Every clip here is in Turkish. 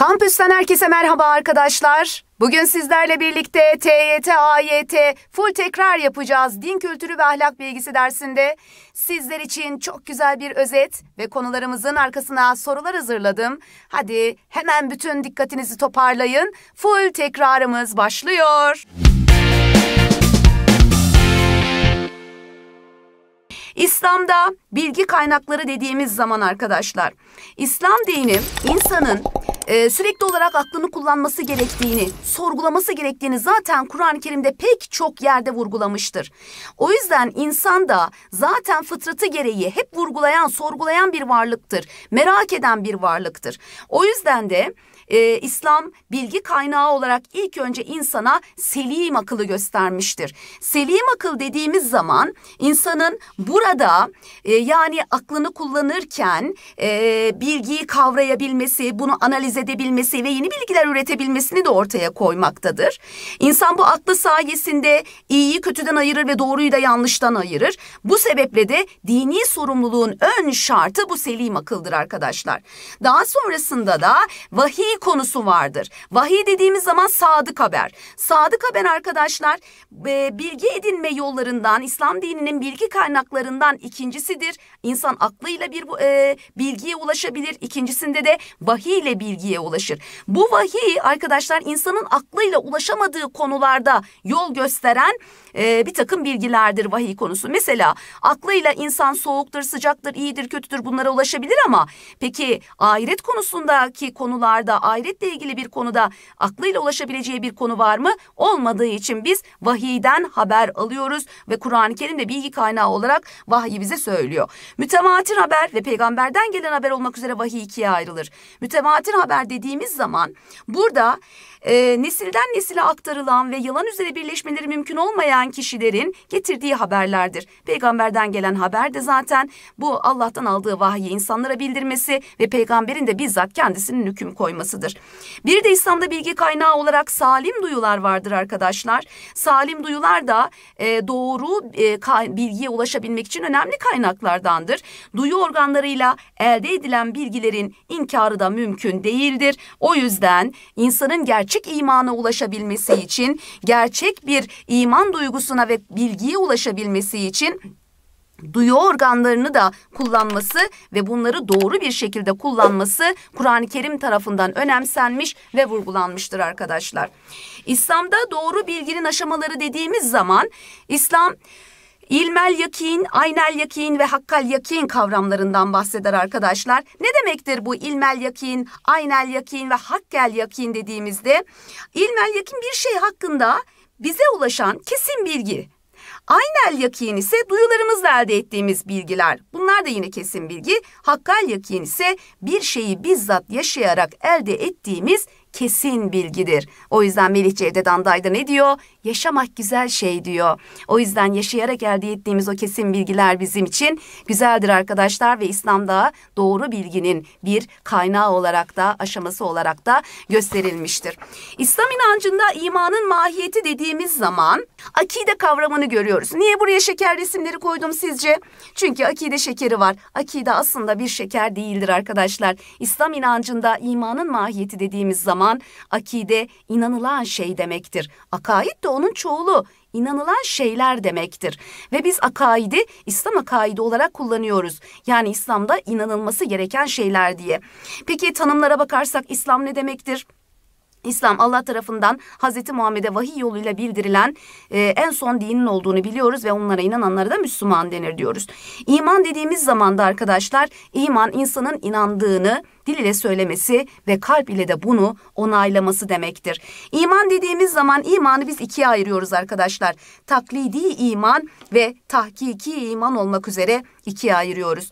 Kampüsten herkese merhaba arkadaşlar. Bugün sizlerle birlikte TYT, AYT, full tekrar yapacağız. Din kültürü ve ahlak bilgisi dersinde sizler için çok güzel bir özet ve konularımızın arkasına sorular hazırladım. Hadi hemen bütün dikkatinizi toparlayın. Full tekrarımız başlıyor. İslam'da bilgi kaynakları dediğimiz zaman arkadaşlar İslam dini insanın e, sürekli olarak aklını kullanması gerektiğini, sorgulaması gerektiğini zaten Kur'an-ı Kerim'de pek çok yerde vurgulamıştır. O yüzden insan da zaten fıtratı gereği hep vurgulayan, sorgulayan bir varlıktır. Merak eden bir varlıktır. O yüzden de e, İslam bilgi kaynağı olarak ilk önce insana selim akılı göstermiştir. Selim akıl dediğimiz zaman insanın burada e, yani aklını kullanırken e, bilgiyi kavrayabilmesi, bunu analiz edebilmesi ve yeni bilgiler üretebilmesini de ortaya koymaktadır. İnsan bu aklı sayesinde iyiyi kötüden ayırır ve doğruyu da yanlıştan ayırır. Bu sebeple de dini sorumluluğun ön şartı bu selim akıldır arkadaşlar. Daha sonrasında da vahiy konusu vardır. Vahiy dediğimiz zaman sadık haber. Sadık haber arkadaşlar e, bilgi edinme yollarından, İslam dininin bilgi kaynaklarından ikincisidir. İnsan aklıyla bir e, bilgiye ulaşabilir. İkincisinde de vahiy ile bilgiye ulaşır. Bu vahiy arkadaşlar insanın aklıyla ulaşamadığı konularda yol gösteren e, bir takım bilgilerdir vahiy konusu. Mesela aklıyla insan soğuktur, sıcaktır, iyidir, kötüdür bunlara ulaşabilir ama peki ahiret konusundaki konularda ahiretle ilgili bir konuda aklıyla ulaşabileceği bir konu var mı? Olmadığı için biz vahiyden haber alıyoruz ve Kur'an-ı Kerim de bilgi kaynağı olarak vahiy bize söylüyor. Mütevatir haber ve peygamberden gelen haber olmak üzere vahiy ikiye ayrılır. Mütevatir haber dediğimiz zaman burada e, nesilden nesile aktarılan ve yalan üzere birleşmeleri mümkün olmayan kişilerin getirdiği haberlerdir. Peygamberden gelen haber de zaten bu Allah'tan aldığı vahyi insanlara bildirmesi ve peygamberin de bizzat kendisinin hüküm koymasıdır. Bir de İslam'da bilgi kaynağı olarak salim duyular vardır arkadaşlar. Salim duyular da e, doğru e, bilgiye ulaşabilmek için önemli kaynaklardandır. Duyu organlarıyla elde edilen bilgilerin inkarı da mümkün değildir. O yüzden insanın gerçek gerçek imana ulaşabilmesi için, gerçek bir iman duygusuna ve bilgiye ulaşabilmesi için duyu organlarını da kullanması ve bunları doğru bir şekilde kullanması Kur'an-ı Kerim tarafından önemsenmiş ve vurgulanmıştır arkadaşlar. İslam'da doğru bilginin aşamaları dediğimiz zaman İslam İlmel yakin, aynel yakin ve hakkal yakin kavramlarından bahseder arkadaşlar. Ne demektir bu ilmel yakin, aynel yakin ve hakkel yakin dediğimizde? İlmel yakin bir şey hakkında bize ulaşan kesin bilgi. Aynel yakin ise duyularımızla elde ettiğimiz bilgiler. Bunlar da yine kesin bilgi. Hakkal yakin ise bir şeyi bizzat yaşayarak elde ettiğimiz kesin bilgidir. O yüzden Melih Cevdet Anday ne diyor? yaşamak güzel şey diyor. O yüzden yaşayarak elde ettiğimiz o kesin bilgiler bizim için güzeldir arkadaşlar ve İslam'da doğru bilginin bir kaynağı olarak da aşaması olarak da gösterilmiştir. İslam inancında imanın mahiyeti dediğimiz zaman akide kavramını görüyoruz. Niye buraya şeker resimleri koydum sizce? Çünkü akide şekeri var. Akide aslında bir şeker değildir arkadaşlar. İslam inancında imanın mahiyeti dediğimiz zaman akide inanılan şey demektir. Akaid de onun çoğulu inanılan şeyler demektir. Ve biz akaidi İslam akaidi olarak kullanıyoruz. Yani İslam'da inanılması gereken şeyler diye. Peki tanımlara bakarsak İslam ne demektir? İslam Allah tarafından Hazreti Muhammed'e vahiy yoluyla bildirilen e, en son dinin olduğunu biliyoruz ve onlara inananlara da Müslüman denir diyoruz. İman dediğimiz zaman da arkadaşlar iman insanın inandığını dil ile söylemesi ve kalp ile de bunu onaylaması demektir. İman dediğimiz zaman imanı biz ikiye ayırıyoruz arkadaşlar. Taklidi iman ve tahkiki iman olmak üzere ikiye ayırıyoruz.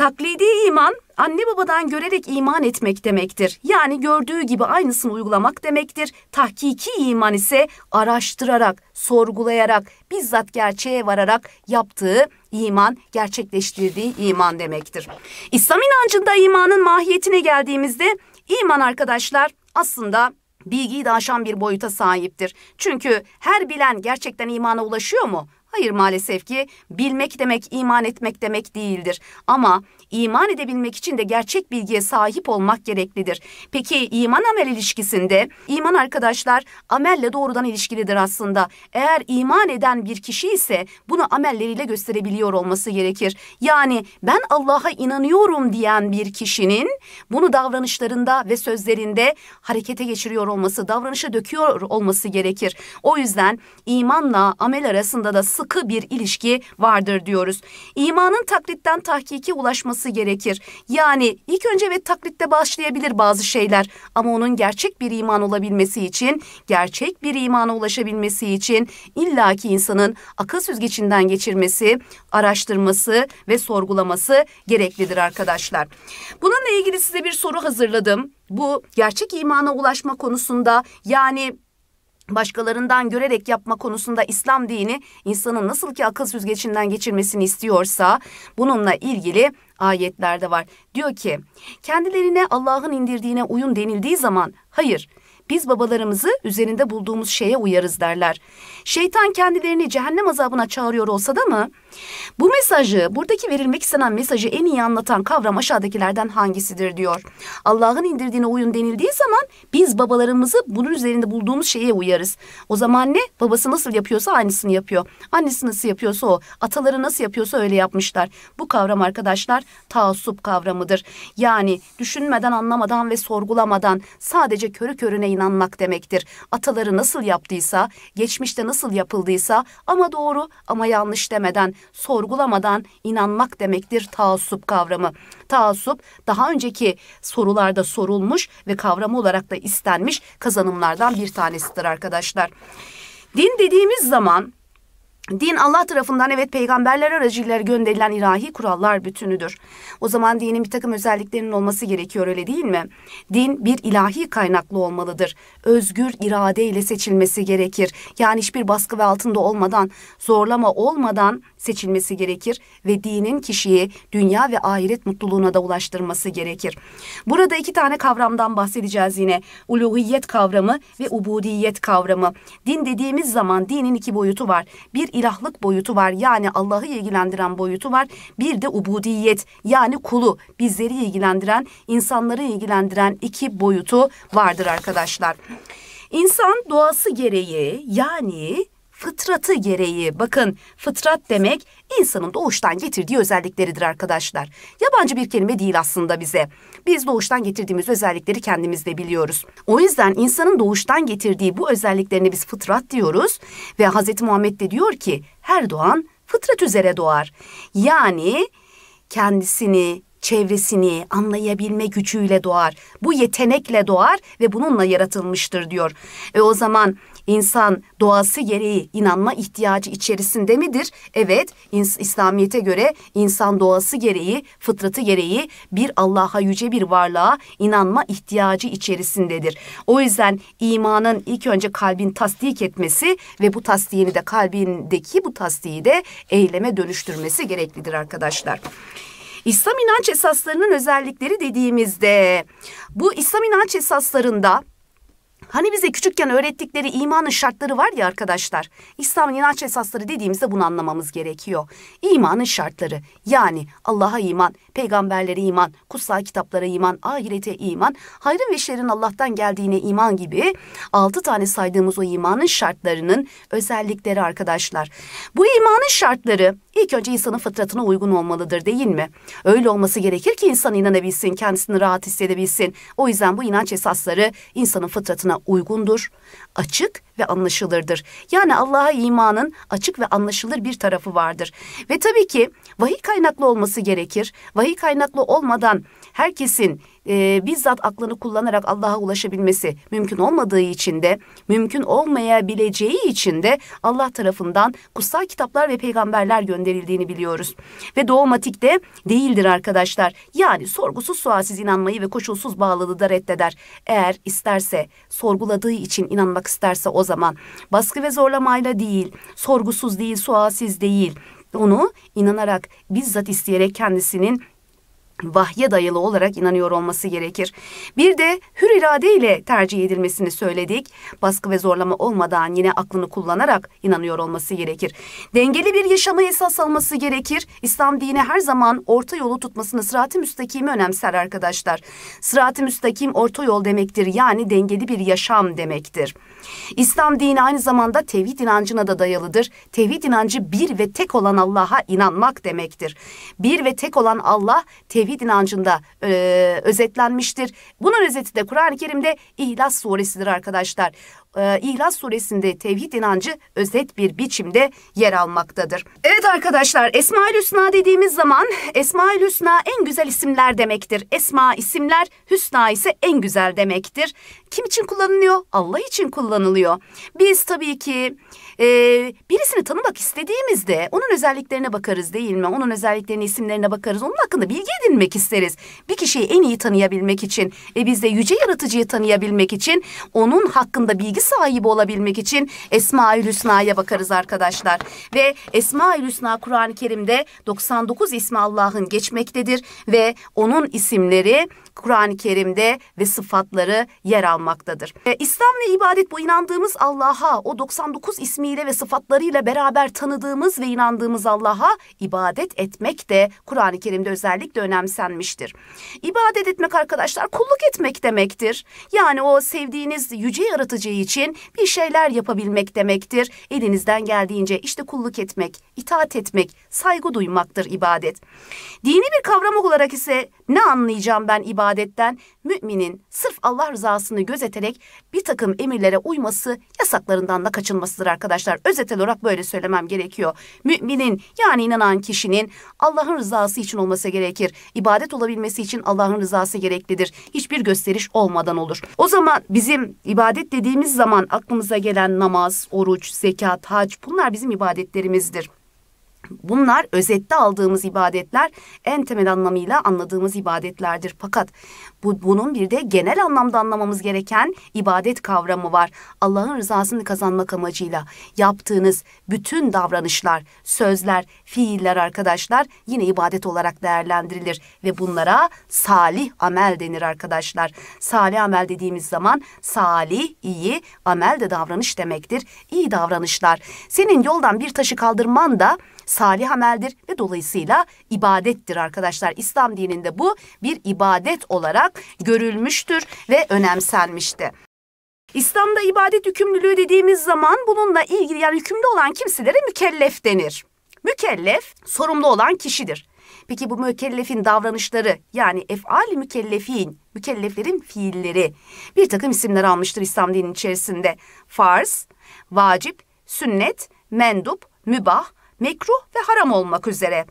Taklidi iman, anne babadan görerek iman etmek demektir. Yani gördüğü gibi aynısını uygulamak demektir. Tahkiki iman ise araştırarak, sorgulayarak, bizzat gerçeğe vararak yaptığı iman, gerçekleştirdiği iman demektir. İslam inancında imanın mahiyetine geldiğimizde iman arkadaşlar aslında bilgiyi de aşan bir boyuta sahiptir. Çünkü her bilen gerçekten imana ulaşıyor mu? Hayır maalesef ki bilmek demek iman etmek demek değildir. Ama iman edebilmek için de gerçek bilgiye sahip olmak gereklidir. Peki iman amel ilişkisinde iman arkadaşlar amelle doğrudan ilişkilidir aslında. Eğer iman eden bir kişi ise bunu amelleriyle gösterebiliyor olması gerekir. Yani ben Allah'a inanıyorum diyen bir kişinin bunu davranışlarında ve sözlerinde harekete geçiriyor olması, davranışa döküyor olması gerekir. O yüzden imanla amel arasında da sıkı bir ilişki vardır diyoruz. İmanın taklitten tahkiki ulaşması olması gerekir. Yani ilk önce ve taklitte başlayabilir bazı şeyler ama onun gerçek bir iman olabilmesi için, gerçek bir imana ulaşabilmesi için illaki insanın akıl süzgecinden geçirmesi, araştırması ve sorgulaması gereklidir arkadaşlar. Bununla ilgili size bir soru hazırladım. Bu gerçek imana ulaşma konusunda yani başkalarından görerek yapma konusunda İslam dini insanın nasıl ki akıl süzgecinden geçirmesini istiyorsa bununla ilgili ayetlerde var. Diyor ki kendilerine Allah'ın indirdiğine uyun denildiği zaman hayır biz babalarımızı üzerinde bulduğumuz şeye uyarız derler. Şeytan kendilerini cehennem azabına çağırıyor olsa da mı bu mesajı, buradaki verilmek istenen mesajı en iyi anlatan kavram aşağıdakilerden hangisidir diyor. Allah'ın indirdiğine uyun denildiği zaman biz babalarımızı bunun üzerinde bulduğumuz şeye uyarız. O zaman ne? Babası nasıl yapıyorsa aynısını yapıyor. Annesi nasıl yapıyorsa o. Ataları nasıl yapıyorsa öyle yapmışlar. Bu kavram arkadaşlar taassup kavramıdır. Yani düşünmeden, anlamadan ve sorgulamadan sadece körü körüne inanmak demektir. Ataları nasıl yaptıysa, geçmişte nasıl yapıldıysa ama doğru ama yanlış demeden sorgulamadan inanmak demektir taassup kavramı. Taassup daha önceki sorularda sorulmuş ve kavramı olarak da istenmiş kazanımlardan bir tanesidir arkadaşlar. Din dediğimiz zaman Din Allah tarafından evet peygamberler aracıyla gönderilen ilahi kurallar bütünüdür. O zaman dinin bir takım özelliklerinin olması gerekiyor öyle değil mi? Din bir ilahi kaynaklı olmalıdır. Özgür irade ile seçilmesi gerekir. Yani hiçbir baskı ve altında olmadan, zorlama olmadan seçilmesi gerekir ve dinin kişiyi dünya ve ahiret mutluluğuna da ulaştırması gerekir. Burada iki tane kavramdan bahsedeceğiz yine. Uluhiyet kavramı ve ubudiyet kavramı. Din dediğimiz zaman dinin iki boyutu var. Bir ilahlık boyutu var. Yani Allah'ı ilgilendiren boyutu var. Bir de ubudiyet yani kulu bizleri ilgilendiren, insanları ilgilendiren iki boyutu vardır arkadaşlar. İnsan doğası gereği yani fıtratı gereği. Bakın fıtrat demek insanın doğuştan getirdiği özellikleridir arkadaşlar. Yabancı bir kelime değil aslında bize. Biz doğuştan getirdiğimiz özellikleri kendimiz de biliyoruz. O yüzden insanın doğuştan getirdiği bu özelliklerini biz fıtrat diyoruz ve Hz. Muhammed de diyor ki her doğan fıtrat üzere doğar. Yani kendisini, çevresini anlayabilme gücüyle doğar. Bu yetenekle doğar ve bununla yaratılmıştır diyor. E o zaman İnsan doğası gereği inanma ihtiyacı içerisinde midir? Evet, İslamiyete göre insan doğası gereği, fıtratı gereği bir Allah'a yüce bir varlığa inanma ihtiyacı içerisindedir. O yüzden imanın ilk önce kalbin tasdik etmesi ve bu tasdiyini de kalbindeki bu tasdiyi de eyleme dönüştürmesi gereklidir arkadaşlar. İslam inanç esaslarının özellikleri dediğimizde bu İslam inanç esaslarında Hani bize küçükken öğrettikleri imanın şartları var ya arkadaşlar. İslam'ın inanç esasları dediğimizde bunu anlamamız gerekiyor. İmanın şartları yani Allah'a iman, peygamberlere iman, kutsal kitaplara iman, ahirete iman, hayrın ve şerrin Allah'tan geldiğine iman gibi altı tane saydığımız o imanın şartlarının özellikleri arkadaşlar. Bu imanın şartları ilk önce insanın fıtratına uygun olmalıdır değil mi? Öyle olması gerekir ki insan inanabilsin, kendisini rahat hissedebilsin. O yüzden bu inanç esasları insanın fıtratına uygundur, açık ve anlaşılırdır. Yani Allah'a imanın açık ve anlaşılır bir tarafı vardır. Ve tabii ki vahiy kaynaklı olması gerekir. Vahiy kaynaklı olmadan herkesin e, bizzat aklını kullanarak Allah'a ulaşabilmesi mümkün olmadığı için de mümkün olmayabileceği için de Allah tarafından kutsal kitaplar ve peygamberler gönderildiğini biliyoruz. Ve doğmatik de değildir arkadaşlar. Yani sorgusuz sualsiz inanmayı ve koşulsuz bağlılığı da reddeder. Eğer isterse, sorguladığı için inanmak isterse o zaman baskı ve zorlamayla değil, sorgusuz değil, sualsiz değil onu inanarak bizzat isteyerek kendisinin vahye dayalı olarak inanıyor olması gerekir. Bir de hür irade ile tercih edilmesini söyledik. Baskı ve zorlama olmadan yine aklını kullanarak inanıyor olması gerekir. Dengeli bir yaşamı esas alması gerekir. İslam dini her zaman orta yolu tutmasını sırat-ı müstakimi önemser arkadaşlar. Sırat-ı müstakim orta yol demektir yani dengeli bir yaşam demektir. İslam dini aynı zamanda tevhid inancına da dayalıdır. Tevhid inancı bir ve tek olan Allah'a inanmak demektir. Bir ve tek olan Allah tevhid inancında e, özetlenmiştir. Bunun özeti de Kur'an-ı Kerim'de İhlas suresidir arkadaşlar e, İhlas suresinde tevhid inancı özet bir biçimde yer almaktadır. Evet arkadaşlar Esma-ül Hüsna dediğimiz zaman Esma-ül Hüsna en güzel isimler demektir. Esma isimler Hüsna ise en güzel demektir. Kim için kullanılıyor? Allah için kullanılıyor. Biz tabii ki e, birisini tanımak istediğimizde onun özelliklerine bakarız değil mi? Onun özelliklerine, isimlerine bakarız. Onun hakkında bilgi edinmek isteriz. Bir kişiyi en iyi tanıyabilmek için, e, biz de yüce yaratıcıyı tanıyabilmek için, onun hakkında bilgi sahibi olabilmek için Esma-ül Hüsna'ya bakarız arkadaşlar. Ve Esma-ül Hüsna Kur'an-ı Kerim'de 99 ismi Allah'ın geçmektedir ve onun isimleri Kur'an-ı Kerim'de ve sıfatları yer almaktadır. E, İslam ve ibadet bu inandığımız Allah'a o 99 ismi isimleriyle ve sıfatlarıyla beraber tanıdığımız ve inandığımız Allah'a ibadet etmek de Kur'an-ı Kerim'de özellikle önemsenmiştir. İbadet etmek arkadaşlar kulluk etmek demektir. Yani o sevdiğiniz yüce yaratıcı için bir şeyler yapabilmek demektir. Elinizden geldiğince işte kulluk etmek, itaat etmek, saygı duymaktır ibadet. Dini bir kavram olarak ise ne anlayacağım ben ibadetten? Müminin sırf Allah rızasını gözeterek bir takım emirlere uyması yasaklarından da kaçınmasıdır arkadaşlar arkadaşlar özet olarak böyle söylemem gerekiyor. Müminin yani inanan kişinin Allah'ın rızası için olması gerekir. İbadet olabilmesi için Allah'ın rızası gereklidir. Hiçbir gösteriş olmadan olur. O zaman bizim ibadet dediğimiz zaman aklımıza gelen namaz, oruç, zekat, hac bunlar bizim ibadetlerimizdir. Bunlar özette aldığımız ibadetler en temel anlamıyla anladığımız ibadetlerdir. Fakat bu, bunun bir de genel anlamda anlamamız gereken ibadet kavramı var. Allah'ın rızasını kazanmak amacıyla yaptığınız bütün davranışlar, sözler, fiiller arkadaşlar yine ibadet olarak değerlendirilir ve bunlara salih amel denir arkadaşlar. Salih amel dediğimiz zaman salih, iyi, amel de davranış demektir. İyi davranışlar. Senin yoldan bir taşı kaldırman da salih ameldir ve dolayısıyla ibadettir arkadaşlar. İslam dininde bu bir ibadet olarak görülmüştür ve önemsenmişti. İslam'da ibadet yükümlülüğü dediğimiz zaman bununla ilgili yani yükümlü olan kimselere mükellef denir. Mükellef sorumlu olan kişidir. Peki bu mükellefin davranışları yani efali mükellefin, mükelleflerin fiilleri bir takım isimler almıştır İslam dininin içerisinde. Farz, vacip, sünnet, mendup, mübah, mekruh ve haram olmak üzere.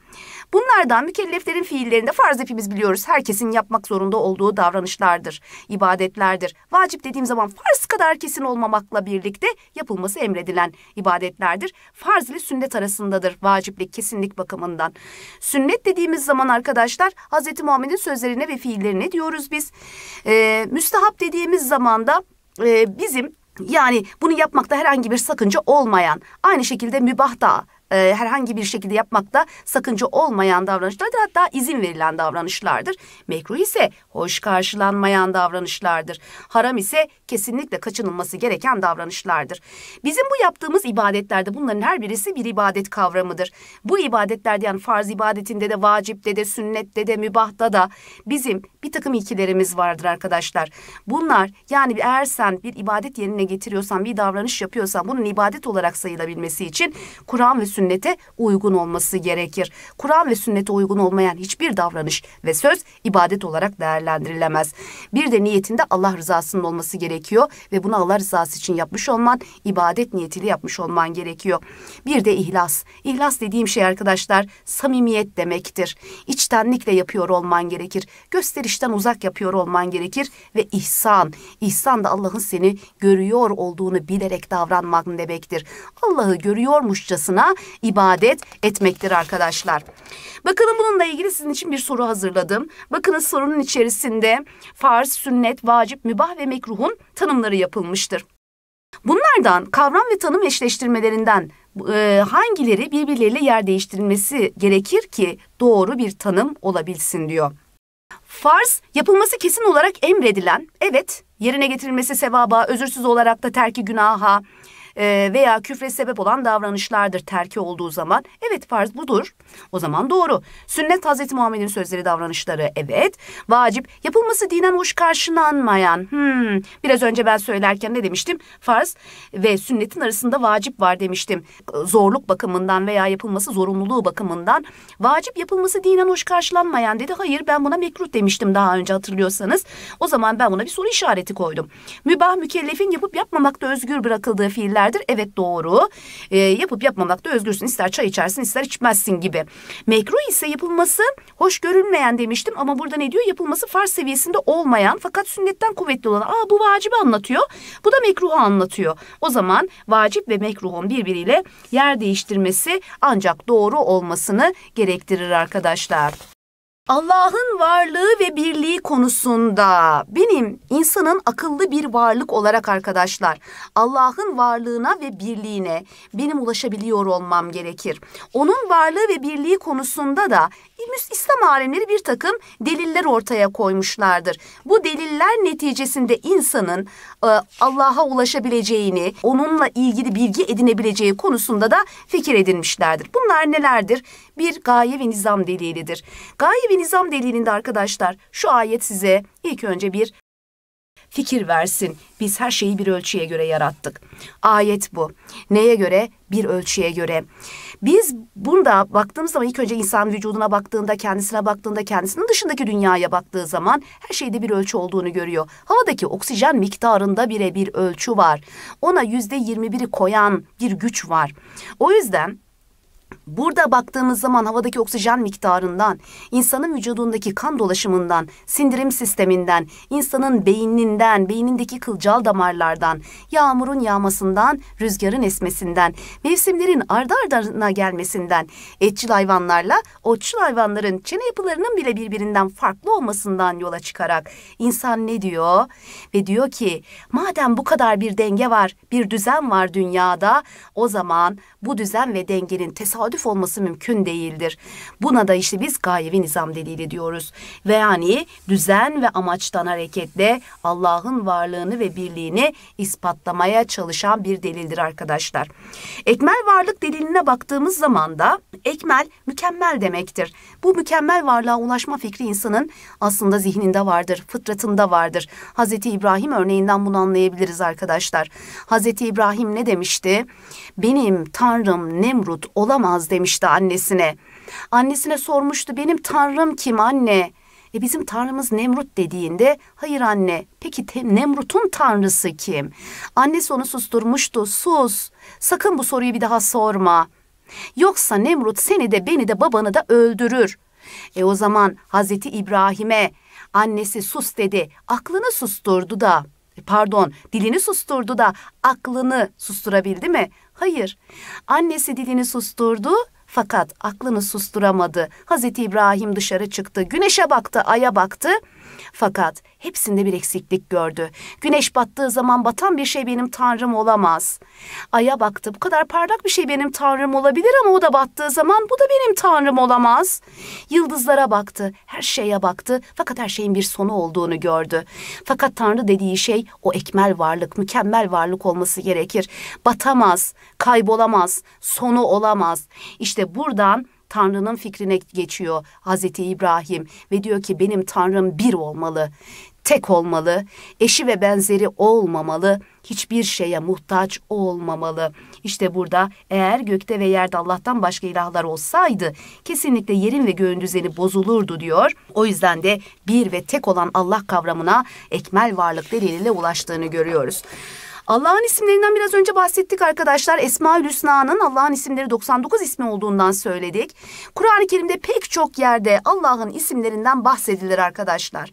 Bunlardan mükelleflerin fiillerinde farz hepimiz biliyoruz. Herkesin yapmak zorunda olduğu davranışlardır, ibadetlerdir. Vacip dediğim zaman farz kadar kesin olmamakla birlikte yapılması emredilen ibadetlerdir. Farz ile sünnet arasındadır vaciplik kesinlik bakımından. Sünnet dediğimiz zaman arkadaşlar Hz. Muhammed'in sözlerine ve fiillerine diyoruz biz. Ee, müstahap dediğimiz zaman da e, bizim yani bunu yapmakta herhangi bir sakınca olmayan aynı şekilde mübah da e, herhangi bir şekilde yapmakta sakınca olmayan davranışlardır. Hatta izin verilen davranışlardır. Mekruh ise hoş karşılanmayan davranışlardır. Haram ise kesinlikle kaçınılması gereken davranışlardır. Bizim bu yaptığımız ibadetlerde bunların her birisi bir ibadet kavramıdır. Bu ibadetlerde yani farz ibadetinde de vacipte de sünnette de mübahta da bizim bir takım ilkelerimiz vardır arkadaşlar. Bunlar yani eğer sen bir ibadet yerine getiriyorsan bir davranış yapıyorsan bunun ibadet olarak sayılabilmesi için Kur'an ve sünnet sünnete uygun olması gerekir. Kur'an ve sünnete uygun olmayan hiçbir davranış ve söz ibadet olarak değerlendirilemez. Bir de niyetinde Allah rızasının olması gerekiyor ve bunu Allah rızası için yapmış olman, ibadet niyetiyle yapmış olman gerekiyor. Bir de ihlas. İhlas dediğim şey arkadaşlar samimiyet demektir. İçtenlikle yapıyor olman gerekir. Gösterişten uzak yapıyor olman gerekir ve ihsan. İhsan da Allah'ın seni görüyor olduğunu bilerek davranmak demektir. Allah'ı görüyormuşçasına ibadet etmektir arkadaşlar. Bakalım bununla ilgili sizin için bir soru hazırladım. Bakınız sorunun içerisinde farz, sünnet, vacip, mübah ve mekruhun tanımları yapılmıştır. Bunlardan kavram ve tanım eşleştirmelerinden e, hangileri birbirleriyle yer değiştirilmesi gerekir ki doğru bir tanım olabilsin diyor. Farz yapılması kesin olarak emredilen, evet yerine getirilmesi sevaba, özürsüz olarak da terki günaha, ee, veya küfre sebep olan davranışlardır terki olduğu zaman. Evet farz budur. O zaman doğru. Sünnet Hazreti Muhammed'in sözleri davranışları evet. Vacip yapılması dinen hoş karşılanmayan. Hmm, biraz önce ben söylerken ne demiştim? Farz ve sünnetin arasında vacip var demiştim. Zorluk bakımından veya yapılması zorunluluğu bakımından. Vacip yapılması dinen hoş karşılanmayan dedi. Hayır ben buna mekruh demiştim daha önce hatırlıyorsanız. O zaman ben buna bir soru işareti koydum. Mübah mükellefin yapıp yapmamakta özgür bırakıldığı fiiller vardır. Evet doğru. E, yapıp yapmamakta özgürsün. İster çay içersin ister içmezsin gibi. Mekruh ise yapılması hoş görülmeyen demiştim ama burada ne diyor? Yapılması farz seviyesinde olmayan fakat sünnetten kuvvetli olan. Aa bu vacibi anlatıyor. Bu da mekruhu anlatıyor. O zaman vacip ve mekruhun birbiriyle yer değiştirmesi ancak doğru olmasını gerektirir arkadaşlar. Allah'ın varlığı ve birliği konusunda benim insanın akıllı bir varlık olarak arkadaşlar Allah'ın varlığına ve birliğine benim ulaşabiliyor olmam gerekir. Onun varlığı ve birliği konusunda da İslam alemleri bir takım deliller ortaya koymuşlardır. Bu deliller neticesinde insanın e, Allah'a ulaşabileceğini, onunla ilgili bilgi edinebileceği konusunda da fikir edinmişlerdir. Bunlar nelerdir? Bir gaye ve nizam delilidir. Gaye ve nizam delilinde arkadaşlar şu ayet size ilk önce bir fikir versin. Biz her şeyi bir ölçüye göre yarattık. Ayet bu. Neye göre? Bir ölçüye göre. Biz bunda baktığımız zaman ilk önce insan vücuduna baktığında, kendisine baktığında, kendisinin dışındaki dünyaya baktığı zaman her şeyde bir ölçü olduğunu görüyor. Havadaki oksijen miktarında bire bir ölçü var. Ona yüzde yirmi biri koyan bir güç var. O yüzden Burada baktığımız zaman havadaki oksijen miktarından, insanın vücudundaki kan dolaşımından, sindirim sisteminden, insanın beyninden, beynindeki kılcal damarlardan, yağmurun yağmasından, rüzgarın esmesinden, mevsimlerin ardı ardına gelmesinden, etçil hayvanlarla otçul hayvanların çene yapılarının bile birbirinden farklı olmasından yola çıkarak insan ne diyor? Ve diyor ki madem bu kadar bir denge var, bir düzen var dünyada o zaman bu düzen ve dengenin tesadüf tesadüf olması mümkün değildir. Buna da işte biz gayevi nizam delili diyoruz. Ve yani düzen ve amaçtan hareketle Allah'ın varlığını ve birliğini ispatlamaya çalışan bir delildir arkadaşlar. Ekmel varlık deliline baktığımız zaman da ekmel mükemmel demektir. Bu mükemmel varlığa ulaşma fikri insanın aslında zihninde vardır, fıtratında vardır. Hz. İbrahim örneğinden bunu anlayabiliriz arkadaşlar. Hz. İbrahim ne demişti? Benim Tanrım Nemrut olamaz olamaz demişti annesine. Annesine sormuştu benim tanrım kim anne? E bizim tanrımız Nemrut dediğinde hayır anne peki Nemrut'un tanrısı kim? Annesi onu susturmuştu sus sakın bu soruyu bir daha sorma. Yoksa Nemrut seni de beni de babanı da öldürür. E o zaman Hazreti İbrahim'e annesi sus dedi aklını susturdu da e, pardon dilini susturdu da aklını susturabildi mi? Hayır. Annesi dilini susturdu fakat aklını susturamadı. Hazreti İbrahim dışarı çıktı, güneşe baktı, aya baktı. Fakat hepsinde bir eksiklik gördü. Güneş battığı zaman batan bir şey benim tanrım olamaz. Ay'a baktı bu kadar parlak bir şey benim tanrım olabilir ama o da battığı zaman bu da benim tanrım olamaz. Yıldızlara baktı, her şeye baktı fakat her şeyin bir sonu olduğunu gördü. Fakat tanrı dediği şey o ekmel varlık, mükemmel varlık olması gerekir. Batamaz, kaybolamaz, sonu olamaz. İşte buradan Tanrı'nın fikrine geçiyor Hazreti İbrahim ve diyor ki benim Tanrım bir olmalı, tek olmalı, eşi ve benzeri olmamalı, hiçbir şeye muhtaç olmamalı. İşte burada eğer gökte ve yerde Allah'tan başka ilahlar olsaydı kesinlikle yerin ve göğün düzeni bozulurdu diyor. O yüzden de bir ve tek olan Allah kavramına ekmel varlık deliliyle ulaştığını görüyoruz. Allah'ın isimlerinden biraz önce bahsettik arkadaşlar. Esmaül Hüsna'nın Allah'ın isimleri 99 ismi olduğundan söyledik. Kur'an-ı Kerim'de pek çok yerde Allah'ın isimlerinden bahsedilir arkadaşlar.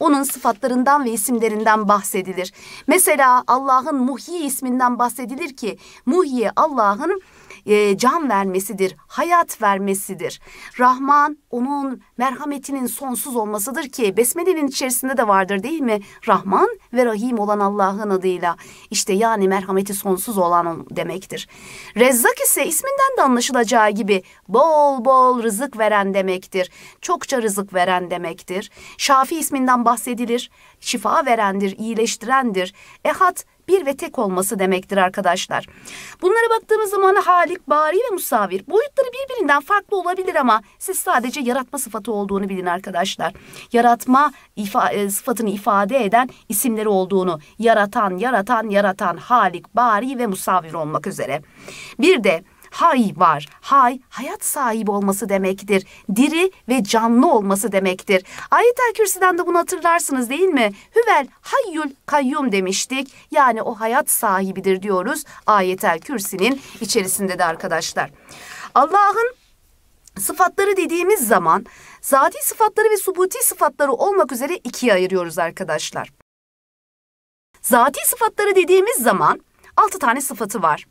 Onun sıfatlarından ve isimlerinden bahsedilir. Mesela Allah'ın Muhyi isminden bahsedilir ki Muhyi Allah'ın e, can vermesidir, hayat vermesidir. Rahman onun merhametinin sonsuz olmasıdır ki Besmele'nin içerisinde de vardır değil mi? Rahman ve Rahim olan Allah'ın adıyla. işte yani merhameti sonsuz olan demektir. Rezzak ise isminden de anlaşılacağı gibi bol bol rızık veren demektir. Çokça rızık veren demektir. Şafi isminden bahsedilir. Şifa verendir, iyileştirendir. Ehad bir ve tek olması demektir arkadaşlar. Bunlara baktığımız zaman Halik, Bari ve Musavir boyutları birbirinden farklı olabilir ama siz sadece yaratma sıfatı olduğunu bilin arkadaşlar. Yaratma ifa e, sıfatını ifade eden isimleri olduğunu yaratan, yaratan, yaratan, Halik, Bari ve Musavir olmak üzere. Bir de hay var. Hay hayat sahibi olması demektir. Diri ve canlı olması demektir. Ayet-el Kürsi'den de bunu hatırlarsınız değil mi? Hüvel hayyül kayyum demiştik. Yani o hayat sahibidir diyoruz Ayet-el Kürsi'nin içerisinde de arkadaşlar. Allah'ın sıfatları dediğimiz zaman zati sıfatları ve subuti sıfatları olmak üzere ikiye ayırıyoruz arkadaşlar. Zati sıfatları dediğimiz zaman altı tane sıfatı var.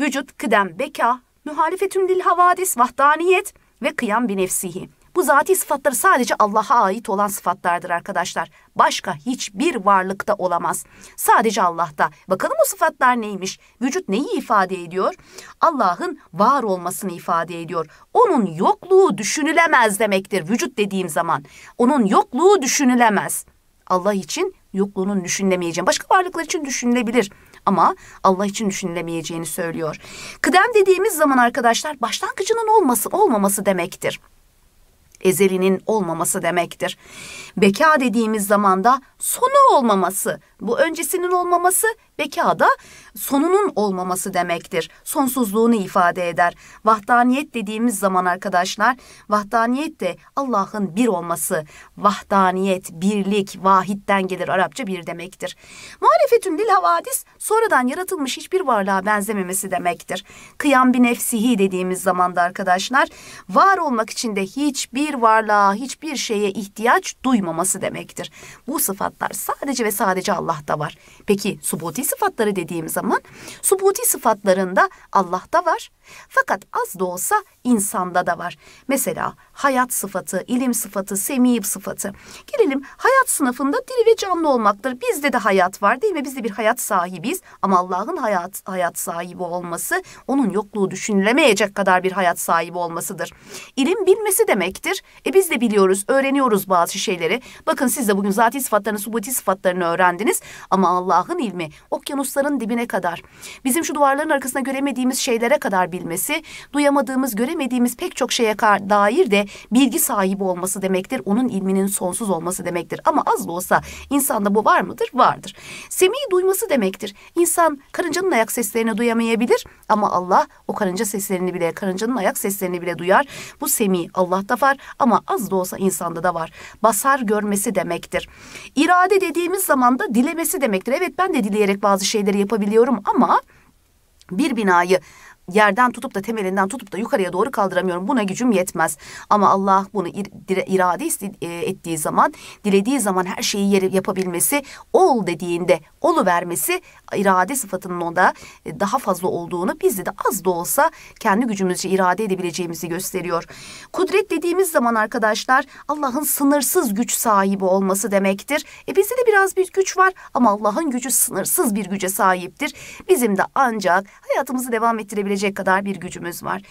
Vücut, kıdem, beka, muhalifetün lil havadis, vahdaniyet ve kıyam bir nefsihi. Bu zati sıfatları sadece Allah'a ait olan sıfatlardır arkadaşlar. Başka hiçbir varlıkta olamaz. Sadece Allah'ta. Bakalım o sıfatlar neymiş? Vücut neyi ifade ediyor? Allah'ın var olmasını ifade ediyor. Onun yokluğu düşünülemez demektir vücut dediğim zaman. Onun yokluğu düşünülemez. Allah için yokluğunun düşünülemeyeceğim. Başka varlıklar için düşünülebilir ama Allah için düşünülemeyeceğini söylüyor. Kıdem dediğimiz zaman arkadaşlar başlangıcının olması olmaması demektir ezelinin olmaması demektir. Beka dediğimiz zaman da sonu olmaması, bu öncesinin olmaması bekada sonunun olmaması demektir. Sonsuzluğunu ifade eder. Vahdaniyet dediğimiz zaman arkadaşlar vahdaniyet de Allah'ın bir olması. Vahdaniyet, birlik, vahitten gelir Arapça bir demektir. Muhalefetün lil havadis sonradan yaratılmış hiçbir varlığa benzememesi demektir. Kıyam bir nefsihi dediğimiz zamanda arkadaşlar var olmak için de hiçbir varlığa, hiçbir şeye ihtiyaç duymaması demektir. Bu sıfatlar sadece ve sadece Allah Allah'ta var. Peki subuti sıfatları dediğim zaman subuti sıfatlarında Allah'ta var. Fakat az da olsa insanda da var. Mesela hayat sıfatı, ilim sıfatı, semiyip sıfatı. Gelelim hayat sınıfında diri ve canlı olmaktır. Bizde de hayat var değil mi? Biz de bir hayat sahibiyiz ama Allah'ın hayat, hayat sahibi olması onun yokluğu düşünülemeyecek kadar bir hayat sahibi olmasıdır. İlim bilmesi demektir. E biz de biliyoruz, öğreniyoruz bazı şeyleri. Bakın siz de bugün zati sıfatlarını, subuti sıfatlarını öğrendiniz. Ama Allah'ın ilmi okyanusların dibine kadar, bizim şu duvarların arkasında göremediğimiz şeylere kadar bilmesi, duyamadığımız, göremediğimiz pek çok şeye dair de bilgi sahibi olması demektir. Onun ilminin sonsuz olması demektir. Ama az da olsa insanda bu var mıdır? Vardır. Semih'i duyması demektir. İnsan karıncanın ayak seslerini duyamayabilir ama Allah o karınca seslerini bile, karıncanın ayak seslerini bile duyar. Bu semi Allah'ta var ama az da olsa insanda da var. Basar görmesi demektir. İrade dediğimiz zaman da dilemesi demektir. Evet ben de dileyerek bazı şeyleri yapabiliyorum ama bir binayı yerden tutup da temelinden tutup da yukarıya doğru kaldıramıyorum. Buna gücüm yetmez. Ama Allah bunu irade e, ettiği zaman, dilediği zaman her şeyi yeri yapabilmesi, ol dediğinde olu vermesi irade sıfatının o da e, daha fazla olduğunu bizde de az da olsa kendi gücümüzce irade edebileceğimizi gösteriyor. Kudret dediğimiz zaman arkadaşlar Allah'ın sınırsız güç sahibi olması demektir. E bizde de biraz bir güç var ama Allah'ın gücü sınırsız bir güce sahiptir. Bizim de ancak hayatımızı devam ettirebilecek kadar bir gücümüz var.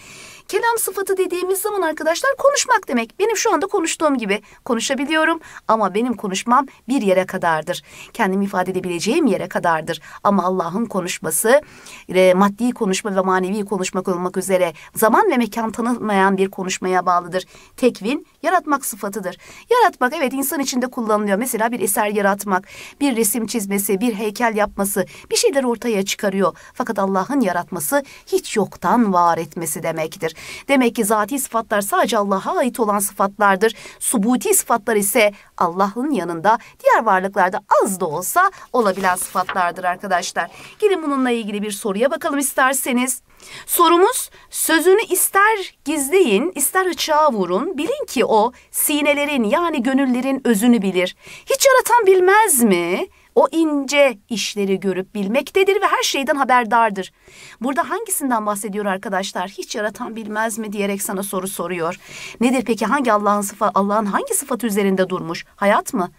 Kelam sıfatı dediğimiz zaman arkadaşlar konuşmak demek. Benim şu anda konuştuğum gibi konuşabiliyorum ama benim konuşmam bir yere kadardır. Kendimi ifade edebileceğim yere kadardır. Ama Allah'ın konuşması e, maddi konuşma ve manevi konuşmak olmak üzere zaman ve mekan tanımayan bir konuşmaya bağlıdır. Tekvin yaratmak sıfatıdır. Yaratmak evet insan içinde kullanılıyor. Mesela bir eser yaratmak, bir resim çizmesi, bir heykel yapması bir şeyler ortaya çıkarıyor. Fakat Allah'ın yaratması hiç yoktan var etmesi demektir. Demek ki zati sıfatlar sadece Allah'a ait olan sıfatlardır. Subuti sıfatlar ise Allah'ın yanında diğer varlıklarda az da olsa olabilen sıfatlardır arkadaşlar. Gelin bununla ilgili bir soruya bakalım isterseniz. Sorumuz sözünü ister gizleyin ister açığa vurun bilin ki o sinelerin yani gönüllerin özünü bilir. Hiç yaratan bilmez mi? O ince işleri görüp bilmektedir ve her şeyden haberdardır. Burada hangisinden bahsediyor arkadaşlar? Hiç yaratan bilmez mi diyerek sana soru soruyor. Nedir peki hangi Allah'ın sıfat Allah'ın hangi sıfat üzerinde durmuş? Hayat mı?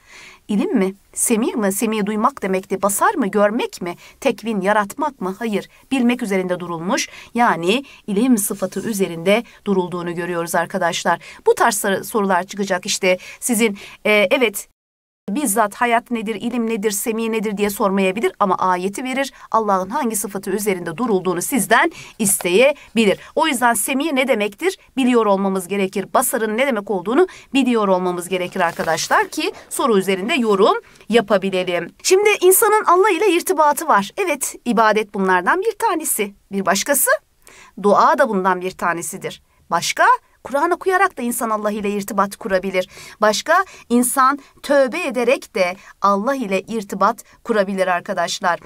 İlim mi? Semih mi? Semih duymak demekti. Basar mı? Görmek mi? Tekvin yaratmak mı? Hayır. Bilmek üzerinde durulmuş. Yani ilim sıfatı üzerinde durulduğunu görüyoruz arkadaşlar. Bu tarz sorular çıkacak işte sizin e, evet bizzat hayat nedir, ilim nedir, semiye nedir diye sormayabilir ama ayeti verir. Allah'ın hangi sıfatı üzerinde durulduğunu sizden isteyebilir. O yüzden semiye ne demektir? Biliyor olmamız gerekir. Basarın ne demek olduğunu biliyor olmamız gerekir arkadaşlar ki soru üzerinde yorum yapabilelim. Şimdi insanın Allah ile irtibatı var. Evet ibadet bunlardan bir tanesi. Bir başkası dua da bundan bir tanesidir. Başka? Kur'an okuyarak da insan Allah ile irtibat kurabilir. Başka insan tövbe ederek de Allah ile irtibat kurabilir arkadaşlar.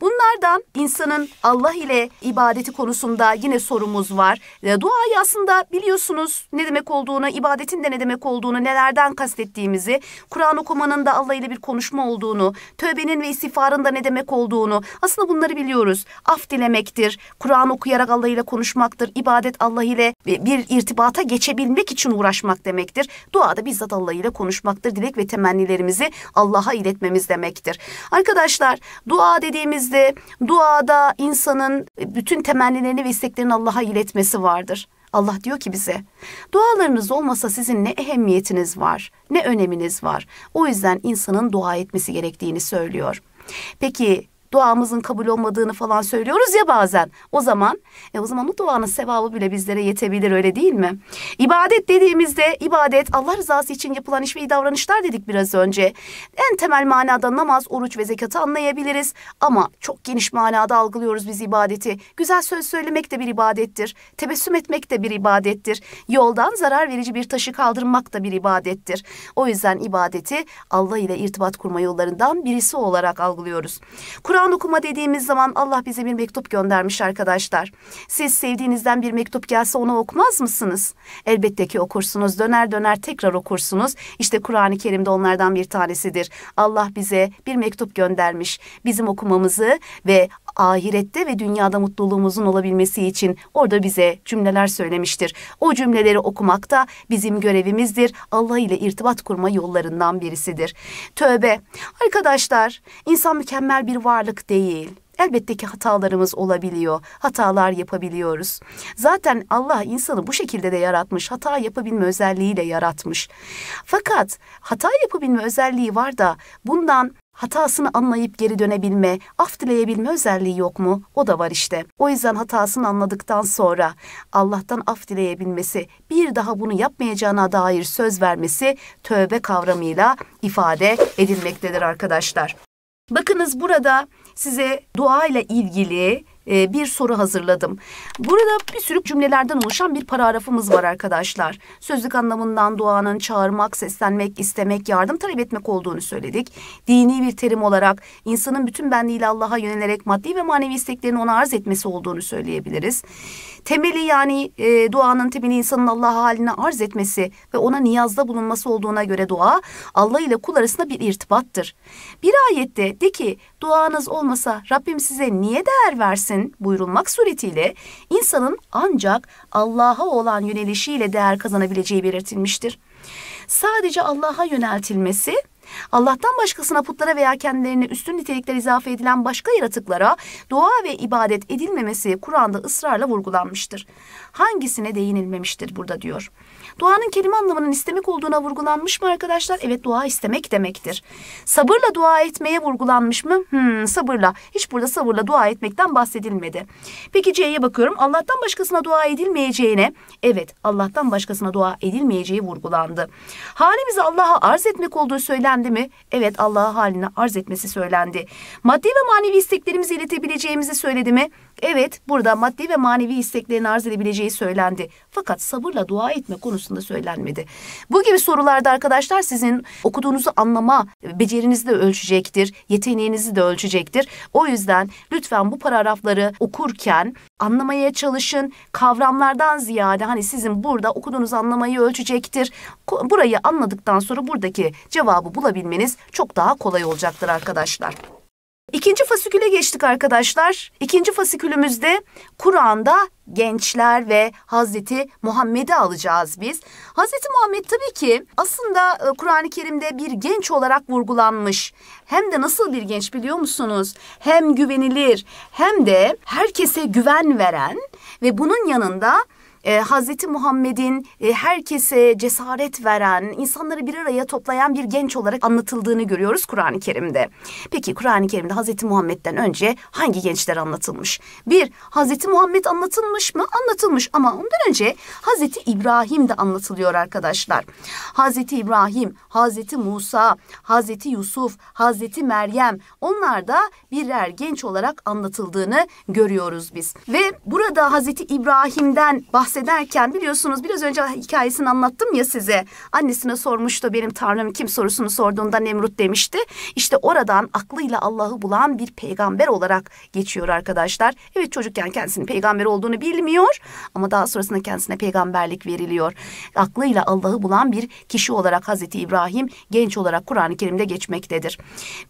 Bunlardan insanın Allah ile ibadeti konusunda yine sorumuz var. E, duayı aslında biliyorsunuz ne demek olduğunu, ibadetin de ne demek olduğunu, nelerden kastettiğimizi, Kur'an okumanın da Allah ile bir konuşma olduğunu, tövbenin ve istiğfarın da ne demek olduğunu aslında bunları biliyoruz. Af dilemektir, Kur'an okuyarak Allah ile konuşmaktır, ibadet Allah ile bir irtibata hayata geçebilmek için uğraşmak demektir. Duada da bizzat Allah ile konuşmaktır. Dilek ve temennilerimizi Allah'a iletmemiz demektir. Arkadaşlar dua dediğimizde duada insanın e, bütün temennilerini ve isteklerini Allah'a iletmesi vardır. Allah diyor ki bize dualarınız olmasa sizin ne ehemmiyetiniz var, ne öneminiz var. O yüzden insanın dua etmesi gerektiğini söylüyor. Peki duamızın kabul olmadığını falan söylüyoruz ya bazen. O zaman e o zaman o duanın sevabı bile bizlere yetebilir öyle değil mi? İbadet dediğimizde ibadet Allah rızası için yapılan iş ve davranışlar dedik biraz önce. En temel manada namaz, oruç ve zekatı anlayabiliriz ama çok geniş manada algılıyoruz biz ibadeti. Güzel söz söylemek de bir ibadettir. Tebessüm etmek de bir ibadettir. Yoldan zarar verici bir taşı kaldırmak da bir ibadettir. O yüzden ibadeti Allah ile irtibat kurma yollarından birisi olarak algılıyoruz. Kur'an Kur'an okuma dediğimiz zaman Allah bize bir mektup göndermiş arkadaşlar. Siz sevdiğinizden bir mektup gelse onu okmaz mısınız? Elbette ki okursunuz. Döner döner tekrar okursunuz. İşte Kur'an-ı Kerim'de onlardan bir tanesidir. Allah bize bir mektup göndermiş. Bizim okumamızı ve ahirette ve dünyada mutluluğumuzun olabilmesi için orada bize cümleler söylemiştir. O cümleleri okumak da bizim görevimizdir. Allah ile irtibat kurma yollarından birisidir. Tövbe. Arkadaşlar, insan mükemmel bir varlık değil. Elbette ki hatalarımız olabiliyor. Hatalar yapabiliyoruz. Zaten Allah insanı bu şekilde de yaratmış. Hata yapabilme özelliğiyle yaratmış. Fakat hata yapabilme özelliği var da bundan hatasını anlayıp geri dönebilme, af dileyebilme özelliği yok mu? O da var işte. O yüzden hatasını anladıktan sonra Allah'tan af dileyebilmesi, bir daha bunu yapmayacağına dair söz vermesi tövbe kavramıyla ifade edilmektedir arkadaşlar. Bakınız burada size dua ile ilgili e, bir soru hazırladım. Burada bir sürü cümlelerden oluşan bir paragrafımız var arkadaşlar. Sözlük anlamından duanın çağırmak, seslenmek, istemek, yardım talep etmek olduğunu söyledik. Dini bir terim olarak insanın bütün benliğiyle Allah'a yönelerek maddi ve manevi isteklerini ona arz etmesi olduğunu söyleyebiliriz. Temeli yani e, duanın temeli insanın Allah haline arz etmesi ve ona niyazda bulunması olduğuna göre dua Allah ile kul arasında bir irtibattır. Bir ayette de ki duanız olmasa Rabbim size niye değer versin buyurulmak suretiyle insanın ancak Allah'a olan yönelişiyle değer kazanabileceği belirtilmiştir. Sadece Allah'a yöneltilmesi Allah'tan başkasına putlara veya kendilerine üstün nitelikler izafe edilen başka yaratıklara dua ve ibadet edilmemesi Kur'an'da ısrarla vurgulanmıştır. Hangisine değinilmemiştir burada diyor. Duanın kelime anlamının istemek olduğuna vurgulanmış mı arkadaşlar? Evet dua istemek demektir. Sabırla dua etmeye vurgulanmış mı? Hmm, sabırla. Hiç burada sabırla dua etmekten bahsedilmedi. Peki C'ye bakıyorum. Allah'tan başkasına dua edilmeyeceğine. Evet Allah'tan başkasına dua edilmeyeceği vurgulandı. Halimizi Allah'a arz etmek olduğu söylendi mi? Evet Allah'a haline arz etmesi söylendi. Maddi ve manevi isteklerimizi iletebileceğimizi söyledi mi? Evet, burada maddi ve manevi isteklerini arz edebileceği söylendi. Fakat sabırla dua etme konusunda söylenmedi. Bu gibi sorularda arkadaşlar sizin okuduğunuzu anlama becerinizi de ölçecektir, yeteneğinizi de ölçecektir. O yüzden lütfen bu paragrafları okurken anlamaya çalışın. Kavramlardan ziyade hani sizin burada okuduğunuz anlamayı ölçecektir. Burayı anladıktan sonra buradaki cevabı bulabilmeniz çok daha kolay olacaktır arkadaşlar. İkinci fasiküle geçtik arkadaşlar. İkinci fasikülümüzde Kur'an'da gençler ve Hazreti Muhammed'i alacağız biz. Hazreti Muhammed tabii ki aslında e, Kur'an-ı Kerim'de bir genç olarak vurgulanmış. Hem de nasıl bir genç biliyor musunuz? Hem güvenilir hem de herkese güven veren ve bunun yanında e, Hazreti Muhammed'in e, herkese cesaret veren, insanları bir araya toplayan bir genç olarak anlatıldığını görüyoruz Kur'an-ı Kerim'de. Peki Kur'an-ı Kerim'de Hazreti Muhammed'den önce hangi gençler anlatılmış? Bir, Hazreti Muhammed anlatılmış mı? Anlatılmış ama ondan önce Hazreti İbrahim de anlatılıyor arkadaşlar. Hazreti İbrahim, Hazreti Musa, Hazreti Yusuf, Hazreti Meryem onlar da birer genç olarak anlatıldığını görüyoruz biz. Ve burada Hazreti İbrahim'den bahsediyoruz bahsederken biliyorsunuz biraz önce hikayesini anlattım ya size. Annesine sormuştu benim tanrım kim sorusunu sorduğunda Nemrut demişti. İşte oradan aklıyla Allah'ı bulan bir peygamber olarak geçiyor arkadaşlar. Evet çocukken kendisinin peygamber olduğunu bilmiyor ama daha sonrasında kendisine peygamberlik veriliyor. Aklıyla Allah'ı bulan bir kişi olarak Hazreti İbrahim genç olarak Kur'an-ı Kerim'de geçmektedir.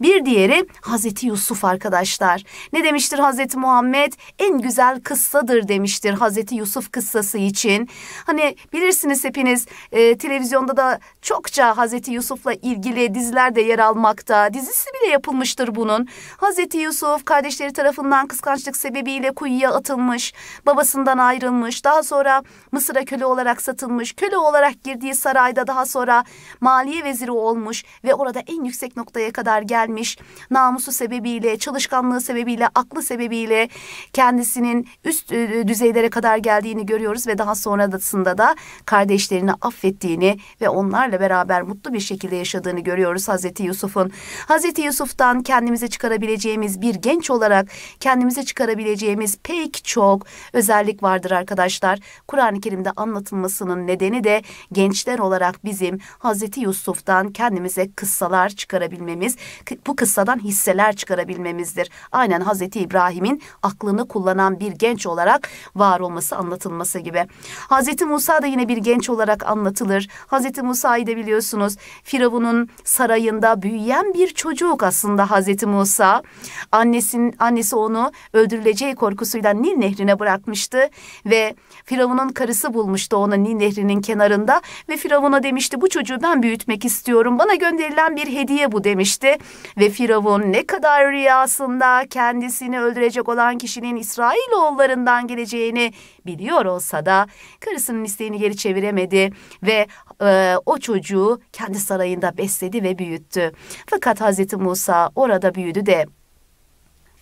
Bir diğeri Hazreti Yusuf arkadaşlar. Ne demiştir Hazreti Muhammed? En güzel kıssadır demiştir Hazreti Yusuf kıssası olması için hani bilirsiniz hepiniz e, televizyonda da çokça Hazreti Yusuf'la ilgili diziler de yer almakta. Dizisi bile yapılmıştır bunun. Hazreti Yusuf kardeşleri tarafından kıskançlık sebebiyle kuyuya atılmış, babasından ayrılmış, daha sonra Mısır'a köle olarak satılmış, köle olarak girdiği sarayda daha sonra maliye veziri olmuş ve orada en yüksek noktaya kadar gelmiş. Namusu sebebiyle, çalışkanlığı sebebiyle, aklı sebebiyle kendisinin üst e, düzeylere kadar geldiğini görüyoruz görüyoruz ve daha sonrasında da kardeşlerini affettiğini ve onlarla beraber mutlu bir şekilde yaşadığını görüyoruz Hazreti Yusuf'un. Hazreti Yusuf'tan kendimize çıkarabileceğimiz bir genç olarak kendimize çıkarabileceğimiz pek çok özellik vardır arkadaşlar. Kur'an-ı Kerim'de anlatılmasının nedeni de gençler olarak bizim Hazreti Yusuf'tan kendimize kıssalar çıkarabilmemiz, bu kıssadan hisseler çıkarabilmemizdir. Aynen Hazreti İbrahim'in aklını kullanan bir genç olarak var olması anlatılması gibi gibi. Hazreti Musa da yine bir genç olarak anlatılır. Hazreti Musa'yı da biliyorsunuz Firavun'un sarayında büyüyen bir çocuk aslında Hazreti Musa. Annesin, annesi onu öldürüleceği korkusuyla Nil nehrine bırakmıştı ve Firavun'un karısı bulmuştu onu Nil nehrinin kenarında ve Firavun'a demişti bu çocuğu ben büyütmek istiyorum bana gönderilen bir hediye bu demişti ve Firavun ne kadar rüyasında kendisini öldürecek olan kişinin İsrailoğullarından geleceğini biliyor olsa da karısının isteğini geri çeviremedi ve e, o çocuğu kendi sarayında besledi ve büyüttü. Fakat Hazreti Musa orada büyüdü de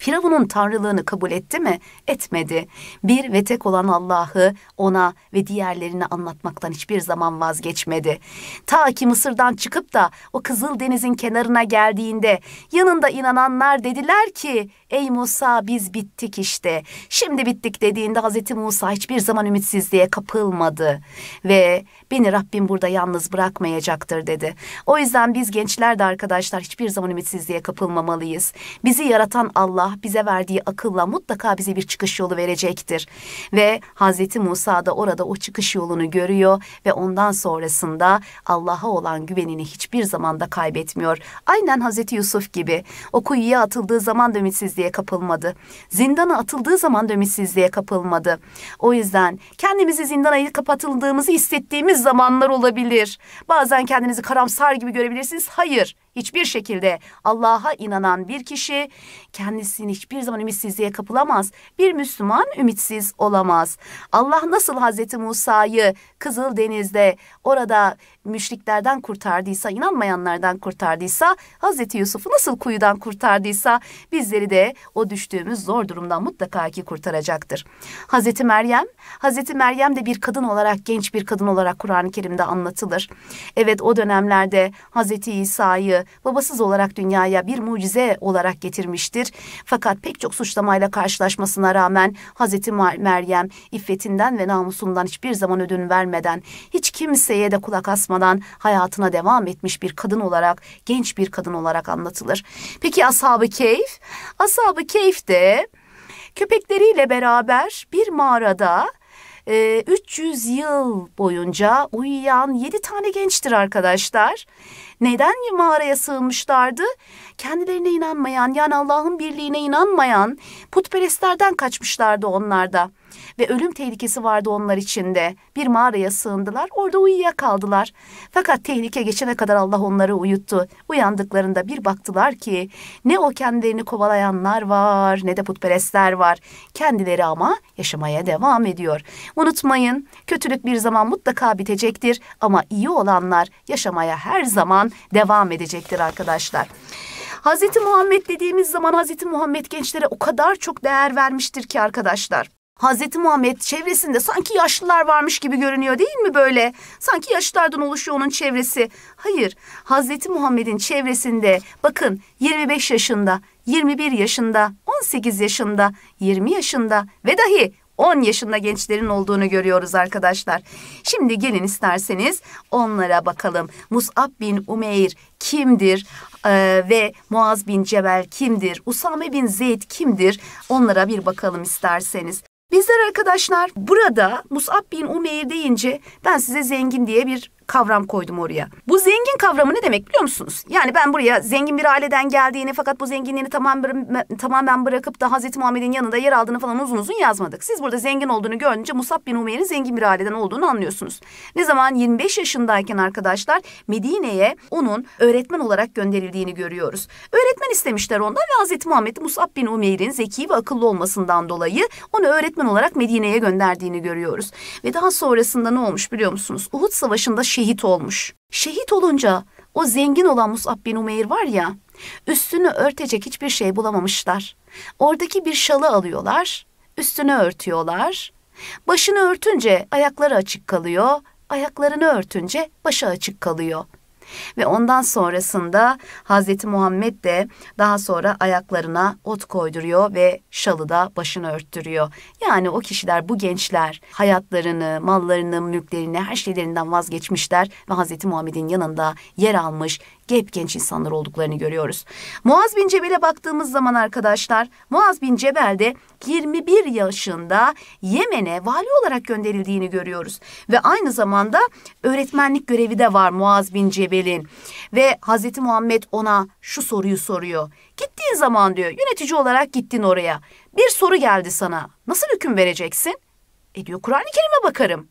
Firavun'un tanrılığını kabul etti mi? Etmedi. Bir ve tek olan Allah'ı ona ve diğerlerine anlatmaktan hiçbir zaman vazgeçmedi. Ta ki Mısır'dan çıkıp da o Kızıl Deniz'in kenarına geldiğinde yanında inananlar dediler ki Ey Musa biz bittik işte. Şimdi bittik dediğinde Hazreti Musa hiçbir zaman ümitsizliğe kapılmadı. Ve beni Rabbim burada yalnız bırakmayacaktır dedi. O yüzden biz gençler de arkadaşlar hiçbir zaman ümitsizliğe kapılmamalıyız. Bizi yaratan Allah bize verdiği akılla mutlaka bize bir çıkış yolu verecektir. Ve Hazreti Musa da orada o çıkış yolunu görüyor ve ondan sonrasında Allah'a olan güvenini hiçbir zaman da kaybetmiyor. Aynen Hazreti Yusuf gibi o kuyuya atıldığı zaman da ümitsizliğe ümitsizliğe kapılmadı. Zindana atıldığı zaman da ümitsizliğe kapılmadı. O yüzden kendimizi zindana kapatıldığımızı hissettiğimiz zamanlar olabilir. Bazen kendinizi karamsar gibi görebilirsiniz. Hayır, Hiçbir şekilde Allah'a inanan bir kişi kendisini hiçbir zaman ümitsizliğe kapılamaz. Bir Müslüman ümitsiz olamaz. Allah nasıl Hazreti Musa'yı Kızıl Deniz'de orada müşriklerden kurtardıysa, inanmayanlardan kurtardıysa, Hazreti Yusuf'u nasıl kuyudan kurtardıysa bizleri de o düştüğümüz zor durumdan mutlaka ki kurtaracaktır. Hazreti Meryem, Hazreti Meryem de bir kadın olarak, genç bir kadın olarak Kur'an-ı Kerim'de anlatılır. Evet o dönemlerde Hazreti İsa'yı babasız olarak dünyaya bir mucize olarak getirmiştir. Fakat pek çok suçlamayla karşılaşmasına rağmen Hazreti Meryem iffetinden ve namusundan hiçbir zaman ödün vermeden, hiç kimseye de kulak asmadan hayatına devam etmiş bir kadın olarak, genç bir kadın olarak anlatılır. Peki Ashab-ı Keyf? Ashab-ı Keyf de köpekleriyle beraber bir mağarada 300 e, yıl boyunca uyuyan 7 tane gençtir arkadaşlar. Neden mağaraya sığınmışlardı? Kendilerine inanmayan yani Allah'ın birliğine inanmayan putperestlerden kaçmışlardı onlarda ve ölüm tehlikesi vardı onlar içinde. Bir mağaraya sığındılar, orada uyuyakaldılar. Fakat tehlike geçene kadar Allah onları uyuttu. Uyandıklarında bir baktılar ki ne o kendilerini kovalayanlar var ne de putperestler var. Kendileri ama yaşamaya devam ediyor. Unutmayın, kötülük bir zaman mutlaka bitecektir ama iyi olanlar yaşamaya her zaman devam edecektir arkadaşlar. Hazreti Muhammed dediğimiz zaman Hazreti Muhammed gençlere o kadar çok değer vermiştir ki arkadaşlar. Hazreti Muhammed çevresinde sanki yaşlılar varmış gibi görünüyor değil mi böyle? Sanki yaşlılardan oluşuyor onun çevresi. Hayır, Hazreti Muhammed'in çevresinde bakın 25 yaşında, 21 yaşında, 18 yaşında, 20 yaşında ve dahi 10 yaşında gençlerin olduğunu görüyoruz arkadaşlar. Şimdi gelin isterseniz onlara bakalım. Mus'ab bin Umeyr kimdir ee, ve Muaz bin Cebel kimdir? Usame bin Zeyd kimdir? Onlara bir bakalım isterseniz. Bizler arkadaşlar burada Musab bin Umeyr deyince ben size zengin diye bir kavram koydum oraya. Bu zengin kavramı ne demek biliyor musunuz? Yani ben buraya zengin bir aileden geldiğini fakat bu zenginliğini tamamen, tamamen bırakıp da Hazreti Muhammed'in yanında yer aldığını falan uzun uzun yazmadık. Siz burada zengin olduğunu görünce Musab bin Umeyr'in zengin bir aileden olduğunu anlıyorsunuz. Ne zaman 25 yaşındayken arkadaşlar Medine'ye onun öğretmen olarak gönderildiğini görüyoruz. Öğretmen istemişler ondan ve Hazreti Muhammed Musab bin Umeyr'in zeki ve akıllı olmasından dolayı onu öğretmen olarak Medine'ye gönderdiğini görüyoruz. Ve daha sonrasında ne olmuş biliyor musunuz? Uhud Savaşı'nda şehit olmuş. Şehit olunca o zengin olan Musab bin Umeyr var ya, üstünü örtecek hiçbir şey bulamamışlar. Oradaki bir şalı alıyorlar, üstünü örtüyorlar. Başını örtünce ayakları açık kalıyor, ayaklarını örtünce başı açık kalıyor. Ve ondan sonrasında Hazreti Muhammed de daha sonra ayaklarına ot koyduruyor ve şalı da başını örttürüyor. Yani o kişiler, bu gençler hayatlarını, mallarını, mülklerini, her şeylerinden vazgeçmişler ve Hazreti Muhammed'in yanında yer almış, hep genç insanlar olduklarını görüyoruz. Muaz bin Cebel'e baktığımız zaman arkadaşlar Muaz bin Cebel de 21 yaşında Yemen'e vali olarak gönderildiğini görüyoruz. Ve aynı zamanda öğretmenlik görevi de var Muaz bin Cebel'in. Ve Hazreti Muhammed ona şu soruyu soruyor. Gittiğin zaman diyor yönetici olarak gittin oraya. Bir soru geldi sana. Nasıl hüküm vereceksin? E diyor Kur'an-ı Kerim'e bakarım.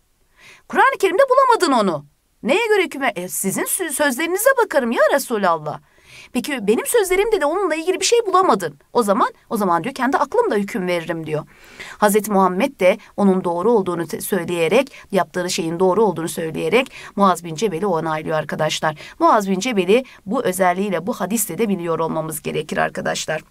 Kur'an-ı Kerim'de bulamadın onu. Neye göre hüküm E, sizin sözlerinize bakarım ya Resulallah. Peki benim sözlerimde de onunla ilgili bir şey bulamadın. O zaman o zaman diyor kendi aklımla hüküm veririm diyor. Hazreti Muhammed de onun doğru olduğunu söyleyerek yaptığı şeyin doğru olduğunu söyleyerek Muaz bin Cebel'i onaylıyor arkadaşlar. Muaz bin Cebel'i bu özelliğiyle bu hadiste de biliyor olmamız gerekir arkadaşlar.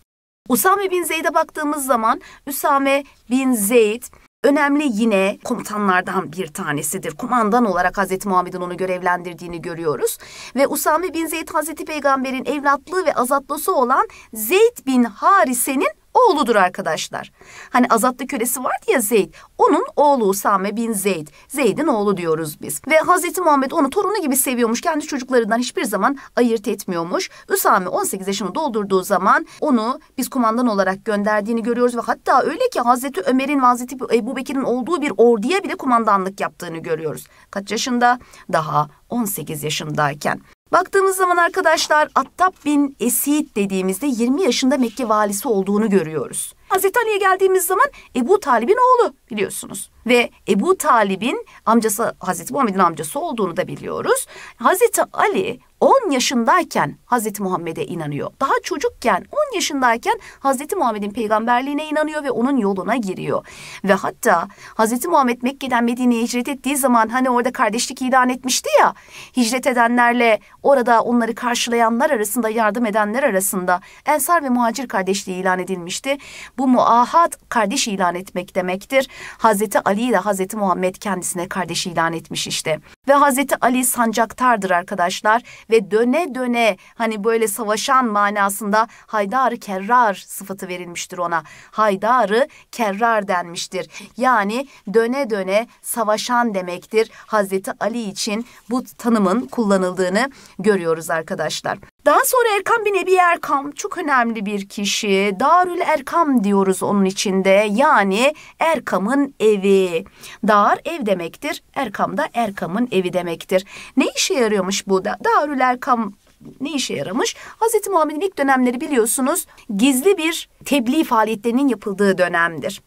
Usame bin Zeyd'e baktığımız zaman Usame bin Zeyd Önemli yine komutanlardan bir tanesidir. Kumandan olarak Hazreti Muhammed'in onu görevlendirdiğini görüyoruz. Ve Usami bin Zeyd Hazreti Peygamber'in evlatlığı ve azatlısı olan Zeyd bin Harise'nin oğludur arkadaşlar. Hani Azatlı kölesi vardı ya Zeyd. Onun oğlu Usame bin Zeyd. Zeyd'in oğlu diyoruz biz. Ve Hazreti Muhammed onu torunu gibi seviyormuş. Kendi çocuklarından hiçbir zaman ayırt etmiyormuş. Usame 18 yaşını doldurduğu zaman onu biz kumandan olarak gönderdiğini görüyoruz. Ve hatta öyle ki Hazreti Ömer'in ve Hazreti Ebu Bekir'in olduğu bir orduya bile kumandanlık yaptığını görüyoruz. Kaç yaşında? Daha 18 yaşındayken. Baktığımız zaman arkadaşlar Attab bin Esid dediğimizde 20 yaşında Mekke valisi olduğunu görüyoruz. Hazreti Ali'ye geldiğimiz zaman Ebu Talib'in oğlu biliyorsunuz. Ve Ebu Talib'in amcası Hazreti Muhammed'in amcası olduğunu da biliyoruz. Hazreti Ali 10 yaşındayken Hazreti Muhammed'e inanıyor. Daha çocukken 10 yaşındayken Hazreti Muhammed'in peygamberliğine inanıyor ve onun yoluna giriyor. Ve hatta Hazreti Muhammed Mekke'den Medine'ye hicret ettiği zaman hani orada kardeşlik ilan etmişti ya. Hicret edenlerle orada onları karşılayanlar arasında yardım edenler arasında Ensar ve Muhacir kardeşliği ilan edilmişti. Bu muahat kardeş ilan etmek demektir. Hazreti Ali ile Hazreti Muhammed kendisine kardeş ilan etmiş işte. Ve Hazreti Ali sancaktardır arkadaşlar ve döne döne hani böyle savaşan manasında Haydar-ı Kerrar sıfatı verilmiştir ona. haydarı ı Kerrar denmiştir. Yani döne döne savaşan demektir. Hazreti Ali için bu tanımın kullanıldığını görüyoruz arkadaşlar. Daha sonra Erkam bin Ebi Erkam çok önemli bir kişi. Darül Erkam diyoruz onun içinde. Yani Erkam'ın evi. Dar ev demektir. Erkam da Erkam'ın evi demektir. Ne işe yarıyormuş bu da? Darül Erkam ne işe yaramış? Hz. Muhammed'in ilk dönemleri biliyorsunuz gizli bir tebliğ faaliyetlerinin yapıldığı dönemdir.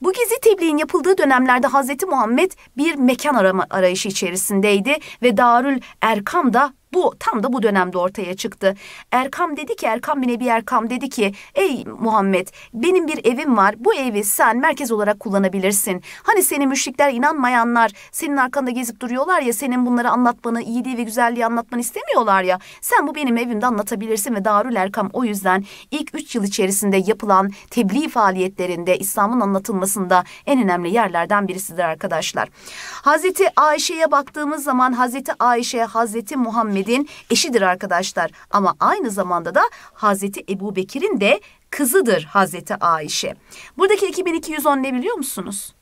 Bu gizli tebliğin yapıldığı dönemlerde Hz. Muhammed bir mekan arama, arayışı içerisindeydi ve Darül Erkam da bu tam da bu dönemde ortaya çıktı. Erkam dedi ki Erkam bin Ebi Erkam dedi ki ey Muhammed benim bir evim var bu evi sen merkez olarak kullanabilirsin. Hani senin müşrikler inanmayanlar senin arkanda gezip duruyorlar ya senin bunları anlatmanı iyiliği ve güzelliği anlatmanı istemiyorlar ya. Sen bu benim evimde anlatabilirsin ve Darül Erkam o yüzden ilk üç yıl içerisinde yapılan tebliğ faaliyetlerinde İslam'ın anlatılmasında en önemli yerlerden birisidir arkadaşlar. Hazreti Ayşe'ye baktığımız zaman Hazreti Ayşe, Hazreti Muhammed Muhammed'in eşidir arkadaşlar ama aynı zamanda da Hazreti Ebu Bekir'in de kızıdır Hazreti Ayşe. Buradaki 2210 ne biliyor musunuz?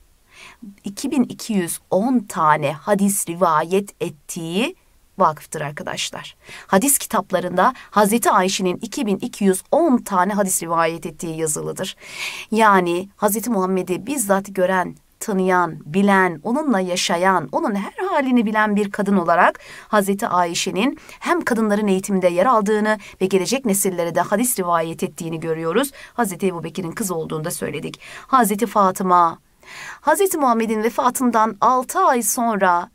2210 tane hadis rivayet ettiği vakıftır arkadaşlar. Hadis kitaplarında Hazreti Ayşe'nin 2210 tane hadis rivayet ettiği yazılıdır. Yani Hazreti Muhammed'i bizzat gören tanıyan, bilen, onunla yaşayan, onun her halini bilen bir kadın olarak Hazreti Ayşe'nin hem kadınların eğitimde yer aldığını ve gelecek nesillere de hadis rivayet ettiğini görüyoruz. Hazreti Ebubekir'in kız olduğunu da söyledik. Hazreti Fatıma, Hazreti Muhammed'in vefatından 6 ay sonra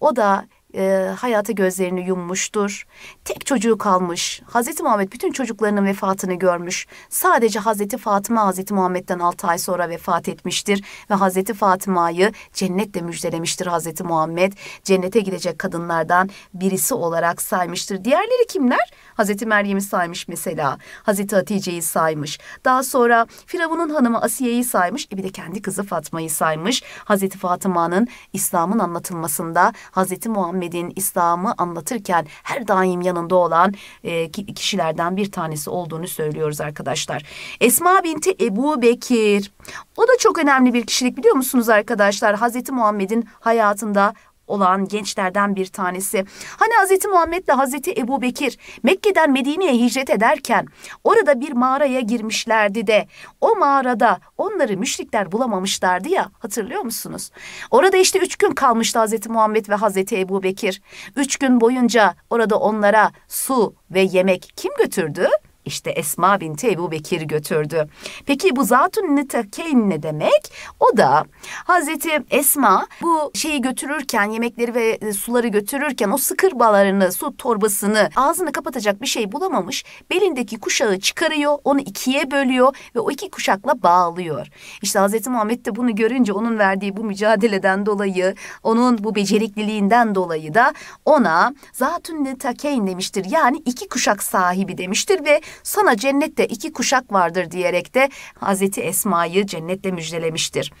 o da e, hayata gözlerini yummuştur. Tek çocuğu kalmış. Hazreti Muhammed bütün çocuklarının vefatını görmüş. Sadece Hazreti Fatıma Hazreti Muhammed'den 6 ay sonra vefat etmiştir ve Hazreti Fatıma'yı cennetle müjdelemiştir Hazreti Muhammed. Cennete gidecek kadınlardan birisi olarak saymıştır. Diğerleri kimler? Hazreti Meryem'i saymış mesela. Hazreti Hatice'yi saymış. Daha sonra Firavun'un hanımı Asiye'yi saymış. E bir de kendi kızı Fatma'yı saymış. Hazreti Fatıma'nın İslam'ın anlatılmasında Hazreti Muhammed'in İslam'ı anlatırken her daim yanında olan e, kişilerden bir tanesi olduğunu söylüyoruz arkadaşlar. Esma binti Ebu Bekir. O da çok önemli bir kişilik biliyor musunuz arkadaşlar? Hazreti Muhammed'in hayatında olan gençlerden bir tanesi. Hani Hazreti Muhammed ile Hazreti Ebu Bekir Mekke'den Medine'ye hicret ederken orada bir mağaraya girmişlerdi de o mağarada onları müşrikler bulamamışlardı ya hatırlıyor musunuz? Orada işte üç gün kalmıştı Hazreti Muhammed ve Hazreti Ebu Bekir. Üç gün boyunca orada onlara su ve yemek kim götürdü? İşte Esma binti Ebu Bekir götürdü. Peki bu zatun nitekeyn ne demek? O da Hazreti Esma bu şeyi götürürken yemekleri ve e, suları götürürken o sıkırbalarını su torbasını ağzını kapatacak bir şey bulamamış. Belindeki kuşağı çıkarıyor onu ikiye bölüyor ve o iki kuşakla bağlıyor. İşte Hazreti Muhammed de bunu görünce onun verdiği bu mücadeleden dolayı onun bu becerikliliğinden dolayı da ona zatun nitekeyn demiştir. Yani iki kuşak sahibi demiştir ve sana cennette iki kuşak vardır diyerek de Hazreti Esma'yı cennetle müjdelemiştir.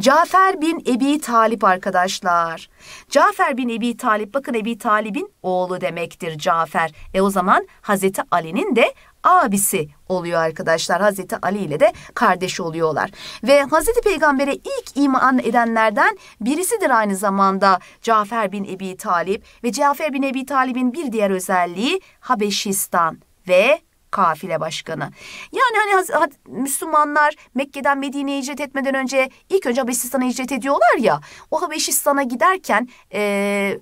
Cafer bin Ebi Talip arkadaşlar. Cafer bin Ebi Talip bakın Ebi Talip'in oğlu demektir Cafer. E o zaman Hazreti Ali'nin de abisi oluyor arkadaşlar. Hazreti Ali ile de kardeş oluyorlar. Ve Hazreti Peygamber'e ilk iman edenlerden birisidir aynı zamanda Cafer bin Ebi Talip ve Cafer bin Ebi Talip'in bir diğer özelliği Habeşistan ve kafile başkanı. Yani hani Müslümanlar Mekke'den Medine'ye hicret etmeden önce ilk önce Habeşistan'a hicret ediyorlar ya. O Habeşistan'a giderken e,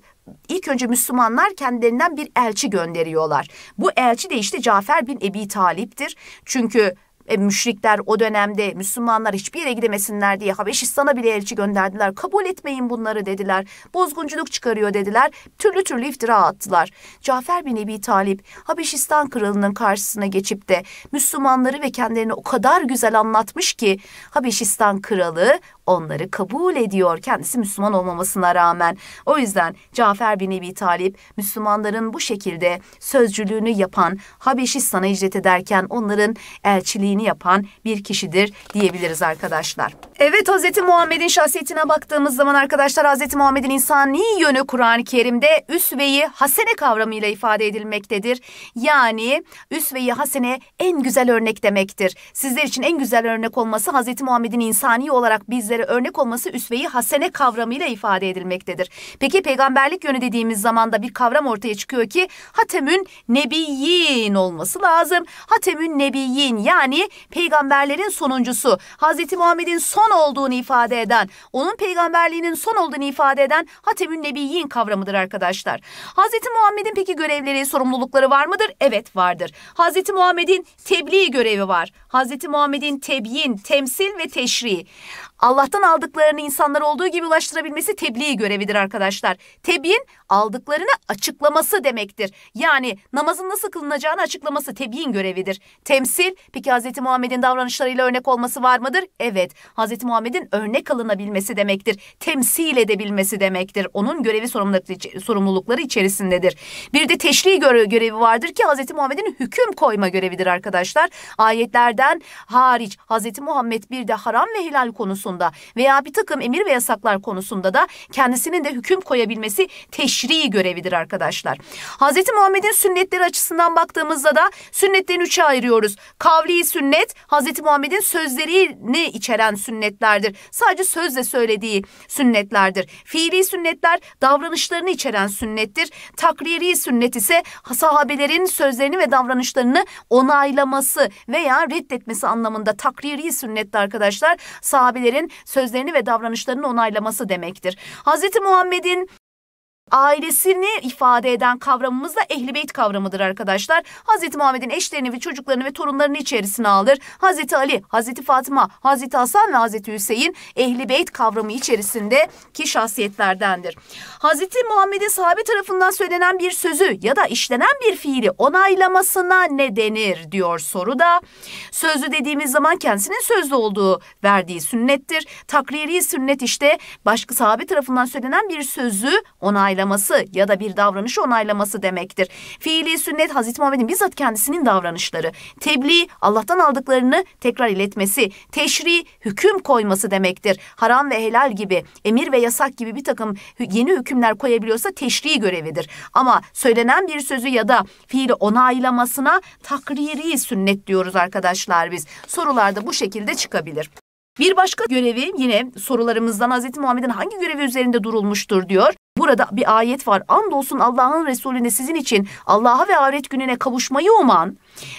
ilk önce Müslümanlar kendilerinden bir elçi gönderiyorlar. Bu elçi de işte Cafer bin Ebi Talip'tir. Çünkü e, müşrikler o dönemde Müslümanlar hiçbir yere gidemesinler diye Habeşistan'a bile elçi gönderdiler. Kabul etmeyin bunları dediler. Bozgunculuk çıkarıyor dediler. Türlü türlü iftira attılar. Cafer bin Ebi Talip Habeşistan kralının karşısına geçip de Müslümanları ve kendilerini o kadar güzel anlatmış ki Habeşistan kralı onları kabul ediyor kendisi Müslüman olmamasına rağmen. O yüzden Cafer bin Ebi Talip Müslümanların bu şekilde sözcülüğünü yapan Habeşistan'a hicret ederken onların elçiliğini görevini yapan bir kişidir diyebiliriz arkadaşlar. Evet Hz. Muhammed'in şahsiyetine baktığımız zaman arkadaşlar Hz. Muhammed'in insani yönü Kur'an-ı Kerim'de üsve-i hasene kavramıyla ifade edilmektedir. Yani üsve-i hasene en güzel örnek demektir. Sizler için en güzel örnek olması Hz. Muhammed'in insani olarak bizlere örnek olması üsve-i hasene kavramıyla ifade edilmektedir. Peki peygamberlik yönü dediğimiz zaman da bir kavram ortaya çıkıyor ki Hatemün Nebiyyin olması lazım. Hatemün Nebiyyin yani peygamberlerin sonuncusu, Hz. Muhammed'in son olduğunu ifade eden, onun peygamberliğinin son olduğunu ifade eden Hatemün Nebiyyin kavramıdır arkadaşlar. Hz. Muhammed'in peki görevleri, sorumlulukları var mıdır? Evet vardır. Hz. Muhammed'in tebliğ görevi var. Hz. Muhammed'in tebyin, temsil ve teşri. Allah'tan aldıklarını insanlar olduğu gibi ulaştırabilmesi tebliğ görevidir arkadaşlar. Tebyin aldıklarını açıklaması demektir. Yani namazın nasıl kılınacağını açıklaması tebyin görevidir. Temsil peki Hz. Muhammed'in davranışlarıyla örnek olması var mıdır? Evet. Hz. Muhammed'in örnek alınabilmesi demektir. Temsil edebilmesi demektir. Onun görevi sorumlulukları içerisindedir. Bir de teşri görevi vardır ki Hz. Muhammed'in hüküm koyma görevidir arkadaşlar. Ayetlerden hariç Hz. Muhammed bir de haram ve helal konusu konusunda veya bir takım emir ve yasaklar konusunda da kendisinin de hüküm koyabilmesi teşrii görevidir arkadaşlar. Hz. Muhammed'in sünnetleri açısından baktığımızda da sünnetlerin üçe ayırıyoruz. Kavli sünnet Hz. Muhammed'in sözlerini içeren sünnetlerdir. Sadece sözle söylediği sünnetlerdir. Fiili sünnetler davranışlarını içeren sünnettir. Takriri sünnet ise sahabelerin sözlerini ve davranışlarını onaylaması veya reddetmesi anlamında takriri sünnetti arkadaşlar. Sahabelerin peygamberin sözlerini ve davranışlarını onaylaması demektir. Hz. Muhammed'in ailesini ifade eden kavramımız da ehli beyt kavramıdır arkadaşlar. Hz. Muhammed'in eşlerini ve çocuklarını ve torunlarını içerisine alır. Hz. Ali, Hz. Fatıma, Hz. Hasan ve Hz. Hüseyin ehli beyt kavramı içerisindeki şahsiyetlerdendir. Hz. Muhammed'in sahabe tarafından söylenen bir sözü ya da işlenen bir fiili onaylamasına ne denir diyor soruda. Sözlü dediğimiz zaman kendisinin sözlü olduğu verdiği sünnettir. Takriri sünnet işte başka sahabe tarafından söylenen bir sözü onaylamasına onaylaması ya da bir davranış onaylaması demektir. Fiili sünnet Hazreti Muhammed'in bizzat kendisinin davranışları. Tebliğ Allah'tan aldıklarını tekrar iletmesi. Teşri hüküm koyması demektir. Haram ve helal gibi emir ve yasak gibi bir takım yeni hükümler koyabiliyorsa teşri görevidir. Ama söylenen bir sözü ya da fiili onaylamasına takriri sünnet diyoruz arkadaşlar biz. Sorularda bu şekilde çıkabilir. Bir başka görevi yine sorularımızdan Hz. Muhammed'in hangi görevi üzerinde durulmuştur diyor. Burada bir ayet var. Andolsun Allah'ın Resulüne sizin için Allah'a ve ahiret gününe kavuşmayı uman,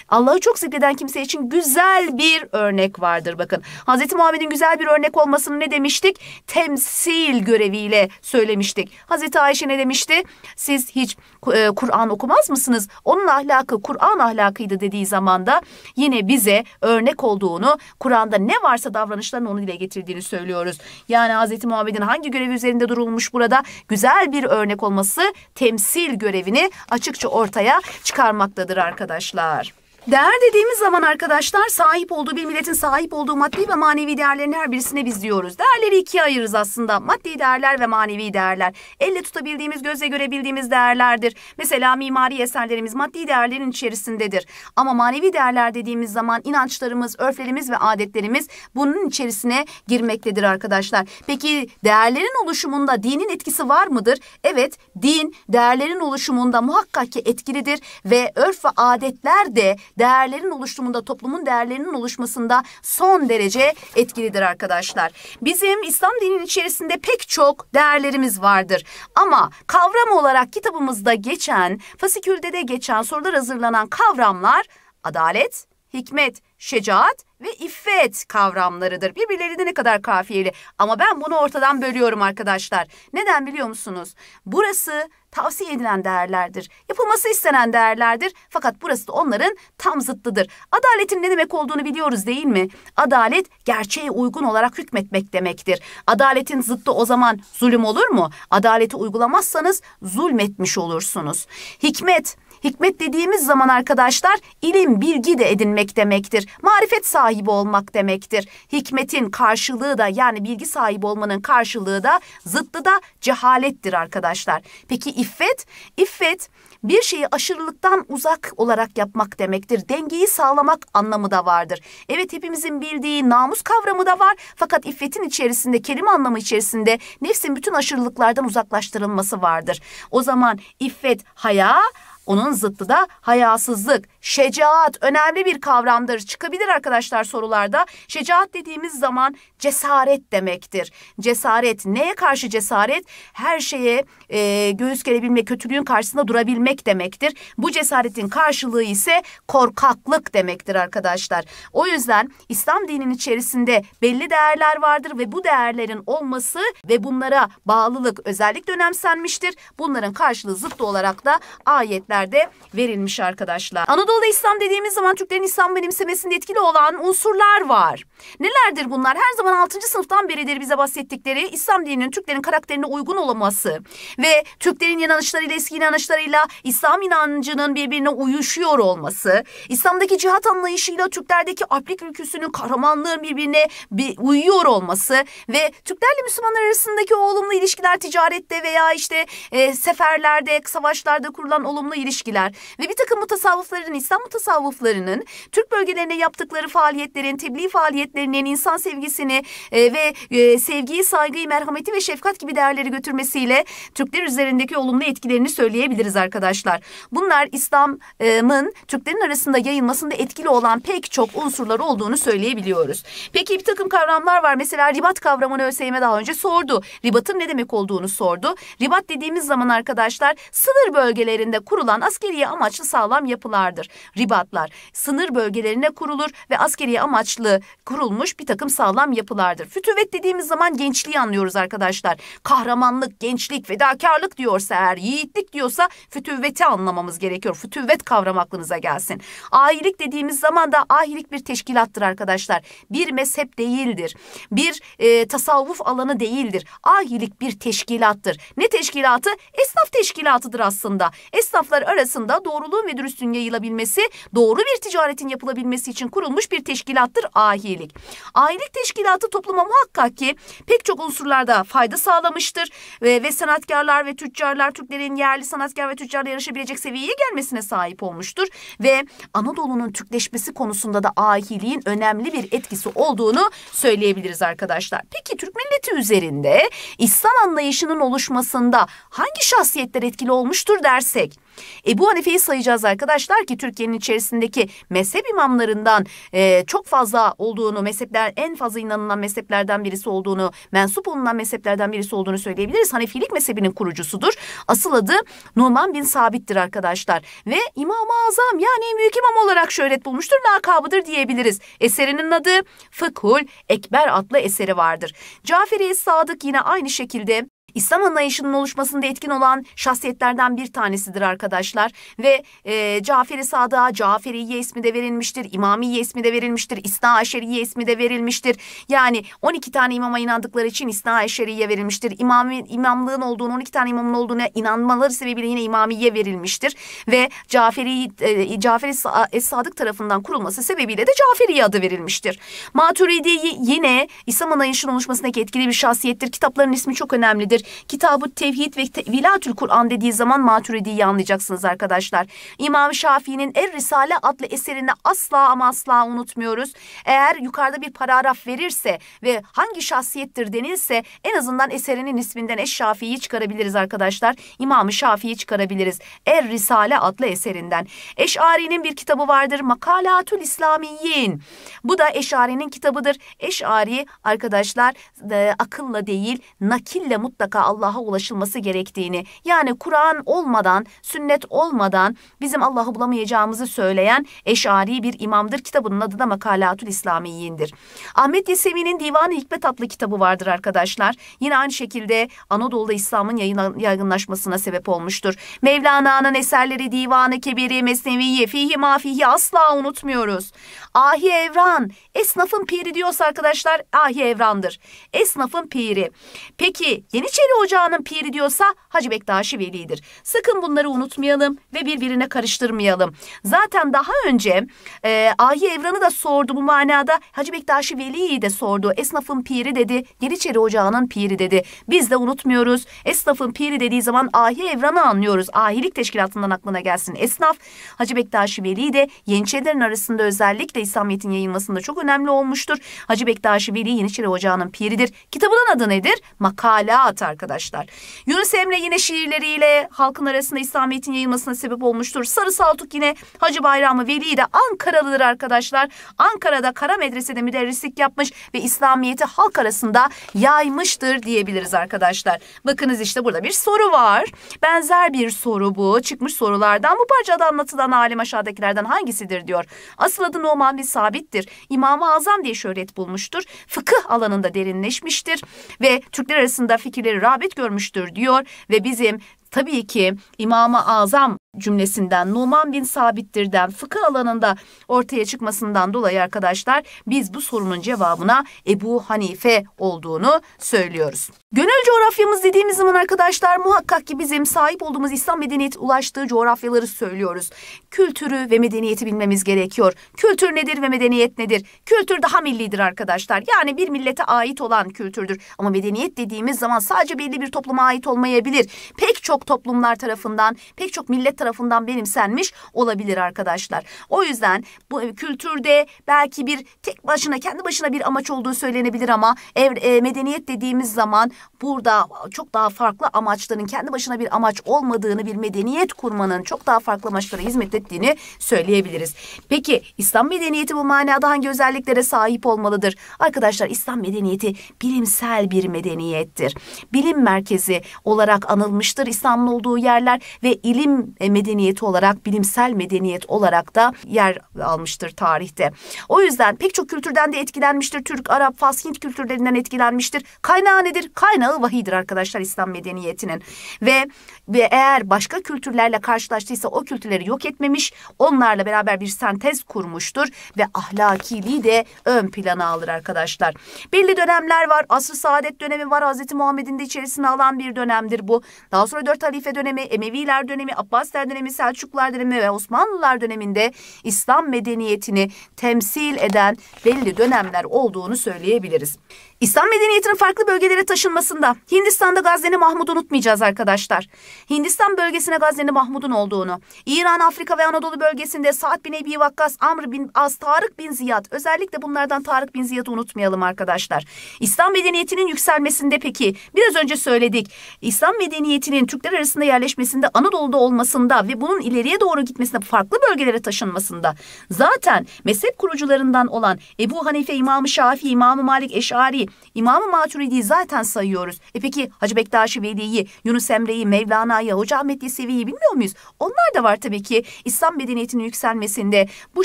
Allah'ı çok zikreden kimse için güzel bir örnek vardır bakın. Hazreti Muhammed'in güzel bir örnek olmasını ne demiştik? Temsil göreviyle söylemiştik. Hazreti Ayşe ne demişti? Siz hiç e, Kur'an okumaz mısınız? Onun ahlakı Kur'an ahlakıydı dediği zaman da yine bize örnek olduğunu, Kur'an'da ne varsa davranışlarını onu dile getirdiğini söylüyoruz. Yani Hazreti Muhammed'in hangi görevi üzerinde durulmuş burada? Güzel güzel bir örnek olması temsil görevini açıkça ortaya çıkarmaktadır arkadaşlar. Değer dediğimiz zaman arkadaşlar sahip olduğu bir milletin sahip olduğu maddi ve manevi değerlerin her birisine biz diyoruz. Değerleri ikiye ayırırız aslında. Maddi değerler ve manevi değerler. Elle tutabildiğimiz, gözle görebildiğimiz değerlerdir. Mesela mimari eserlerimiz maddi değerlerin içerisindedir. Ama manevi değerler dediğimiz zaman inançlarımız, örflerimiz ve adetlerimiz bunun içerisine girmektedir arkadaşlar. Peki değerlerin oluşumunda dinin etkisi var mıdır? Evet, din değerlerin oluşumunda muhakkak ki etkilidir ve örf ve adetler de değerlerin oluşumunda, toplumun değerlerinin oluşmasında son derece etkilidir arkadaşlar. Bizim İslam dininin içerisinde pek çok değerlerimiz vardır. Ama kavram olarak kitabımızda geçen, fasikülde de geçen sorular hazırlanan kavramlar adalet, hikmet, şecaat ve iffet kavramlarıdır. Birbirleri de ne kadar kafiyeli. Ama ben bunu ortadan bölüyorum arkadaşlar. Neden biliyor musunuz? Burası tavsiye edilen değerlerdir. Yapılması istenen değerlerdir. Fakat burası da onların tam zıttıdır. Adaletin ne demek olduğunu biliyoruz değil mi? Adalet gerçeğe uygun olarak hükmetmek demektir. Adaletin zıttı o zaman zulüm olur mu? Adaleti uygulamazsanız zulmetmiş olursunuz. Hikmet Hikmet dediğimiz zaman arkadaşlar ilim bilgi de edinmek demektir. Marifet sahibi olmak demektir. Hikmetin karşılığı da yani bilgi sahibi olmanın karşılığı da zıttı da cehalettir arkadaşlar. Peki iffet? İffet bir şeyi aşırılıktan uzak olarak yapmak demektir. Dengeyi sağlamak anlamı da vardır. Evet hepimizin bildiği namus kavramı da var fakat iffetin içerisinde kelime anlamı içerisinde nefsin bütün aşırılıklardan uzaklaştırılması vardır. O zaman iffet haya, onun zıttı da hayasızlık, şecaat önemli bir kavramdır. Çıkabilir arkadaşlar sorularda. Şecaat dediğimiz zaman cesaret demektir. Cesaret neye karşı cesaret? Her şeye e, göğüs gelebilmek, kötülüğün karşısında durabilmek demektir. Bu cesaretin karşılığı ise korkaklık demektir arkadaşlar. O yüzden İslam dininin içerisinde belli değerler vardır ve bu değerlerin olması ve bunlara bağlılık özellikle önemsenmiştir. Bunların karşılığı zıttı olarak da ayet örneklerde verilmiş arkadaşlar. Anadolu'da İslam dediğimiz zaman Türklerin İslam benimsemesinde etkili olan unsurlar var. Nelerdir bunlar? Her zaman 6. sınıftan beridir bize bahsettikleri İslam dininin Türklerin karakterine uygun olaması ve Türklerin inanışlarıyla eski inanışlarıyla İslam inancının birbirine uyuşuyor olması, İslam'daki cihat anlayışıyla Türklerdeki aplik ülküsünün kahramanlığın birbirine bir uyuyor olması ve Türklerle Müslümanlar arasındaki o olumlu ilişkiler ticarette veya işte e, seferlerde, savaşlarda kurulan olumlu ilişkiler ve bir takım mutasavvıfların, İslam mutasavvıflarının Türk bölgelerinde yaptıkları faaliyetlerin, tebliğ faaliyetlerinin insan sevgisini e, ve e, sevgiyi, saygıyı, merhameti ve şefkat gibi değerleri götürmesiyle Türkler üzerindeki olumlu etkilerini söyleyebiliriz arkadaşlar. Bunlar İslam'ın e, Türklerin arasında yayılmasında etkili olan pek çok unsurlar olduğunu söyleyebiliyoruz. Peki bir takım kavramlar var. Mesela ribat kavramını ÖSYM daha önce sordu. Ribatın ne demek olduğunu sordu. Ribat dediğimiz zaman arkadaşlar sınır bölgelerinde kurulan olan askeriye amaçlı sağlam yapılardır. Ribatlar sınır bölgelerine kurulur ve askeriye amaçlı kurulmuş bir takım sağlam yapılardır. Fütüvet dediğimiz zaman gençliği anlıyoruz arkadaşlar. Kahramanlık, gençlik, fedakarlık diyorsa eğer, yiğitlik diyorsa fütüvveti anlamamız gerekiyor. Fütüvvet kavram aklınıza gelsin. Ahilik dediğimiz zaman da ahilik bir teşkilattır arkadaşlar. Bir mezhep değildir. Bir e, tasavvuf alanı değildir. Ahilik bir teşkilattır. Ne teşkilatı? Esnaf teşkilatıdır aslında. Esnaflar kurumlar arasında doğruluğun ve dürüstlüğün yayılabilmesi, doğru bir ticaretin yapılabilmesi için kurulmuş bir teşkilattır ahilik. Ahilik teşkilatı topluma muhakkak ki pek çok unsurlarda fayda sağlamıştır ve, ve sanatkarlar ve tüccarlar Türklerin yerli sanatkar ve tüccarla yarışabilecek seviyeye gelmesine sahip olmuştur ve Anadolu'nun Türkleşmesi konusunda da ahiliğin önemli bir etkisi olduğunu söyleyebiliriz arkadaşlar. Peki Türk milleti üzerinde İslam anlayışının oluşmasında hangi şahsiyetler etkili olmuştur dersek? Ebu Hanife'yi sayacağız arkadaşlar ki Türkiye'nin içerisindeki mezhep imamlarından e, çok fazla olduğunu, mezhepler en fazla inanılan mezheplerden birisi olduğunu, mensup olunan mezheplerden birisi olduğunu söyleyebiliriz. Hanefilik mezhebinin kurucusudur. Asıl adı Numan bin Sabit'tir arkadaşlar ve İmam-ı Azam yani en büyük imam olarak şöhret bulmuştur, lakabıdır diyebiliriz. Eserinin adı Fıkhul Ekber adlı eseri vardır. Caferi Sadık yine aynı şekilde İslam anlayışının oluşmasında etkin olan şahsiyetlerden bir tanesidir arkadaşlar. Ve e, Caferi Sadık'a Caferiye ismi de verilmiştir, İmamiye ismi de verilmiştir, İsna Aşeriye ismi de verilmiştir. Yani 12 tane imama inandıkları için İsna Aşeriye verilmiştir. İmami, imamlığın olduğunu, 12 tane imamın olduğuna inanmaları sebebiyle yine İmamiye verilmiştir. Ve Caferi, e, Caferi e, Sadık tarafından kurulması sebebiyle de Caferiye adı verilmiştir. Maturidi yine İslam anlayışının oluşmasındaki etkili bir şahsiyettir. Kitapların ismi çok önemlidir değildir. Kitabı Tevhid ve te Vilatül Kur'an dediği zaman Maturidi'yi anlayacaksınız arkadaşlar. İmam Şafii'nin Er Risale adlı eserini asla ama asla unutmuyoruz. Eğer yukarıda bir paragraf verirse ve hangi şahsiyettir denilse en azından eserinin isminden Eş Şafii'yi çıkarabiliriz arkadaşlar. İmam Şafii'yi çıkarabiliriz. Er Risale adlı eserinden. Eş'ari'nin bir kitabı vardır. Makalatül İslamiyin. Bu da Eş'ari'nin kitabıdır. Eş'ari arkadaşlar e, akılla değil nakille mutlaka mutlaka Allah'a ulaşılması gerektiğini yani Kur'an olmadan, sünnet olmadan bizim Allah'ı bulamayacağımızı söyleyen eşari bir imamdır. Kitabının adı da Makalatül İslamiyindir. Ahmet Yesevi'nin Divan-ı Hikmet adlı kitabı vardır arkadaşlar. Yine aynı şekilde Anadolu'da İslam'ın yaygınlaşmasına sebep olmuştur. Mevlana'nın eserleri Divan-ı Kebiri, Mesneviye, Fihi Mafihi asla unutmuyoruz. Ahi Evran. Esnafın piri diyorsa arkadaşlar Ahi Evran'dır. Esnafın piri. Peki Yeniçeri Ocağı'nın piri diyorsa Hacı Bektaşi Veli'dir. Sakın bunları unutmayalım ve birbirine karıştırmayalım. Zaten daha önce e, Ahi Evran'ı da sordu bu manada. Hacı Bektaşi Veli'yi de sordu. Esnafın piri dedi. Yeniçeri Ocağı'nın piri dedi. Biz de unutmuyoruz. Esnafın piri dediği zaman Ahi Evran'ı anlıyoruz. Ahilik teşkilatından aklına gelsin esnaf. Hacı Bektaşi Veli de Yeniçerilerin arasında özellikle da İslamiyet'in yayılmasında çok önemli olmuştur. Hacı Bektaşi Veli Yeniçeri Ocağı'nın piridir. Kitabının adı nedir? Makalat arkadaşlar. Yunus Emre yine şiirleriyle halkın arasında İslamiyet'in yayılmasına sebep olmuştur. Sarı Saltuk yine Hacı Bayramı Veli de Ankaralıdır arkadaşlar. Ankara'da Kara Medrese'de müderrislik yapmış ve İslamiyet'i halk arasında yaymıştır diyebiliriz arkadaşlar. Bakınız işte burada bir soru var. Benzer bir soru bu. Çıkmış sorulardan bu parçada anlatılan alim aşağıdakilerden hangisidir diyor. Asıl adı Numan Osman bin Sabit'tir. İmam-ı Azam diye şöhret bulmuştur. Fıkıh alanında derinleşmiştir ve Türkler arasında fikirleri rağbet görmüştür diyor ve bizim Tabii ki İmam-ı Azam cümlesinden Numan bin Sabittir'den fıkıh alanında ortaya çıkmasından dolayı arkadaşlar biz bu sorunun cevabına Ebu Hanife olduğunu söylüyoruz. Gönül coğrafyamız dediğimiz zaman arkadaşlar muhakkak ki bizim sahip olduğumuz İslam medeniyeti ulaştığı coğrafyaları söylüyoruz. Kültürü ve medeniyeti bilmemiz gerekiyor. Kültür nedir ve medeniyet nedir? Kültür daha millidir arkadaşlar. Yani bir millete ait olan kültürdür. Ama medeniyet dediğimiz zaman sadece belli bir topluma ait olmayabilir. Pek çok çok toplumlar tarafından, pek çok millet tarafından benimsenmiş olabilir arkadaşlar. O yüzden bu kültürde belki bir tek başına kendi başına bir amaç olduğu söylenebilir ama ev, e, medeniyet dediğimiz zaman burada çok daha farklı amaçların kendi başına bir amaç olmadığını bir medeniyet kurmanın çok daha farklı amaçlara hizmet ettiğini söyleyebiliriz. Peki İslam medeniyeti bu manada hangi özelliklere sahip olmalıdır? Arkadaşlar İslam medeniyeti bilimsel bir medeniyettir. Bilim merkezi olarak anılmıştır. İslam kapsamlı olduğu yerler ve ilim e, medeniyeti olarak bilimsel medeniyet olarak da yer almıştır tarihte. O yüzden pek çok kültürden de etkilenmiştir. Türk, Arap, Fas, Hint kültürlerinden etkilenmiştir. Kaynağı nedir? Kaynağı vahidir arkadaşlar İslam medeniyetinin. Ve ve eğer başka kültürlerle karşılaştıysa o kültürleri yok etmemiş, onlarla beraber bir sentez kurmuştur ve ahlakiliği de ön plana alır arkadaşlar. Belli dönemler var. Asr-ı Saadet dönemi var. Hazreti Muhammed'in de içerisine alan bir dönemdir bu. Daha sonra 4 4 halife dönemi, Emeviler dönemi, Abbasiler dönemi, Selçuklular dönemi ve Osmanlılar döneminde İslam medeniyetini temsil eden belli dönemler olduğunu söyleyebiliriz. İslam medeniyetinin farklı bölgelere taşınmasında Hindistan'da Gazneli Mahmud'u unutmayacağız arkadaşlar. Hindistan bölgesine Gazneli Mahmud'un olduğunu, İran, Afrika ve Anadolu bölgesinde Sa'd bin Ebi Vakkas, Amr bin As, Tarık bin Ziyad özellikle bunlardan Tarık bin Ziyad'ı unutmayalım arkadaşlar. İslam medeniyetinin yükselmesinde peki biraz önce söyledik. İslam medeniyetinin Türkler arasında yerleşmesinde Anadolu'da olmasında ve bunun ileriye doğru gitmesinde farklı bölgelere taşınmasında zaten mezhep kurucularından olan Ebu Hanife, İmam-ı Şafii, İmam-ı Malik, Eşari, İmam-ı Maturidi'yi zaten sayıyoruz. E peki Hacı Bektaşi Veli'yi, Yunus Emre'yi, Mevlana'yı, Hoca Ahmet Yesevi'yi bilmiyor muyuz? Onlar da var tabii ki İslam medeniyetinin yükselmesinde bu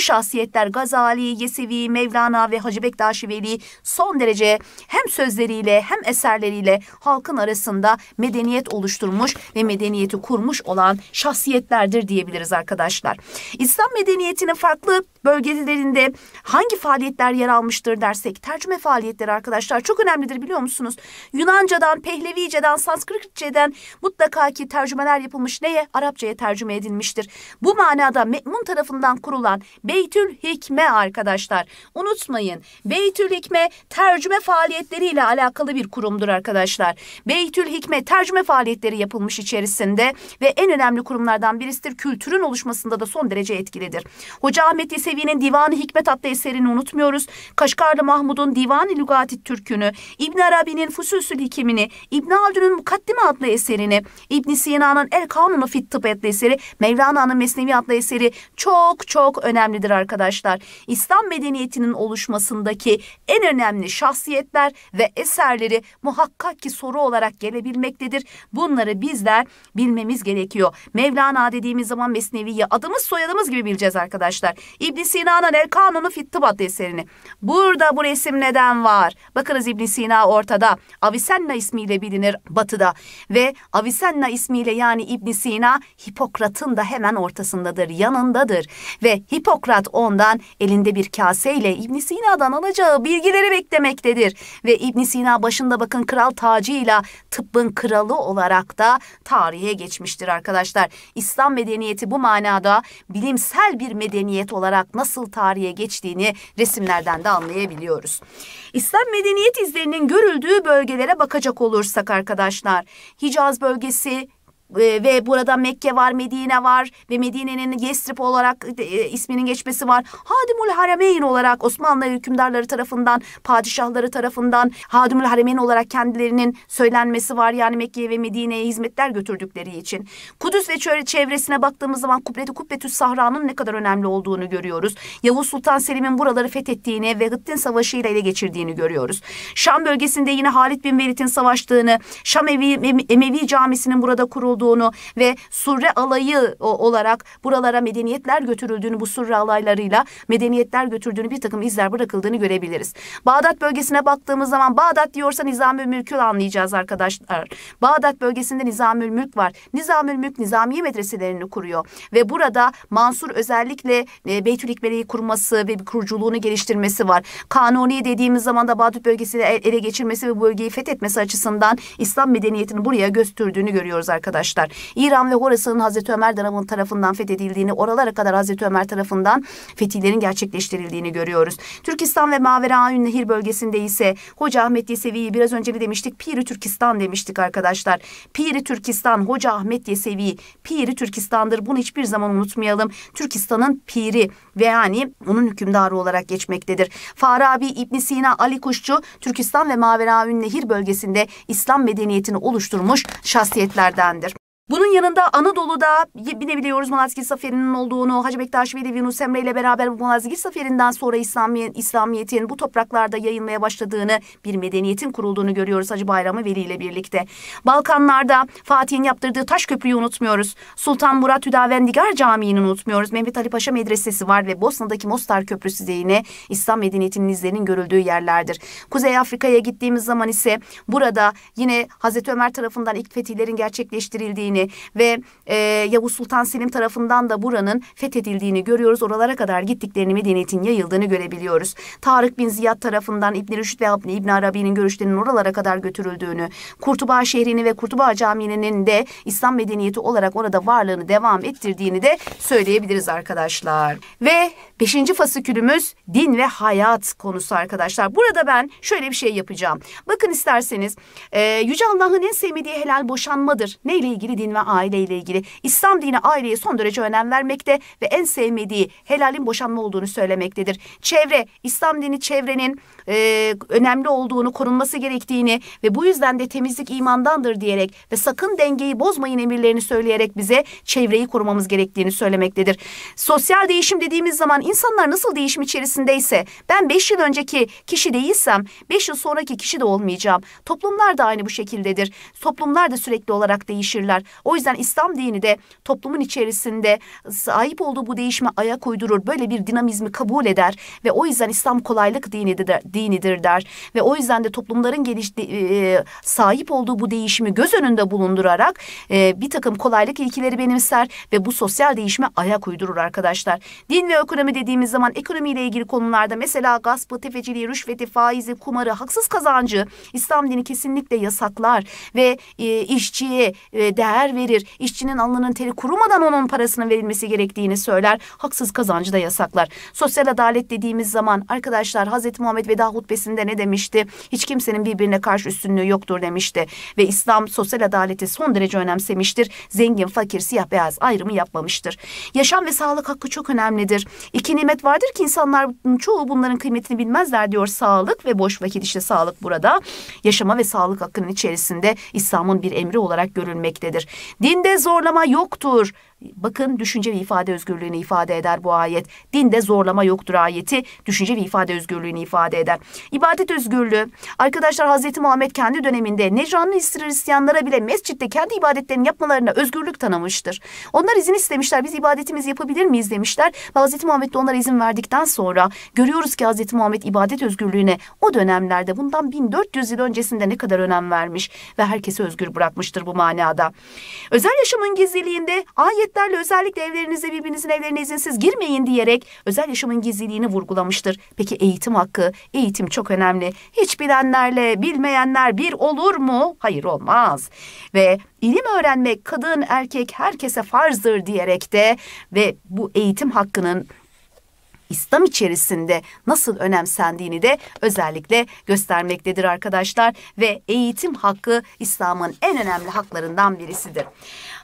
şahsiyetler Gazali, Yesevi, Mevlana ve Hacı Bektaşi Veli son derece hem sözleriyle hem eserleriyle halkın arasında medeniyet oluşturmuş ve medeniyeti kurmuş olan şahsiyetlerdir diyebiliriz arkadaşlar. İslam medeniyetinin farklı bölgelerinde hangi faaliyetler yer almıştır dersek tercüme faaliyetleri arkadaşlar çok önemlidir biliyor musunuz? Yunanca'dan, Pehlevice'den, Sanskritçe'den mutlaka ki tercümeler yapılmış neye? Arapçaya tercüme edilmiştir. Bu manada Me'mun tarafından kurulan Beytül Hikme arkadaşlar. Unutmayın Beytül Hikme tercüme faaliyetleriyle alakalı bir kurumdur arkadaşlar. Beytül Hikme tercüme faaliyetleri yapılmış içerisinde ve en önemli kurumlardan birisidir. Kültürün oluşmasında da son derece etkilidir. Hoca Ahmet Yesevi Musevi'nin Divanı Hikmet adlı eserini unutmuyoruz. Kaşgarlı Mahmud'un Divanı Lügati Türk'ünü, İbn Arabi'nin Fususül Hikimini, İbn Haldun'un Mukaddime adlı eserini, İbn Sina'nın El Kanunu Fit Tıp adlı eseri, Mevlana'nın Mesnevi adlı eseri çok çok önemlidir arkadaşlar. İslam medeniyetinin oluşmasındaki en önemli şahsiyetler ve eserleri muhakkak ki soru olarak gelebilmektedir. Bunları bizler bilmemiz gerekiyor. Mevlana dediğimiz zaman Mesnevi'yi adımız soyadımız gibi bileceğiz arkadaşlar. İbn Sina'nın El Kanunu Fit eserini. Burada bu resim neden var? Bakınız İbn Sina ortada. Avicenna ismiyle bilinir batıda ve Avicenna ismiyle yani İbn Sina Hipokrat'ın da hemen ortasındadır, yanındadır ve Hipokrat ondan elinde bir kaseyle İbn Sina'dan alacağı bilgileri beklemektedir ve İbn Sina başında bakın kral tacıyla tıbbın kralı olarak da tarihe geçmiştir arkadaşlar. İslam medeniyeti bu manada bilimsel bir medeniyet olarak olarak nasıl tarihe geçtiğini resimlerden de anlayabiliyoruz. İslam medeniyet izlerinin görüldüğü bölgelere bakacak olursak arkadaşlar Hicaz bölgesi, ee, ve burada Mekke var, Medine var ve Medine'nin Yesrib olarak e, e, isminin geçmesi var. Hadimul Harameyn olarak Osmanlı hükümdarları tarafından, padişahları tarafından Hadimul Harameyn olarak kendilerinin söylenmesi var. Yani Mekke'ye ve Medine'ye hizmetler götürdükleri için. Kudüs ve çevresine baktığımız zaman Kubbeti Kubbetü Sahra'nın ne kadar önemli olduğunu görüyoruz. Yavuz Sultan Selim'in buraları fethettiğini ve Hıttin Savaşı ile ele geçirdiğini görüyoruz. Şam bölgesinde yine Halid bin Velid'in savaştığını, Şam Evi, Emevi Camisi'nin burada kurulduğunu olduğunu ve Surre alayı olarak buralara medeniyetler götürüldüğünü bu Surre alaylarıyla medeniyetler götürdüğünü bir takım izler bırakıldığını görebiliriz. Bağdat bölgesine baktığımız zaman Bağdat diyorsa Nizamül Mülk'ü anlayacağız arkadaşlar. Bağdat bölgesinde Nizamül Mülk var. Nizamül Mülk Nizamiye medreselerini kuruyor ve burada Mansur özellikle e, Beytül İkbele'yi kurması ve bir kuruculuğunu geliştirmesi var. Kanuni dediğimiz zaman da Bağdat bölgesini ele geçirmesi ve bölgeyi fethetmesi açısından İslam medeniyetini buraya götürdüğünü görüyoruz arkadaşlar başlar. İran ve Horasan'ın Hazreti Ömer Danav'ın tarafından fethedildiğini, oralara kadar Hazreti Ömer tarafından fetihlerin gerçekleştirildiğini görüyoruz. Türkistan ve Maveraün Nehir bölgesinde ise Hoca Ahmet Yesevi'yi biraz önce de demiştik? Piri Türkistan demiştik arkadaşlar. Piri Türkistan, Hoca Ahmet Yesevi, Piri Türkistan'dır. Bunu hiçbir zaman unutmayalım. Türkistan'ın piri ve yani onun hükümdarı olarak geçmektedir. Farabi, İbn Sina, Ali Kuşçu Türkistan ve Maveraün Nehir bölgesinde İslam medeniyetini oluşturmuş şahsiyetlerdendir. Bunun yanında Anadolu'da yine biliyoruz Malazgirt Zaferi'nin olduğunu, Hacı Bektaş Veli Yunus Emre ile beraber bu Malazgirt Zaferi'nden sonra İslamiyet, İslamiyet'in bu topraklarda yayılmaya başladığını, bir medeniyetin kurulduğunu görüyoruz Hacı Bayramı Veli ile birlikte. Balkanlarda Fatih'in yaptırdığı taş köprüyü unutmuyoruz. Sultan Murat Hüdavendigar Camii'ni unutmuyoruz. Mehmet Ali Paşa Medresesi var ve Bosna'daki Mostar Köprüsü de yine İslam medeniyetinin izlerinin görüldüğü yerlerdir. Kuzey Afrika'ya gittiğimiz zaman ise burada yine Hazreti Ömer tarafından ilk fetihlerin gerçekleştirildiğini, edildiğini ve e, Yavuz Sultan Selim tarafından da buranın fethedildiğini görüyoruz. Oralara kadar gittiklerini medeniyetin yayıldığını görebiliyoruz. Tarık bin Ziyad tarafından İbn Rüşd ve İbn Arabi'nin görüşlerinin oralara kadar götürüldüğünü, Kurtuba şehrini ve Kurtuba Camii'nin de İslam medeniyeti olarak orada varlığını devam ettirdiğini de söyleyebiliriz arkadaşlar. Ve beşinci fasikülümüz din ve hayat konusu arkadaşlar. Burada ben şöyle bir şey yapacağım. Bakın isterseniz e, Yüce Allah'ın en sevmediği helal boşanmadır. Neyle ilgili din din ve aile ile ilgili. İslam dini aileye son derece önem vermekte ve en sevmediği helalin boşanma olduğunu söylemektedir. Çevre, İslam dini çevrenin e, önemli olduğunu, korunması gerektiğini ve bu yüzden de temizlik imandandır diyerek ve sakın dengeyi bozmayın emirlerini söyleyerek bize çevreyi korumamız gerektiğini söylemektedir. Sosyal değişim dediğimiz zaman insanlar nasıl değişim içerisindeyse ben 5 yıl önceki kişi değilsem 5 yıl sonraki kişi de olmayacağım. Toplumlar da aynı bu şekildedir. Toplumlar da sürekli olarak değişirler. O yüzden İslam dini de toplumun içerisinde sahip olduğu bu değişme ayak uydurur. Böyle bir dinamizmi kabul eder ve o yüzden İslam kolaylık dinidir, dinidir der. Ve o yüzden de toplumların geliş, e, e, sahip olduğu bu değişimi göz önünde bulundurarak e, bir takım kolaylık ilkeleri benimser ve bu sosyal değişime ayak uydurur arkadaşlar. Din ve ekonomi dediğimiz zaman ekonomiyle ilgili konularda mesela gaspı, tefeciliği, rüşveti, faizi, kumarı, haksız kazancı İslam dini kesinlikle yasaklar ve e, işçiye e, değer haber verir. İşçinin alnının teri kurumadan onun parasının verilmesi gerektiğini söyler. Haksız kazancı da yasaklar. Sosyal adalet dediğimiz zaman arkadaşlar Hazreti Muhammed veda hutbesinde ne demişti? Hiç kimsenin birbirine karşı üstünlüğü yoktur demişti. Ve İslam sosyal adaleti son derece önemsemiştir. Zengin, fakir, siyah, beyaz ayrımı yapmamıştır. Yaşam ve sağlık hakkı çok önemlidir. İki nimet vardır ki insanlar çoğu bunların kıymetini bilmezler diyor sağlık ve boş vakit işte sağlık burada. Yaşama ve sağlık hakkının içerisinde İslam'ın bir emri olarak görülmektedir. Dinde zorlama yoktur. Bakın düşünce ve ifade özgürlüğünü ifade eder bu ayet. Dinde zorlama yoktur ayeti düşünce ve ifade özgürlüğünü ifade eder. İbadet özgürlüğü. Arkadaşlar Hazreti Muhammed kendi döneminde Necranlı Hristiyanlara bile mescitte kendi ibadetlerini yapmalarına özgürlük tanımıştır. Onlar izin istemişler. Biz ibadetimizi yapabilir miyiz demişler. Ve Hazreti Muhammed de onlara izin verdikten sonra görüyoruz ki Hazreti Muhammed ibadet özgürlüğüne o dönemlerde bundan 1400 yıl öncesinde ne kadar önem vermiş ve herkesi özgür bırakmıştır bu manada. Özel yaşamın gizliliğinde ayet Ayetlerle özellikle evlerinize birbirinizin evlerine izinsiz girmeyin diyerek özel yaşamın gizliliğini vurgulamıştır. Peki eğitim hakkı, eğitim çok önemli. Hiç bilenlerle bilmeyenler bir olur mu? Hayır olmaz. Ve ilim öğrenmek kadın erkek herkese farzdır diyerek de ve bu eğitim hakkının İslam içerisinde nasıl önemsendiğini de özellikle göstermektedir arkadaşlar ve eğitim hakkı İslam'ın en önemli haklarından birisidir.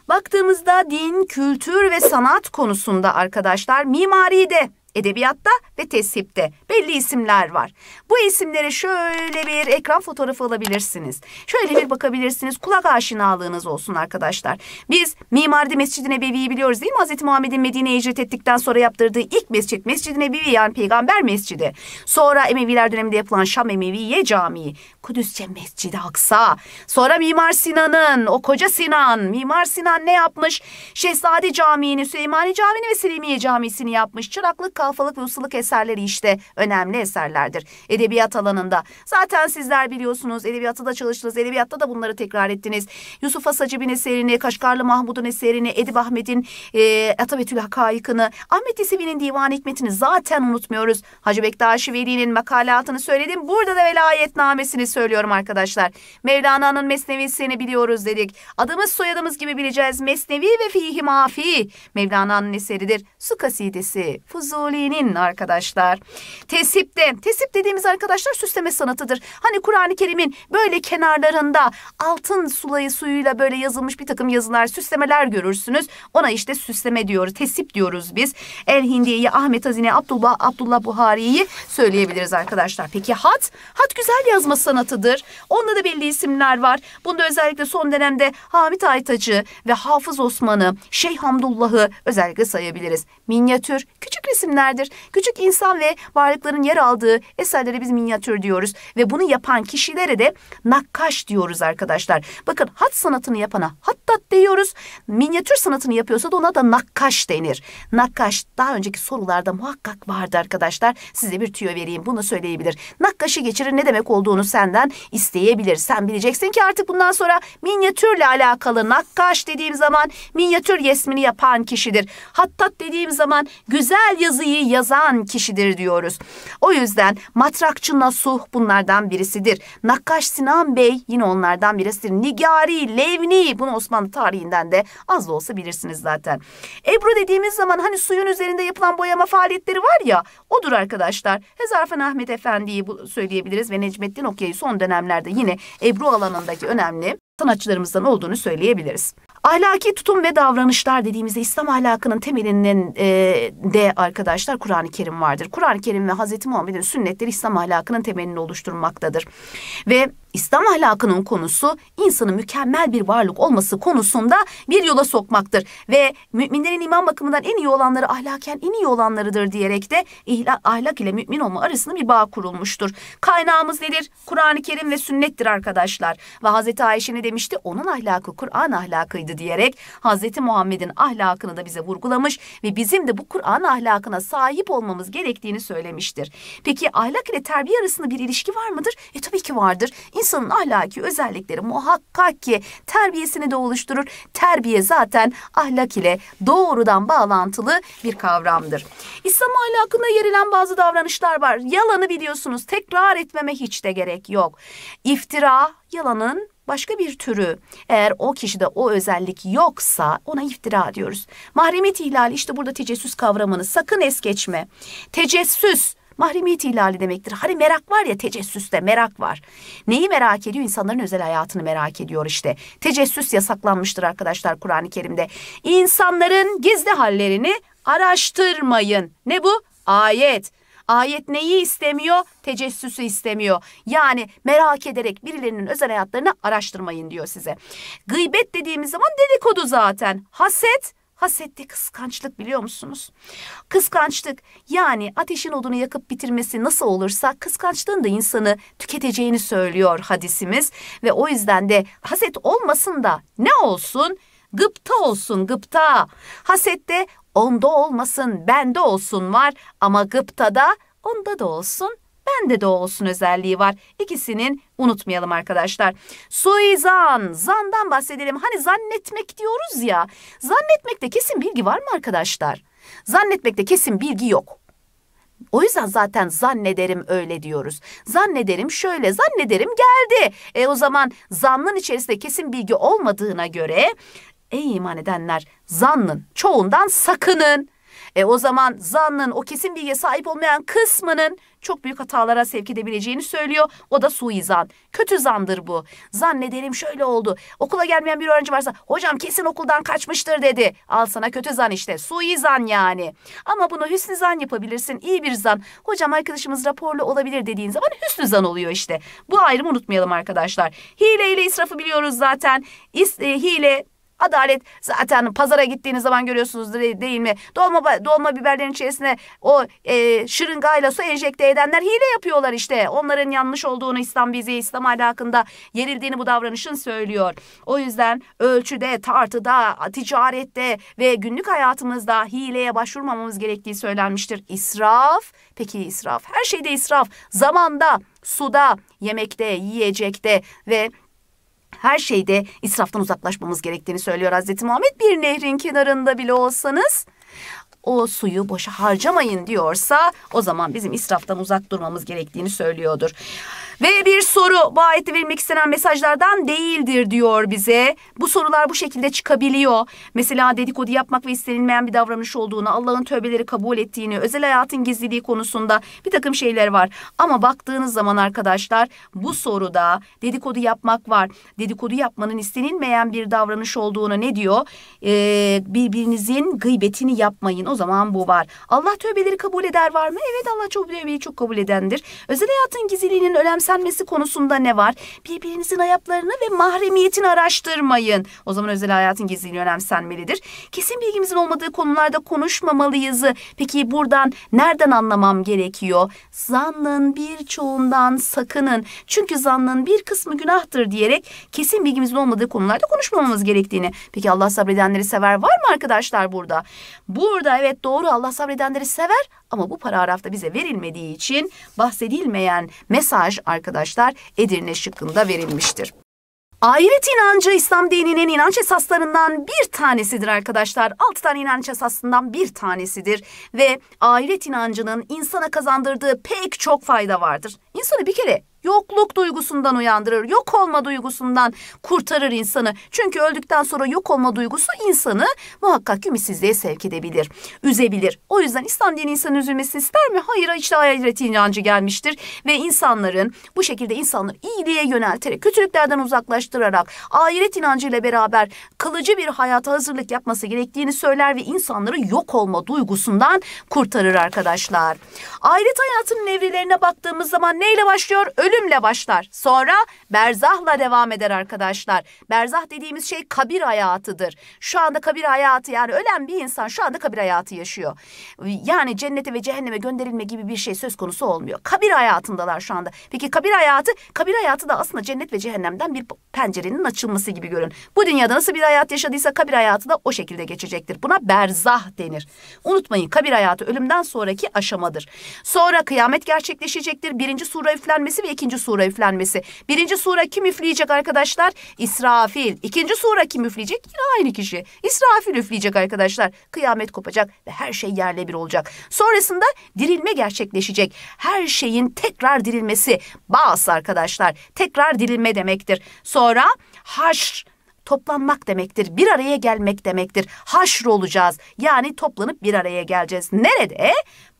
Baktığımızda din, kültür ve sanat konusunda arkadaşlar mimaride, edebiyatta ve tesipte belli isimler var. Bu isimlere şöyle bir ekran fotoğrafı alabilirsiniz. Şöyle bir bakabilirsiniz. Kulak aşinalığınız olsun arkadaşlar. Biz mimaride Mescid-i Nebevi'yi biliyoruz değil mi? Hazreti Muhammed'in Medine'ye hicret ettikten sonra yaptırdığı ilk mescit Mescid-i Nebevi yani Peygamber Mescidi. Sonra Emeviler döneminde yapılan Şam Emeviye Camii Kudüsçe Mescid-i Aksa. Sonra Mimar Sinan'ın, o koca Sinan, Mimar Sinan ne yapmış? Şehzade Camii'ni, Süleymani Camii'ni ve Selimiye Camii'sini yapmış. Çıraklık, kalfalık ve usuluk eserleri işte önemli eserlerdir edebiyat alanında. Zaten sizler biliyorsunuz edebiyatta da çalıştınız, edebiyatta da bunları tekrar ettiniz. Yusuf Asacib'in eserini, Kaşgarlı Mahmud'un eserini, Edip Ahmet'in e, Atabetül Hakayık'ını, Ahmet İsevi'nin Divan Hikmet'ini zaten unutmuyoruz. Hacı Bektaşi Veli'nin makalatını söyledim. Burada da velayetnamesini söylüyorum arkadaşlar. Mevlana'nın Mesnevisini biliyoruz dedik. Adımız soyadımız gibi bileceğiz. Mesnevi ve fihi mafi. Mevlana'nın eseridir. Su kasidesi. Fuzuli'nin arkadaşlar. Tesipte. Tesip dediğimiz arkadaşlar süsleme sanatıdır. Hani Kur'an-ı Kerim'in böyle kenarlarında altın sulayı suyuyla böyle yazılmış bir takım yazılar, süslemeler görürsünüz. Ona işte süsleme diyoruz. Tesip diyoruz biz. El Hindi'yi, Ahmet Hazine, Abdullah, Abdullah Buhari'yi söyleyebiliriz arkadaşlar. Peki hat? Hat güzel yazma sanatı sanatıdır. Onda da belli isimler var. Bunda özellikle son dönemde Hamit Aytacı ve Hafız Osman'ı, Şeyh Hamdullah'ı özellikle sayabiliriz. Minyatür küçük resimlerdir. Küçük insan ve varlıkların yer aldığı eserlere biz minyatür diyoruz ve bunu yapan kişilere de nakkaş diyoruz arkadaşlar. Bakın hat sanatını yapana hattat diyoruz. Minyatür sanatını yapıyorsa da ona da nakkaş denir. Nakkaş daha önceki sorularda muhakkak vardı arkadaşlar. Size bir tüyo vereyim bunu söyleyebilir. Nakkaşı geçirir ne demek olduğunu sen senden isteyebilir. Sen bileceksin ki artık bundan sonra minyatürle alakalı nakkaş dediğim zaman minyatür resmini yapan kişidir. Hattat dediğim zaman güzel yazıyı yazan kişidir diyoruz. O yüzden matrakçı Nasuh bunlardan birisidir. Nakkaş Sinan Bey yine onlardan birisidir. Nigari, Levni bunu Osmanlı tarihinden de az da olsa bilirsiniz zaten. Ebru dediğimiz zaman hani suyun üzerinde yapılan boyama faaliyetleri var ya odur arkadaşlar. Hezarfen Ahmet Efendi'yi söyleyebiliriz ve Necmettin Okya'yı son dönemlerde yine Ebru alanındaki önemli sanatçılarımızdan olduğunu söyleyebiliriz. Ahlaki tutum ve davranışlar dediğimizde İslam ahlakının temelinin e, de arkadaşlar Kur'an-ı Kerim vardır. Kur'an-ı Kerim ve Hz. Muhammed'in sünnetleri İslam ahlakının temelini oluşturmaktadır. Ve İslam ahlakının konusu insanı mükemmel bir varlık olması konusunda bir yola sokmaktır ve müminlerin iman bakımından en iyi olanları ahlaken en iyi olanlarıdır diyerek de ihlak, ahlak ile mümin olma arasında bir bağ kurulmuştur. Kaynağımız nedir? Kur'an-ı Kerim ve sünnettir arkadaşlar. Ve Hazreti Ayşe ne demişti? Onun ahlakı Kur'an ahlakıydı diyerek Hazreti Muhammed'in ahlakını da bize vurgulamış ve bizim de bu Kur'an ahlakına sahip olmamız gerektiğini söylemiştir. Peki ahlak ile terbiye arasında bir ilişki var mıdır? E tabii ki vardır İnsanın ahlaki özellikleri muhakkak ki terbiyesini de oluşturur. Terbiye zaten ahlak ile doğrudan bağlantılı bir kavramdır. İslam ahlakında yer alan bazı davranışlar var. Yalanı biliyorsunuz tekrar etmeme hiç de gerek yok. İftira yalanın başka bir türü eğer o kişide o özellik yoksa ona iftira diyoruz. Mahremet ihlali işte burada tecessüs kavramını sakın es geçme. Tecessüs mahremiyet ihlali demektir. Hani merak var ya tecessüste merak var. Neyi merak ediyor? İnsanların özel hayatını merak ediyor işte. Tecessüs yasaklanmıştır arkadaşlar Kur'an-ı Kerim'de. İnsanların gizli hallerini araştırmayın. Ne bu? Ayet. Ayet neyi istemiyor? Tecessüsü istemiyor. Yani merak ederek birilerinin özel hayatlarını araştırmayın diyor size. Gıybet dediğimiz zaman dedikodu zaten. Haset Hasetti kıskançlık biliyor musunuz? Kıskançlık yani ateşin odunu yakıp bitirmesi nasıl olursa kıskançlığın da insanı tüketeceğini söylüyor hadisimiz. Ve o yüzden de haset olmasın da ne olsun? Gıpta olsun gıpta. Hasette onda olmasın bende olsun var ama gıpta da onda da olsun bende de olsun özelliği var. İkisinin unutmayalım arkadaşlar. Suizan, zandan bahsedelim. Hani zannetmek diyoruz ya. Zannetmekte kesin bilgi var mı arkadaşlar? Zannetmekte kesin bilgi yok. O yüzden zaten zannederim öyle diyoruz. Zannederim şöyle, zannederim geldi. E o zaman zannın içerisinde kesin bilgi olmadığına göre ey iman edenler zannın çoğundan sakının. E o zaman zannın o kesin bilgiye sahip olmayan kısmının çok büyük hatalara sevk edebileceğini söylüyor. O da suizan. Kötü zandır bu. Zannedelim şöyle oldu. Okula gelmeyen bir öğrenci varsa hocam kesin okuldan kaçmıştır dedi. Al sana kötü zan işte. Suizan yani. Ama bunu hüsnü zan yapabilirsin. iyi bir zan. Hocam arkadaşımız raporlu olabilir dediğin zaman hüsnü zan oluyor işte. Bu ayrımı unutmayalım arkadaşlar. Hile ile israfı biliyoruz zaten. İs, e, hile Adalet zaten pazara gittiğiniz zaman görüyorsunuz e, değil mi? Dolma, dolma biberlerin içerisine o e, şırıngayla su enjekte edenler hile yapıyorlar işte. Onların yanlış olduğunu İslam bizi İslam alakında yerildiğini bu davranışın söylüyor. O yüzden ölçüde, tartıda, ticarette ve günlük hayatımızda hileye başvurmamamız gerektiği söylenmiştir. İsraf, peki israf, her şeyde israf, zamanda, suda, yemekte, yiyecekte ve her şeyde israftan uzaklaşmamız gerektiğini söylüyor Hazreti Muhammed. Bir nehrin kenarında bile olsanız o suyu boşa harcamayın diyorsa o zaman bizim israftan uzak durmamız gerektiğini söylüyordur. Ve bir soru bu ayette verilmek istenen mesajlardan değildir diyor bize. Bu sorular bu şekilde çıkabiliyor. Mesela dedikodu yapmak ve istenilmeyen bir davranış olduğunu, Allah'ın tövbeleri kabul ettiğini, özel hayatın gizliliği konusunda bir takım şeyler var. Ama baktığınız zaman arkadaşlar bu soruda dedikodu yapmak var. Dedikodu yapmanın istenilmeyen bir davranış olduğunu ne diyor? Ee, birbirinizin gıybetini yapmayın. O zaman bu var. Allah tövbeleri kabul eder var mı? Evet Allah tövbeleri çok kabul edendir. Özel hayatın gizliliğinin önemsen beslenmesi konusunda ne var? Birbirinizin ayaklarını ve mahremiyetini araştırmayın. O zaman özel hayatın gizliliği önemsenmelidir. Kesin bilgimizin olmadığı konularda konuşmamalıyız. Peki buradan nereden anlamam gerekiyor? Zannın birçoğundan sakının. Çünkü zannın bir kısmı günahtır diyerek kesin bilgimizin olmadığı konularda konuşmamamız gerektiğini. Peki Allah sabredenleri sever var mı arkadaşlar burada? Burada evet doğru Allah sabredenleri sever ama bu paragrafta bize verilmediği için bahsedilmeyen mesaj arkadaşlar Edirne şıkkında verilmiştir. Ahiret inancı İslam dininin inanç esaslarından bir tanesidir arkadaşlar. Altı tane inanç esasından bir tanesidir. Ve ahiret inancının insana kazandırdığı pek çok fayda vardır. İnsana bir kere yokluk duygusundan uyandırır. Yok olma duygusundan kurtarır insanı. Çünkü öldükten sonra yok olma duygusu insanı muhakkak ümitsizliğe sevk edebilir, üzebilir. O yüzden İslam dini insanın üzülmesini ister mi? Hayır, işte ahiret inancı gelmiştir ve insanların bu şekilde insanları iyiliğe yönelterek, kötülüklerden uzaklaştırarak ahiret inancıyla beraber kalıcı bir hayata hazırlık yapması gerektiğini söyler ve insanları yok olma duygusundan kurtarır arkadaşlar. Ahiret hayatının evrelerine baktığımız zaman neyle başlıyor? Ölüm ölümle başlar. Sonra berzahla devam eder arkadaşlar. Berzah dediğimiz şey kabir hayatıdır. Şu anda kabir hayatı yani ölen bir insan şu anda kabir hayatı yaşıyor. Yani cennete ve cehenneme gönderilme gibi bir şey söz konusu olmuyor. Kabir hayatındalar şu anda. Peki kabir hayatı, kabir hayatı da aslında cennet ve cehennemden bir pencerenin açılması gibi görün. Bu dünyada nasıl bir hayat yaşadıysa kabir hayatı da o şekilde geçecektir. Buna berzah denir. Unutmayın kabir hayatı ölümden sonraki aşamadır. Sonra kıyamet gerçekleşecektir. Birinci sura üflenmesi ve ikinci ikinci Sura üflenmesi. Birinci Sura kim üfleyecek arkadaşlar? İsrafil. İkinci Sura kim üfleyecek? Yine aynı kişi. İsrafil üfleyecek arkadaşlar. Kıyamet kopacak ve her şey yerle bir olacak. Sonrasında dirilme gerçekleşecek. Her şeyin tekrar dirilmesi. Bas arkadaşlar. Tekrar dirilme demektir. Sonra haş, toplanmak demektir. Bir araya gelmek demektir. Haşr olacağız. Yani toplanıp bir araya geleceğiz. Nerede?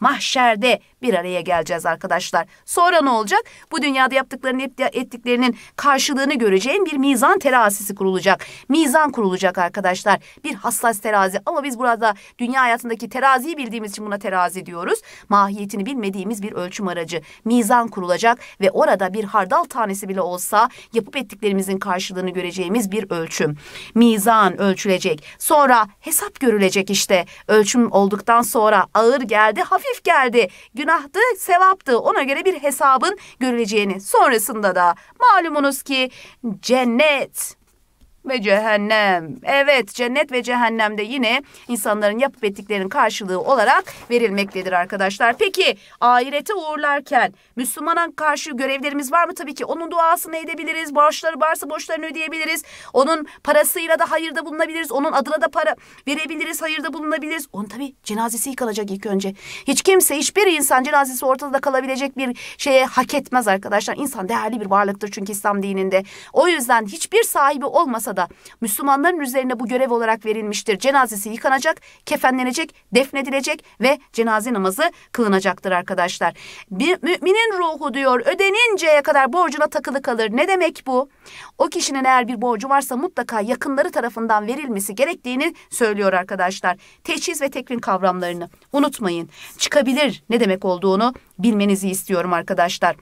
mahşerde bir araya geleceğiz arkadaşlar. Sonra ne olacak? Bu dünyada yaptıklarının ettiklerinin karşılığını göreceğin bir mizan terazisi kurulacak. Mizan kurulacak arkadaşlar. Bir hassas terazi ama biz burada dünya hayatındaki teraziyi bildiğimiz için buna terazi diyoruz. Mahiyetini bilmediğimiz bir ölçüm aracı. Mizan kurulacak ve orada bir hardal tanesi bile olsa yapıp ettiklerimizin karşılığını göreceğimiz bir ölçüm. Mizan ölçülecek. Sonra hesap görülecek işte. Ölçüm olduktan sonra ağır geldi hafif hafif geldi. Günahtı, sevaptı. Ona göre bir hesabın görüleceğini. Sonrasında da malumunuz ki cennet ve cehennem. Evet cennet ve cehennemde yine insanların yapıp ettiklerinin karşılığı olarak verilmektedir arkadaşlar. Peki ahirete uğurlarken Müslümana karşı görevlerimiz var mı? Tabii ki onun duasını edebiliriz. Borçları varsa borçlarını ödeyebiliriz. Onun parasıyla da hayırda bulunabiliriz. Onun adına da para verebiliriz. Hayırda bulunabiliriz. Onun tabii cenazesi yıkılacak ilk önce. Hiç kimse hiçbir insan cenazesi ortada kalabilecek bir şeye hak etmez arkadaşlar. İnsan değerli bir varlıktır çünkü İslam dininde. O yüzden hiçbir sahibi olmasa olmasa da Müslümanların üzerine bu görev olarak verilmiştir. Cenazesi yıkanacak, kefenlenecek, defnedilecek ve cenaze namazı kılınacaktır arkadaşlar. Bir müminin ruhu diyor ödeninceye kadar borcuna takılı kalır. Ne demek bu? O kişinin eğer bir borcu varsa mutlaka yakınları tarafından verilmesi gerektiğini söylüyor arkadaşlar. Teçhiz ve tekvin kavramlarını unutmayın. Çıkabilir ne demek olduğunu bilmenizi istiyorum arkadaşlar.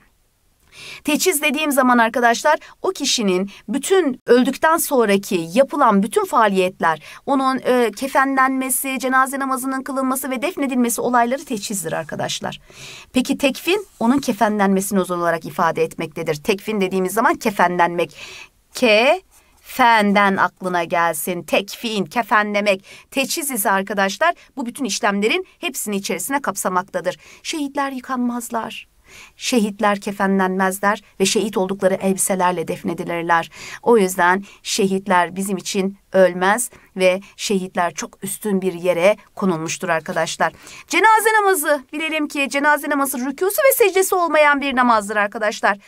Teçhiz dediğim zaman arkadaşlar o kişinin bütün öldükten sonraki yapılan bütün faaliyetler, onun e, kefenlenmesi, cenaze namazının kılınması ve defnedilmesi olayları teçhizdir arkadaşlar. Peki tekfin onun kefenlenmesini uzun olarak ifade etmektedir. Tekfin dediğimiz zaman kefenlenmek. K fenden aklına gelsin. Tekfin, kefenlemek, teçhiz ise arkadaşlar bu bütün işlemlerin hepsini içerisine kapsamaktadır. Şehitler yıkanmazlar. Şehitler kefenlenmezler ve şehit oldukları elbiselerle defnedilirler. O yüzden şehitler bizim için ölmez ve şehitler çok üstün bir yere konulmuştur arkadaşlar. Cenaze namazı bilelim ki cenaze namazı rükûsu ve secdesi olmayan bir namazdır arkadaşlar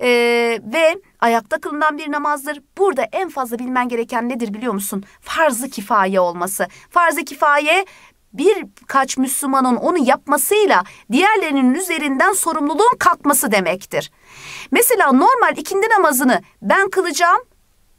ee, ve ayakta kılınan bir namazdır. Burada en fazla bilmen gereken nedir biliyor musun? Farz-ı kifaye olması. Farz-ı kifaye birkaç Müslümanın onu yapmasıyla diğerlerinin üzerinden sorumluluğun kalkması demektir. Mesela normal ikindi namazını ben kılacağım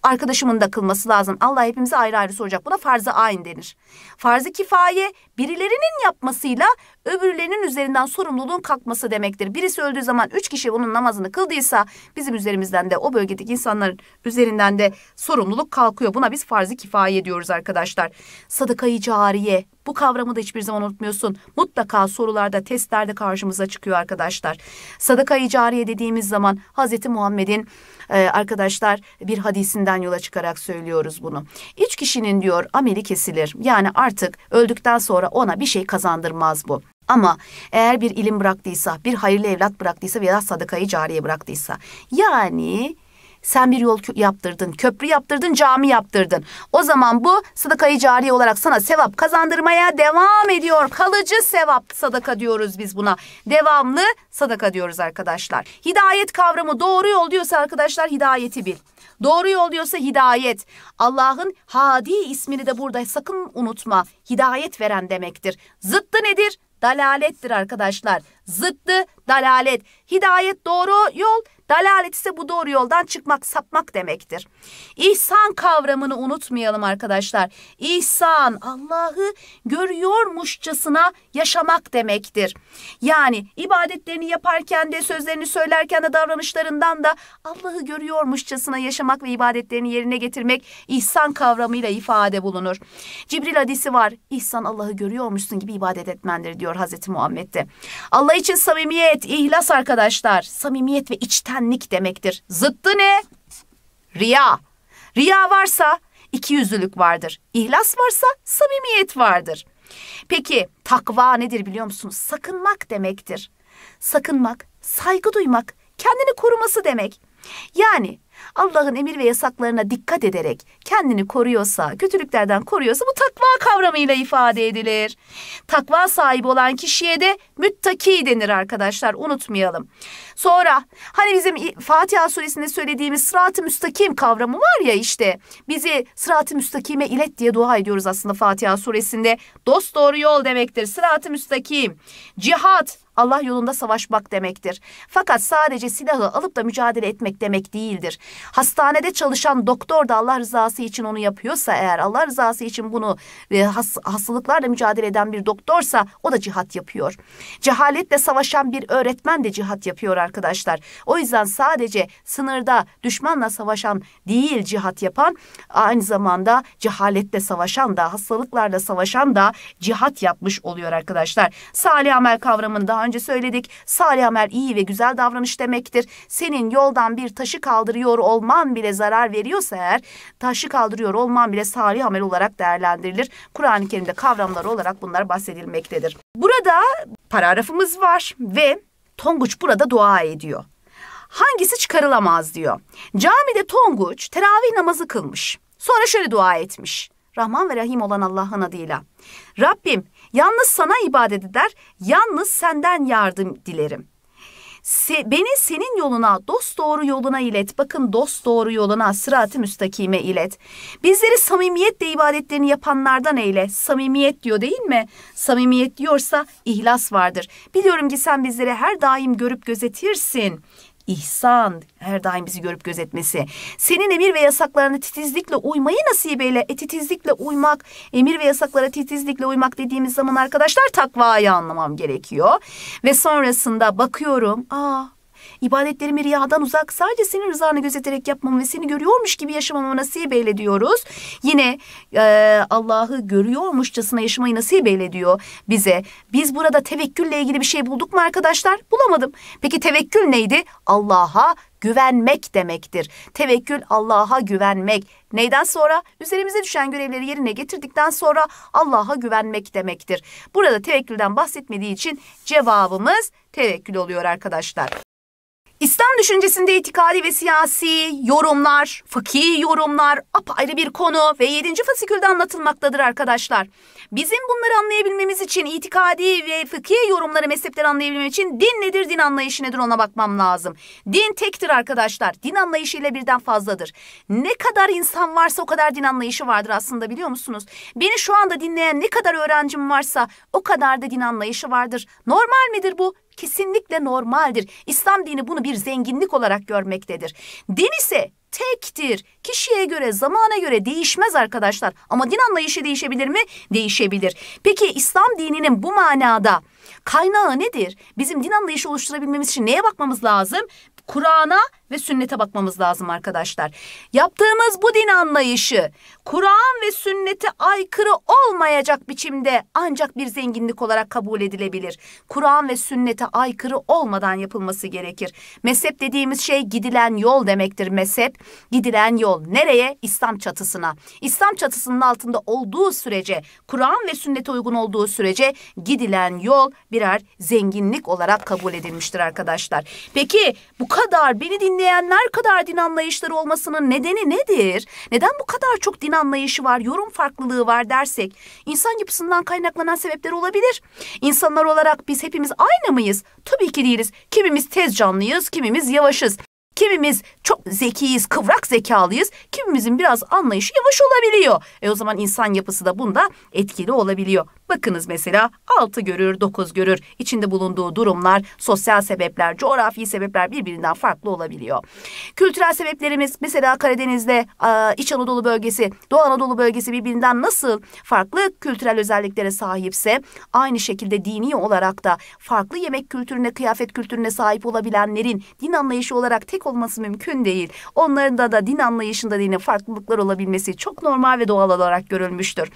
arkadaşımın da kılması lazım. Allah hepimize ayrı ayrı soracak. Buna farz-ı ayn denir. Farz-ı kifaye birilerinin yapmasıyla öbürlerinin üzerinden sorumluluğun kalkması demektir. Birisi öldüğü zaman üç kişi bunun namazını kıldıysa bizim üzerimizden de o bölgedeki insanların üzerinden de sorumluluk kalkıyor. Buna biz farz-ı kifaye diyoruz arkadaşlar. Sadakayı cariye bu kavramı da hiçbir zaman unutmuyorsun. Mutlaka sorularda, testlerde karşımıza çıkıyor arkadaşlar. Sadakayı cariye dediğimiz zaman Hazreti Muhammed'in e, arkadaşlar bir hadisinden yola çıkarak söylüyoruz bunu. İç kişinin diyor ameli kesilir. Yani artık öldükten sonra ona bir şey kazandırmaz bu. Ama eğer bir ilim bıraktıysa, bir hayırlı evlat bıraktıysa veya sadakayı cariye bıraktıysa yani sen bir yol yaptırdın, köprü yaptırdın, cami yaptırdın. O zaman bu sadakayı cariye olarak sana sevap kazandırmaya devam ediyor. Kalıcı sevap sadaka diyoruz biz buna. Devamlı sadaka diyoruz arkadaşlar. Hidayet kavramı doğru yol diyorsa arkadaşlar hidayeti bil. Doğru yol diyorsa hidayet. Allah'ın Hadi ismini de burada sakın unutma. Hidayet veren demektir. Zıttı nedir? Dalalettir arkadaşlar. Zıttı dalalet. Hidayet doğru yol, Dalalet ise bu doğru yoldan çıkmak, sapmak demektir. İhsan kavramını unutmayalım arkadaşlar. İhsan Allah'ı görüyormuşçasına yaşamak demektir. Yani ibadetlerini yaparken de sözlerini söylerken de davranışlarından da Allah'ı görüyormuşçasına yaşamak ve ibadetlerini yerine getirmek ihsan kavramıyla ifade bulunur. Cibril hadisi var. İhsan Allah'ı görüyormuşsun gibi ibadet etmendir diyor Hazreti Muhammed'de. Allah için samimiyet, ihlas arkadaşlar. Samimiyet ve içten benlik demektir. Zıttı ne? Riya. Riya varsa iki yüzlülük vardır. İhlas varsa samimiyet vardır. Peki takva nedir biliyor musunuz? Sakınmak demektir. Sakınmak, saygı duymak, kendini koruması demek. Yani Allah'ın emir ve yasaklarına dikkat ederek kendini koruyorsa, kötülüklerden koruyorsa bu takva kavramıyla ifade edilir. Takva sahibi olan kişiye de müttaki denir arkadaşlar unutmayalım. Sonra hani bizim Fatiha suresinde söylediğimiz sırat-ı müstakim kavramı var ya işte bizi sırat-ı müstakime ilet diye dua ediyoruz aslında Fatiha suresinde. Dost doğru yol demektir sırat-ı müstakim. Cihat Allah yolunda savaşmak demektir. Fakat sadece silahı alıp da mücadele etmek demek değildir. Hastanede çalışan doktor da Allah rızası için onu yapıyorsa eğer Allah rızası için bunu e, has, hastalıklarla mücadele eden bir doktorsa o da cihat yapıyor. Cehaletle savaşan bir öğretmen de cihat yapıyor arkadaşlar. O yüzden sadece sınırda düşmanla savaşan değil cihat yapan aynı zamanda cehaletle savaşan da hastalıklarla savaşan da cihat yapmış oluyor arkadaşlar. Salih amel kavramını daha önce söyledik. Salih amel iyi ve güzel davranış demektir. Senin yoldan bir taşı kaldırıyor olman bile zarar veriyorsa eğer taşı kaldırıyor olman bile salih amel olarak değerlendirilir. Kur'an-ı Kerim'de kavramlar olarak bunlar bahsedilmektedir. Burada paragrafımız var ve Tonguç burada dua ediyor. Hangisi çıkarılamaz diyor. Camide Tonguç teravih namazı kılmış. Sonra şöyle dua etmiş. Rahman ve Rahim olan Allah'ın adıyla. Rabbim Yalnız sana ibadet eder, yalnız senden yardım dilerim. Se, beni senin yoluna, dost doğru yoluna ilet. Bakın dost doğru yoluna, sırat-ı müstakime ilet. Bizleri samimiyetle ibadetlerini yapanlardan eyle. Samimiyet diyor değil mi? Samimiyet diyorsa ihlas vardır. Biliyorum ki sen bizleri her daim görüp gözetirsin ihsan her daim bizi görüp gözetmesi. Senin emir ve yasaklarına titizlikle uymayı nasip eyle. E, titizlikle uymak, emir ve yasaklara titizlikle uymak dediğimiz zaman arkadaşlar takvayı anlamam gerekiyor. Ve sonrasında bakıyorum, aa İbadetlerimi riyadan uzak sadece senin rızanı gözeterek yapmam ve seni görüyormuş gibi yaşamama nasip eyle diyoruz. Yine e, Allah'ı görüyormuşçasına yaşamayı nasip eyle diyor bize. Biz burada tevekkülle ilgili bir şey bulduk mu arkadaşlar? Bulamadım. Peki tevekkül neydi? Allah'a güvenmek demektir. Tevekkül Allah'a güvenmek. Neyden sonra? Üzerimize düşen görevleri yerine getirdikten sonra Allah'a güvenmek demektir. Burada tevekkülden bahsetmediği için cevabımız tevekkül oluyor arkadaşlar. İslam düşüncesinde itikadi ve siyasi yorumlar, fakih yorumlar apayrı bir konu ve 7. fasikülde anlatılmaktadır arkadaşlar. Bizim bunları anlayabilmemiz için itikadi ve fakih yorumları mezhepleri anlayabilmemiz için din nedir, din anlayışı nedir ona bakmam lazım. Din tektir arkadaşlar. Din anlayışı ile birden fazladır. Ne kadar insan varsa o kadar din anlayışı vardır aslında biliyor musunuz? Beni şu anda dinleyen ne kadar öğrencim varsa o kadar da din anlayışı vardır. Normal midir bu? kesinlikle normaldir. İslam dini bunu bir zenginlik olarak görmektedir. Din ise tektir. Kişiye göre, zamana göre değişmez arkadaşlar. Ama din anlayışı değişebilir mi? Değişebilir. Peki İslam dininin bu manada kaynağı nedir? Bizim din anlayışı oluşturabilmemiz için neye bakmamız lazım? Kur'an'a ve sünnete bakmamız lazım arkadaşlar. Yaptığımız bu din anlayışı Kur'an ve sünnete aykırı olmayacak biçimde ancak bir zenginlik olarak kabul edilebilir. Kur'an ve sünnete aykırı olmadan yapılması gerekir. Mezhep dediğimiz şey gidilen yol demektir mezhep. Gidilen yol nereye? İslam çatısına. İslam çatısının altında olduğu sürece, Kur'an ve sünnete uygun olduğu sürece gidilen yol birer zenginlik olarak kabul edilmiştir arkadaşlar. Peki bu kadar beni dinleyin dinleyenler kadar din anlayışları olmasının nedeni nedir? Neden bu kadar çok din anlayışı var, yorum farklılığı var dersek insan yapısından kaynaklanan sebepler olabilir. İnsanlar olarak biz hepimiz aynı mıyız? Tabii ki değiliz. Kimimiz tez canlıyız, kimimiz yavaşız. Kimimiz çok zekiyiz, kıvrak zekalıyız. Kimimizin biraz anlayışı yavaş olabiliyor. E o zaman insan yapısı da bunda etkili olabiliyor. Bakınız mesela 6 görür, 9 görür. İçinde bulunduğu durumlar, sosyal sebepler, coğrafi sebepler birbirinden farklı olabiliyor. Kültürel sebeplerimiz mesela Karadeniz'de İç Anadolu bölgesi, Doğu Anadolu bölgesi birbirinden nasıl farklı kültürel özelliklere sahipse aynı şekilde dini olarak da farklı yemek kültürüne, kıyafet kültürüne sahip olabilenlerin din anlayışı olarak tek olması mümkün değil. Onların da da din anlayışında da farklılıklar olabilmesi çok normal ve doğal olarak görülmüştür.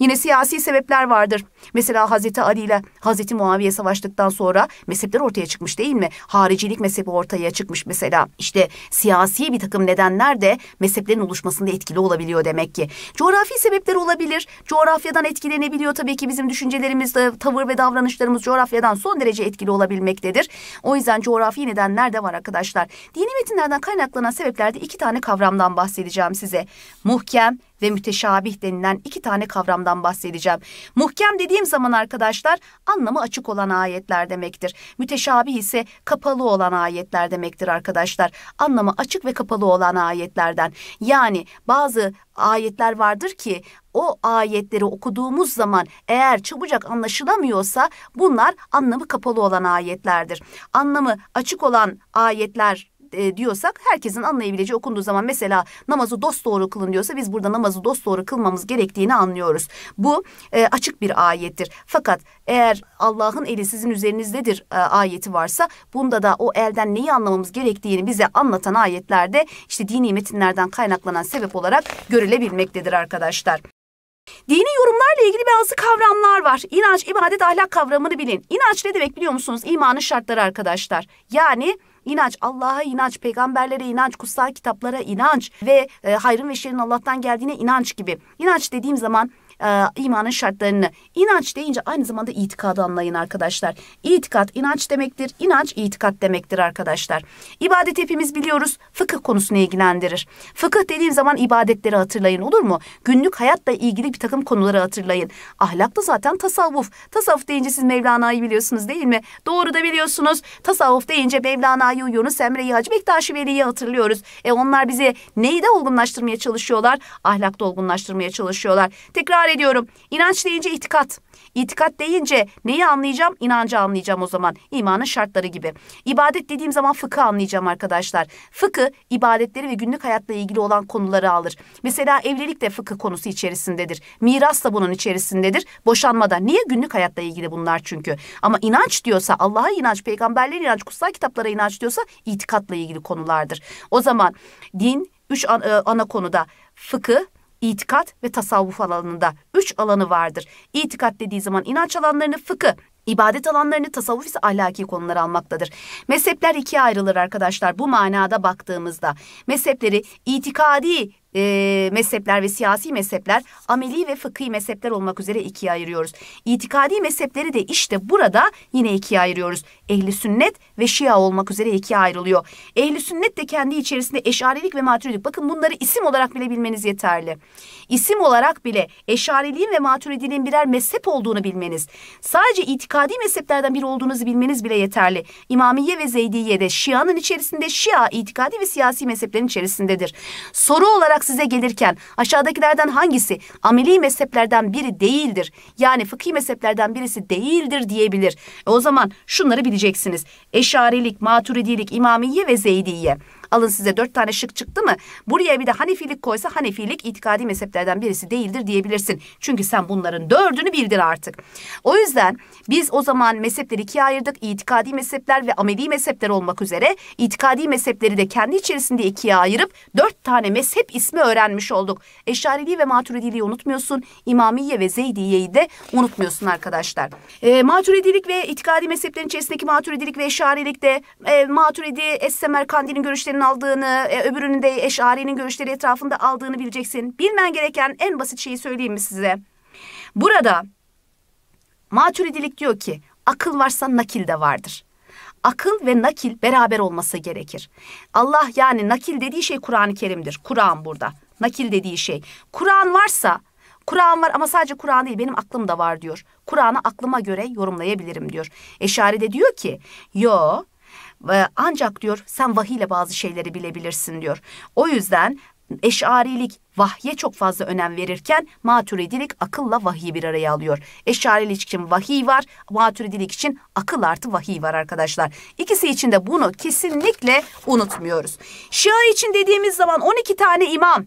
Yine siyasi sebepler vardır. Mesela Hazreti Ali ile Hazreti Muaviye savaştıktan sonra mezhepler ortaya çıkmış değil mi? Haricilik mezhebi ortaya çıkmış mesela. İşte siyasi bir takım nedenler de mezheplerin oluşmasında etkili olabiliyor demek ki. Coğrafi sebepler olabilir. Coğrafyadan etkilenebiliyor tabii ki bizim düşüncelerimiz, tavır ve davranışlarımız coğrafyadan son derece etkili olabilmektedir. O yüzden coğrafi nedenler de var arkadaşlar. Dinimiz metinlerden kaynaklanan sebeplerde iki tane kavramdan bahsedeceğim size. Muhkem ve müteşabih denilen iki tane kavramdan bahsedeceğim. Muhkem dediğim zaman arkadaşlar anlamı açık olan ayetler demektir. Müteşabih ise kapalı olan ayetler demektir arkadaşlar. Anlamı açık ve kapalı olan ayetlerden. Yani bazı ayetler vardır ki o ayetleri okuduğumuz zaman eğer çabucak anlaşılamıyorsa bunlar anlamı kapalı olan ayetlerdir. Anlamı açık olan ayetler e, diyorsak herkesin anlayabileceği okunduğu zaman mesela namazı dost doğru kılın diyorsa biz burada namazı dost doğru kılmamız gerektiğini anlıyoruz. Bu e, açık bir ayettir. Fakat eğer Allah'ın eli sizin üzerinizdedir e, ayeti varsa bunda da o elden neyi anlamamız gerektiğini bize anlatan ayetlerde işte dini metinlerden kaynaklanan sebep olarak görülebilmektedir arkadaşlar. Dini yorumlarla ilgili bazı kavramlar var. İnanç, ibadet, ahlak kavramını bilin. İnanç ne demek biliyor musunuz? İmanın şartları arkadaşlar. Yani İnanç, Allah'a inanç, peygamberlere inanç, kutsal kitaplara inanç ve e, hayrın ve şerin Allah'tan geldiğine inanç gibi. İnanç dediğim zaman e, imanın şartlarını. İnanç deyince aynı zamanda itikadı anlayın arkadaşlar. İtikat inanç demektir. inanç itikat demektir arkadaşlar. İbadet hepimiz biliyoruz. Fıkıh konusunu ilgilendirir. Fıkıh dediğim zaman ibadetleri hatırlayın olur mu? Günlük hayatla ilgili bir takım konuları hatırlayın. Ahlak da zaten tasavvuf. Tasavvuf deyince siz Mevlana'yı biliyorsunuz değil mi? Doğru da biliyorsunuz. Tasavvuf deyince Mevlana'yı, Yunus Emre'yi, Hacı Bektaşi Veli'yi hatırlıyoruz. E onlar bizi de olgunlaştırmaya çalışıyorlar? Ahlakta olgunlaştırmaya çalışıyorlar. Tekrar ediyorum. İnanç deyince itikat. İtikat deyince neyi anlayacağım? İnancı anlayacağım o zaman. İmanın şartları gibi. İbadet dediğim zaman fıkı anlayacağım arkadaşlar. Fıkı ibadetleri ve günlük hayatla ilgili olan konuları alır. Mesela evlilik de fıkı konusu içerisindedir. Miras da bunun içerisindedir. Boşanmada. Niye? Günlük hayatla ilgili bunlar çünkü. Ama inanç diyorsa Allah'a inanç, peygamberlere inanç, kutsal kitaplara inanç diyorsa itikatla ilgili konulardır. O zaman din üç e, ana konuda fıkı, itikat ve tasavvuf alanında üç alanı vardır. İtikat dediği zaman inanç alanlarını fıkı, ibadet alanlarını tasavvuf ise ahlaki konular almaktadır. Mezhepler ikiye ayrılır arkadaşlar bu manada baktığımızda. Mezhepleri itikadi e, mezhepler ve siyasi mezhepler ameli ve fıkhi mezhepler olmak üzere ikiye ayırıyoruz. İtikadi mezhepleri de işte burada yine ikiye ayırıyoruz. Ehli sünnet ve şia olmak üzere ikiye ayrılıyor. Ehli sünnet de kendi içerisinde eşarilik ve maturidik. Bakın bunları isim olarak bile bilmeniz yeterli isim olarak bile Eşariliğin ve Maturidiliğin birer mezhep olduğunu bilmeniz, sadece itikadi mezheplerden biri olduğunuzu bilmeniz bile yeterli. İmamiye ve Zeydiye de Şia'nın içerisinde Şia itikadi ve siyasi mezheplerin içerisindedir. Soru olarak size gelirken aşağıdakilerden hangisi ameli mezheplerden biri değildir? Yani fıkhi mezheplerden birisi değildir diyebilir. E o zaman şunları bileceksiniz. Eşarilik, maturidilik, imamiye ve zeydiye. Alın size dört tane şık çıktı mı? Buraya bir de Hanefilik koysa Hanefilik itikadi mezheplerden birisi değildir diyebilirsin. Çünkü sen bunların dördünü bildir artık. O yüzden biz o zaman mezhepleri ikiye ayırdık. İtikadi mezhepler ve ameli mezhepler olmak üzere itikadi mezhepleri de kendi içerisinde ikiye ayırıp dört tane mezhep ismi öğrenmiş olduk. Eşariliği ve Maturidiliği unutmuyorsun. İmamiye ve Zeydiye'yi de unutmuyorsun arkadaşlar. E, ee, maturidilik ve itikadi mezheplerin içerisindeki maturidilik ve eşarilik de e, maturidi Es-Semerkandi'nin görüşlerinin görüşlerinin aldığını, e, öbürünün de Eşari'nin görüşleri etrafında aldığını bileceksin. Bilmen gereken en basit şeyi söyleyeyim mi size? Burada maturidilik diyor ki akıl varsa nakil de vardır. Akıl ve nakil beraber olması gerekir. Allah yani nakil dediği şey Kur'an-ı Kerim'dir. Kur'an burada. Nakil dediği şey. Kur'an varsa Kur'an var ama sadece Kur'an değil benim aklım da var diyor. Kur'an'ı aklıma göre yorumlayabilirim diyor. Eşari de diyor ki yo ee, ancak diyor sen vahiyle bazı şeyleri bilebilirsin diyor. O yüzden eşarilik vahye çok fazla önem verirken maturidilik akılla vahiyi bir araya alıyor. Eşarilik için vahiy var, maturidilik için akıl artı vahiy var arkadaşlar. İkisi için de bunu kesinlikle unutmuyoruz. Şia için dediğimiz zaman 12 tane imam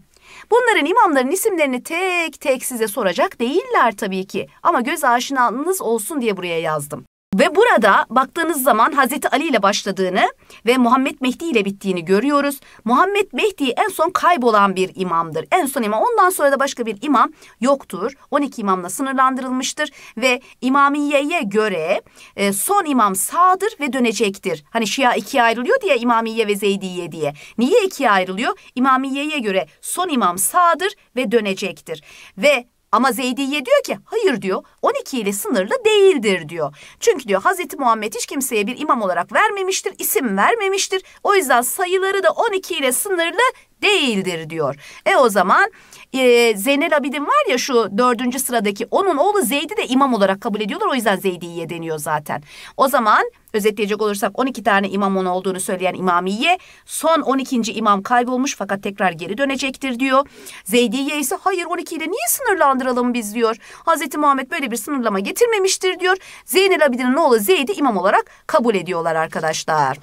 Bunların imamların isimlerini tek tek size soracak değiller tabii ki ama göz aşinalığınız olsun diye buraya yazdım. Ve burada baktığınız zaman Hazreti Ali ile başladığını ve Muhammed Mehdi ile bittiğini görüyoruz. Muhammed Mehdi en son kaybolan bir imamdır. En son imam. Ondan sonra da başka bir imam yoktur. 12 imamla sınırlandırılmıştır ve İmamiye'ye göre e, son imam sağdır ve dönecektir. Hani Şia ikiye ayrılıyor diye İmamiye ve Zeydiye diye. Niye ikiye ayrılıyor? İmamiye'ye göre son imam sağdır ve dönecektir. Ve ama Zeydiye diyor ki hayır diyor 12 ile sınırlı değildir diyor. Çünkü diyor Hazreti Muhammed hiç kimseye bir imam olarak vermemiştir, isim vermemiştir. O yüzden sayıları da 12 ile sınırlı değildir diyor. E o zaman e, Zeynel Abidin var ya şu dördüncü sıradaki onun oğlu Zeyd'i de imam olarak kabul ediyorlar. O yüzden Zeydiye deniyor zaten. O zaman özetleyecek olursak 12 tane imamın olduğunu söyleyen İmamiye son 12. imam kaybolmuş fakat tekrar geri dönecektir diyor. Zeydiye ise hayır 12 ile niye sınırlandıralım biz diyor. Hazreti Muhammed böyle bir sınırlama getirmemiştir diyor. Zeynel Abidin'in oğlu Zeyd'i imam olarak kabul ediyorlar arkadaşlar.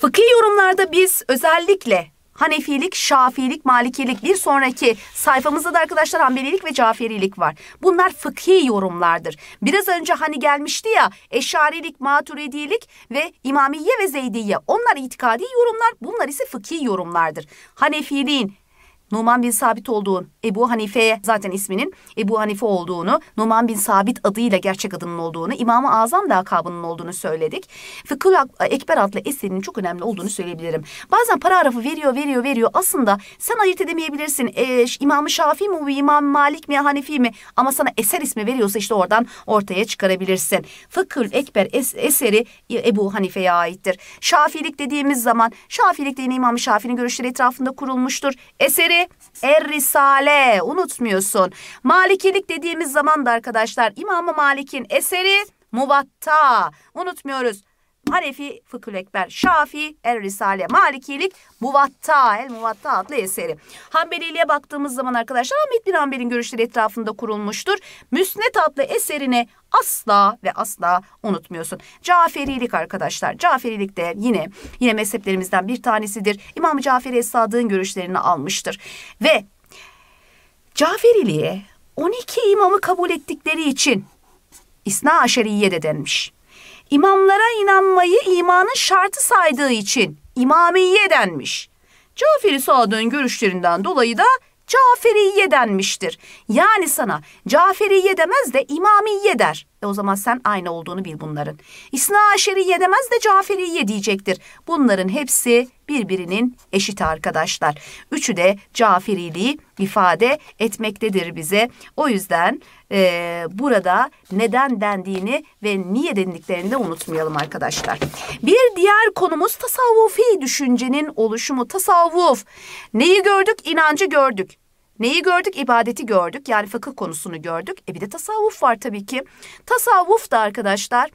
Fıkhi yorumlarda biz özellikle Hanefilik, şafilik, Malikilik bir sonraki sayfamızda da arkadaşlar Hanbelilik ve Caferilik var. Bunlar fıkhi yorumlardır. Biraz önce hani gelmişti ya Eşarilik, Maturidilik ve İmamiye ve Zeydiye. Onlar itikadi yorumlar, bunlar ise fıkhi yorumlardır. Hanefiliğin Numan bin Sabit olduğu Ebu Hanife'ye zaten isminin Ebu Hanife olduğunu, Numan bin Sabit adıyla gerçek adının olduğunu, İmam-ı Azam lakabının olduğunu söyledik. Fıkıh e, Ekber adlı eserinin çok önemli olduğunu söyleyebilirim. Bazen paragrafı veriyor, veriyor, veriyor. Aslında sen ayırt edemeyebilirsin. E, İmam-ı Şafii mi, İmam Malik mi, Hanefi mi? Ama sana eser ismi veriyorsa işte oradan ortaya çıkarabilirsin. Fıkıh Ekber es eseri e, Ebu Hanife'ye aittir. Şafilik dediğimiz zaman Şafilik dediğin İmam-ı Şafii'nin görüşleri etrafında kurulmuştur. Eseri Neydi? Er Risale. Unutmuyorsun. Malikilik dediğimiz zaman da arkadaşlar İmam-ı Malik'in eseri Muvatta. Unutmuyoruz. Hanefi Fıkhül Ekber, Şafi, Er Risale, Malikilik, Muvatta, El Muvatta adlı eseri. Hanbeliliğe baktığımız zaman arkadaşlar Ahmet bin Hanbel'in görüşleri etrafında kurulmuştur. Müsnet adlı eserini asla ve asla unutmuyorsun. Caferilik arkadaşlar. Caferilik de yine yine mezheplerimizden bir tanesidir. İmam Caferi es görüşlerini almıştır. Ve Caferiliğe 12 imamı kabul ettikleri için İsna Aşeriye de denmiş. İmamlara inanmayı imanın şartı saydığı için imamiye denmiş. Caferi Sadık'ın görüşlerinden dolayı da Caferiye denmiştir. Yani sana Caferiye demez de imamiye der. E o zaman sen aynı olduğunu bil bunların. İsna aşeri yedemez de caferi Caferiye diyecektir. Bunların hepsi birbirinin eşit arkadaşlar. Üçü de Caferiliği ifade etmektedir bize. O yüzden e, burada neden dendiğini ve niye denildiklerini de unutmayalım arkadaşlar. Bir diğer konumuz tasavvufi düşüncenin oluşumu. Tasavvuf. Neyi gördük? İnancı gördük. Neyi gördük? İbadeti gördük. Yani fıkıh konusunu gördük. E bir de tasavvuf var tabii ki. Tasavvuf da arkadaşlar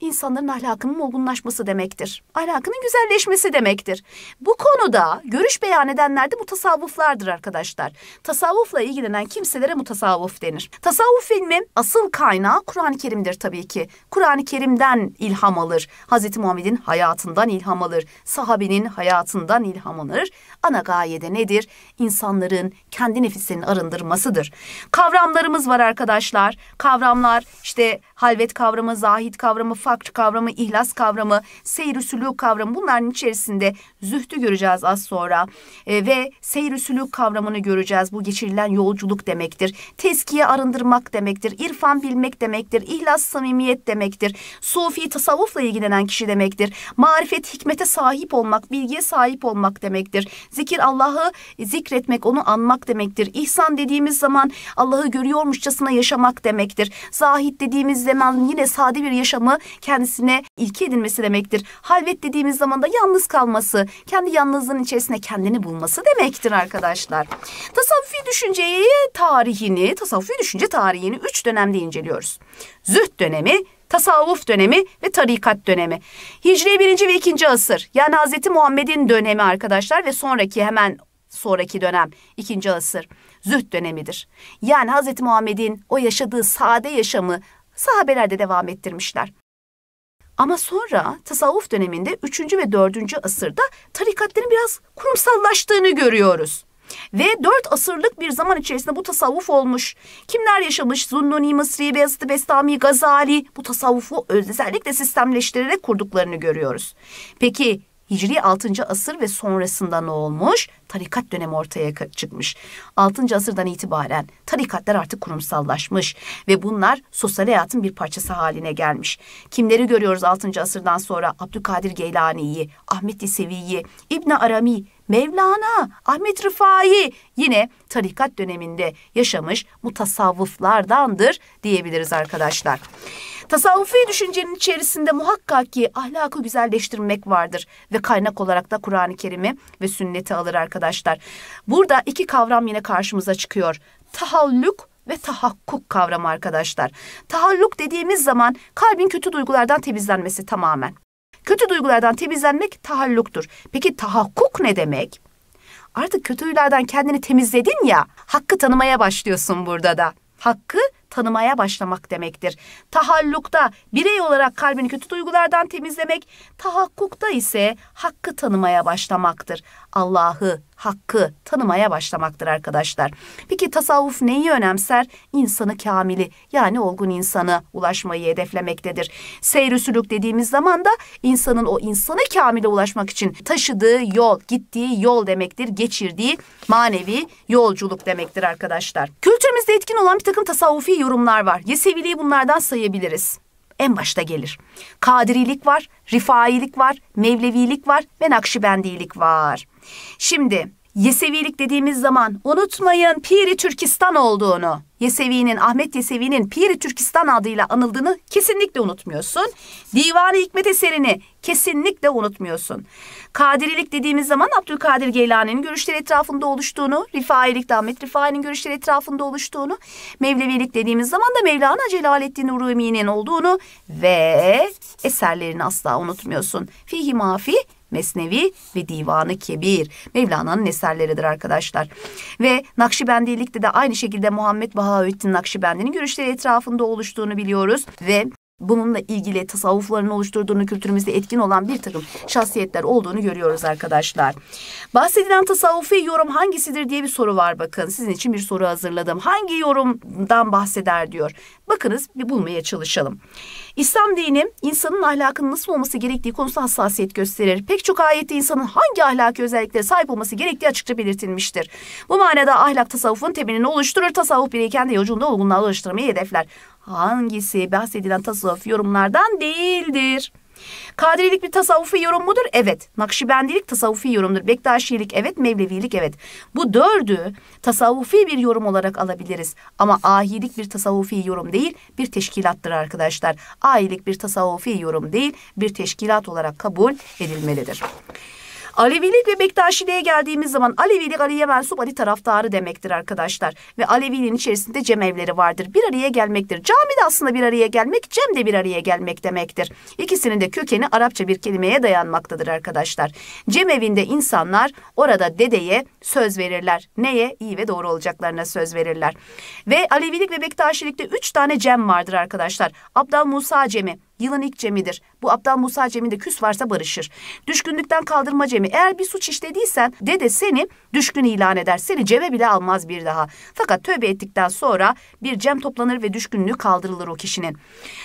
insanların ahlakının olgunlaşması demektir. Ahlakının güzelleşmesi demektir. Bu konuda görüş beyan edenler de mutasavvuflardır arkadaşlar. Tasavvufla ilgilenen kimselere mutasavvuf denir. Tasavvuf ilmi asıl kaynağı Kur'an-ı Kerim'dir tabii ki. Kur'an-ı Kerim'den ilham alır. Hz. Muhammed'in hayatından ilham alır. Sahabenin hayatından ilham alır. Ana gaye de nedir? İnsanların kendi nefislerini arındırmasıdır. Kavramlarımız var arkadaşlar. Kavramlar işte halvet kavramı, zahit kavramı, fakr kavramı, ihlas kavramı, seyr sülük kavramı bunların içerisinde zühdü göreceğiz az sonra. E, ve seyr sülük kavramını göreceğiz. Bu geçirilen yolculuk demektir. Teskiye arındırmak demektir. İrfan bilmek demektir. İhlas samimiyet demektir. Sufi tasavvufla ilgilenen kişi demektir. Marifet hikmete sahip olmak, bilgiye sahip olmak demektir. Zikir Allah'ı zikretmek, onu anmak demektir. İhsan dediğimiz zaman Allah'ı görüyormuşçasına yaşamak demektir. Zahit dediğimiz zaman yine sade bir yaşamı kendisine ilke edinmesi demektir. Halvet dediğimiz zaman da yalnız kalması, kendi yalnızlığın içerisinde kendini bulması demektir arkadaşlar. Tasavvufi düşünceyi tarihini, tasavvufi düşünce tarihini üç dönemde inceliyoruz. Züht dönemi, tasavvuf dönemi ve tarikat dönemi. Hicri 1. ve 2. asır yani Hz. Muhammed'in dönemi arkadaşlar ve sonraki hemen sonraki dönem 2. asır zühd dönemidir. Yani Hz. Muhammed'in o yaşadığı sade yaşamı sahabelerde devam ettirmişler. Ama sonra tasavvuf döneminde 3. ve 4. asırda tarikatların biraz kurumsallaştığını görüyoruz. Ve dört asırlık bir zaman içerisinde bu tasavvuf olmuş. Kimler yaşamış? Zunnuni, Mısri, Beyazıt, Bestami, Gazali bu tasavvufu özellikle sistemleştirerek kurduklarını görüyoruz. Peki Hicri 6. asır ve sonrasında ne olmuş? Tarikat dönemi ortaya çıkmış. 6. asırdan itibaren tarikatlar artık kurumsallaşmış ve bunlar sosyal hayatın bir parçası haline gelmiş. Kimleri görüyoruz 6. asırdan sonra? Abdülkadir Geylani'yi, Ahmet Lisevi'yi, İbn Arami, Mevlana, Ahmet Rıfai yine tarikat döneminde yaşamış mutasavvıflardandır diyebiliriz arkadaşlar. Tasavvufi düşüncenin içerisinde muhakkak ki ahlakı güzelleştirmek vardır ve kaynak olarak da Kur'an-ı Kerim'i ve sünneti alır arkadaşlar. Burada iki kavram yine karşımıza çıkıyor. Tahallük ve tahakkuk kavramı arkadaşlar. Tahalluk dediğimiz zaman kalbin kötü duygulardan temizlenmesi tamamen. Kötü duygulardan temizlenmek tahalluktur. Peki tahakkuk ne demek? Artık kötü huylardan kendini temizledin ya, hakkı tanımaya başlıyorsun burada da. Hakkı tanımaya başlamak demektir. Tahallukta birey olarak kalbini kötü duygulardan temizlemek, tahakkukta ise hakkı tanımaya başlamaktır. Allah'ı, hakkı tanımaya başlamaktır arkadaşlar. Peki tasavvuf neyi önemser? İnsanı kamili yani olgun insanı ulaşmayı hedeflemektedir. Seyr sülük dediğimiz zaman da insanın o insanı kamile ulaşmak için taşıdığı yol, gittiği yol demektir. Geçirdiği manevi yolculuk demektir arkadaşlar. Kültürümüzde etkin olan bir takım tasavvufi yorumlar var. Yeseviliği bunlardan sayabiliriz. En başta gelir. Kadirilik var, Rifailik var, Mevlevilik var ve Nakşibendilik var. Şimdi Yesevilik dediğimiz zaman unutmayın Piri Türkistan olduğunu. Yesevi'nin, Ahmet Yesevi'nin Piri Türkistan adıyla anıldığını kesinlikle unutmuyorsun. divan Divanı Hikmet eserini kesinlikle unutmuyorsun. Kadirilik dediğimiz zaman Abdülkadir Geylani'nin görüşleri etrafında oluştuğunu, Rifailik, Ahmet Rifai'nin görüşleri etrafında oluştuğunu, Mevlevilik dediğimiz zaman da Mevlana Celaleddin Rumi'nin olduğunu ve eserlerini asla unutmuyorsun. Fihi mafi Mesnevi ve Divanı Kebir. Mevlana'nın eserleridir arkadaşlar. Ve Nakşibendilikte de aynı şekilde Muhammed Bahaüddin Nakşibendi'nin görüşleri etrafında oluştuğunu biliyoruz. Ve bununla ilgili tasavvuflarını oluşturduğunu, kültürümüzde etkin olan bir takım şahsiyetler olduğunu görüyoruz arkadaşlar. Bahsedilen tasavvufi yorum hangisidir diye bir soru var bakın. Sizin için bir soru hazırladım. Hangi yorumdan bahseder diyor. Bakınız bir bulmaya çalışalım. İslam dini insanın ahlakının nasıl olması gerektiği konusunda hassasiyet gösterir. Pek çok ayette insanın hangi ahlaki özelliklere sahip olması gerektiği açıkça belirtilmiştir. Bu manada ahlak tasavvufun temelini oluşturur. Tasavvuf bireyken de yolculuğunda olgunluğa ulaştırmayı hedefler hangisi bahsedilen tasavvuf yorumlardan değildir? Kadrilik bir tasavvufi yorum mudur? Evet. Nakşibendilik tasavvufi yorumdur. Bektaşilik evet, Mevlevilik evet. Bu dördü tasavvufi bir yorum olarak alabiliriz. Ama ahilik bir tasavvufi yorum değil, bir teşkilattır arkadaşlar. Ahilik bir tasavvufi yorum değil, bir teşkilat olarak kabul edilmelidir. Alevilik ve Bektaşiliğe geldiğimiz zaman Alevilik Ali'ye mensup Ali taraftarı demektir arkadaşlar. Ve Aleviliğin içerisinde cem evleri vardır. Bir araya gelmektir. Cami de aslında bir araya gelmek, cem de bir araya gelmek demektir. İkisinin de kökeni Arapça bir kelimeye dayanmaktadır arkadaşlar. cem evinde insanlar orada dedeye söz verirler. Neye? İyi ve doğru olacaklarına söz verirler. Ve Alevilik ve Bektaşilikte üç tane cem vardır arkadaşlar. Abdal Musa cemi, Yılın ilk cemidir. Bu aptal Musa ceminde küs varsa barışır. Düşkünlükten kaldırma cemi. Eğer bir suç işlediysen dede seni düşkün ilan eder. Seni ceme bile almaz bir daha. Fakat tövbe ettikten sonra bir cem toplanır ve düşkünlüğü kaldırılır o kişinin.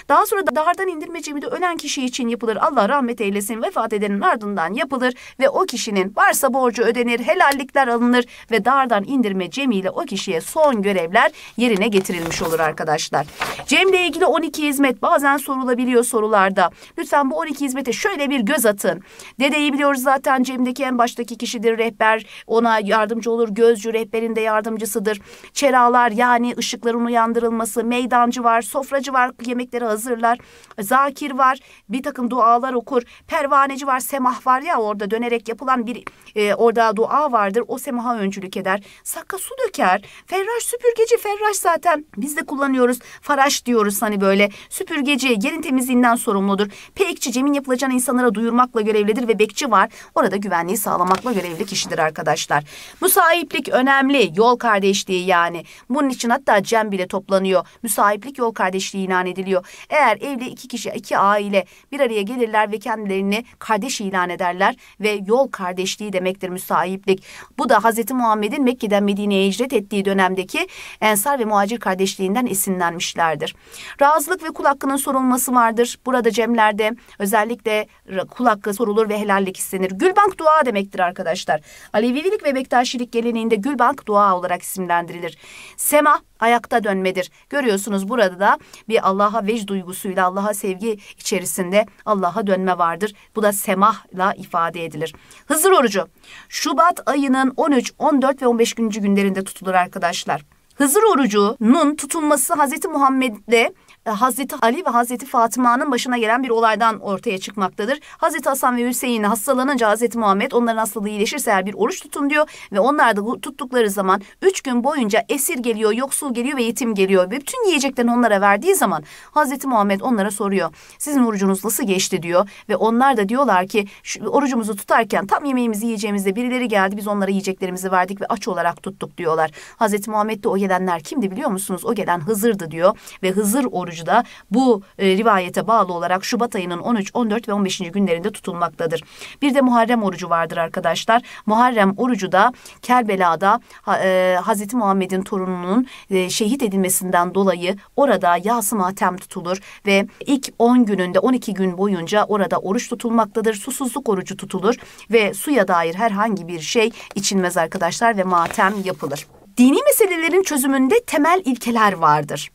Daha sonra da dardan indirme cemi de ölen kişi için yapılır. Allah rahmet eylesin vefat edenin ardından yapılır ve o kişinin varsa borcu ödenir, helallikler alınır ve dardan indirme cemiyle o kişiye son görevler yerine getirilmiş olur arkadaşlar. Cemle ilgili 12 hizmet bazen sorulabiliyor sorularda. Lütfen bu 12 hizmete şöyle bir göz atın. Dedeyi biliyoruz zaten Cem'deki en baştaki kişidir rehber ona yardımcı olur. Gözcü rehberin de yardımcısıdır. Çeralar yani ışıkların uyandırılması, meydancı var, sofracı var, yemekleri hazırlar. Zakir var, bir takım dualar okur. Pervaneci var, semah var ya orada dönerek yapılan bir e, orada dua vardır. O semaha öncülük eder. Sakka su döker. Ferraş süpürgeci, ferraş zaten biz de kullanıyoruz. Faraş diyoruz hani böyle. Süpürgeci, gelin temizliği temizliğinden sorumludur. Pekçi cemin yapılacağını insanlara duyurmakla görevlidir ve bekçi var. Orada güvenliği sağlamakla görevli kişidir arkadaşlar. Müsahiplik önemli. Yol kardeşliği yani. Bunun için hatta cem bile toplanıyor. Müsahiplik yol kardeşliği ilan ediliyor. Eğer evli iki kişi, iki aile bir araya gelirler ve kendilerini kardeş ilan ederler ve yol kardeşliği demektir müsahiplik. Bu da Hz. Muhammed'in Mekke'den Medine'ye icret ettiği dönemdeki Ensar ve Muhacir kardeşliğinden esinlenmişlerdir. Razılık ve kul hakkının sorulması vardır vardır. Burada cemlerde özellikle kul sorulur ve helallik istenir. Gülbank dua demektir arkadaşlar. Alevilik ve Bektaşilik geleneğinde Gülbank dua olarak isimlendirilir. Sema ayakta dönmedir. Görüyorsunuz burada da bir Allah'a vec duygusuyla Allah'a sevgi içerisinde Allah'a dönme vardır. Bu da semahla ifade edilir. Hızır orucu Şubat ayının 13, 14 ve 15. günlerinde tutulur arkadaşlar. Hızır orucunun tutulması Hazreti Muhammed'de ee, Hazreti Ali ve Hazreti Fatıma'nın başına gelen bir olaydan ortaya çıkmaktadır. Hazreti Hasan ve Hüseyin hastalanınca Hazreti Muhammed onların hastalığı iyileşirse eğer bir oruç tutun diyor ve onlar da tuttukları zaman üç gün boyunca esir geliyor, yoksul geliyor ve yetim geliyor. Ve bütün yiyeceklerini onlara verdiği zaman Hazreti Muhammed onlara soruyor. Sizin orucunuz nasıl geçti diyor ve onlar da diyorlar ki orucumuzu tutarken tam yemeğimizi yiyeceğimizde birileri geldi biz onlara yiyeceklerimizi verdik ve aç olarak tuttuk diyorlar. Hazreti Muhammed de o gelenler kimdi biliyor musunuz? O gelen Hızır'dı diyor ve Hızır orucu orucu da bu e, rivayete bağlı olarak Şubat ayının 13, 14 ve 15. günlerinde tutulmaktadır. Bir de Muharrem orucu vardır arkadaşlar. Muharrem orucu da Kerbela'da e, Hazreti Muhammed'in torununun e, şehit edilmesinden dolayı orada yası matem tutulur ve ilk 10 gününde 12 gün boyunca orada oruç tutulmaktadır. Susuzluk orucu tutulur ve suya dair herhangi bir şey içilmez arkadaşlar ve matem yapılır. Dini meselelerin çözümünde temel ilkeler vardır.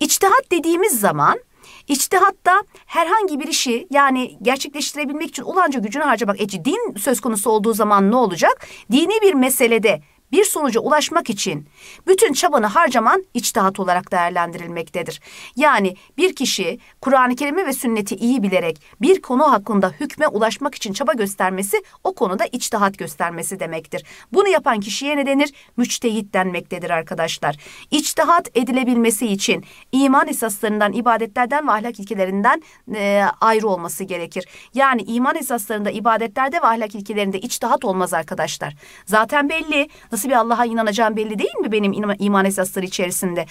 İçtihat dediğimiz zaman İçtihatta herhangi bir işi yani gerçekleştirebilmek için olanca gücünü harcamak. E din söz konusu olduğu zaman ne olacak? Dini bir meselede bir sonuca ulaşmak için bütün çabanı harcaman içtihat olarak değerlendirilmektedir. Yani bir kişi Kur'an-ı Kerim'i ve sünneti iyi bilerek bir konu hakkında hükme ulaşmak için çaba göstermesi o konuda içtihat göstermesi demektir. Bunu yapan kişiye ne denir? Müçtehit denmektedir arkadaşlar. İçtihat edilebilmesi için iman esaslarından, ibadetlerden ve ahlak ilkelerinden e, ayrı olması gerekir. Yani iman esaslarında, ibadetlerde ve ahlak ilkelerinde içtihat olmaz arkadaşlar. Zaten belli nasıl bir Allah'a inanacağım belli değil mi benim iman esasları içerisinde?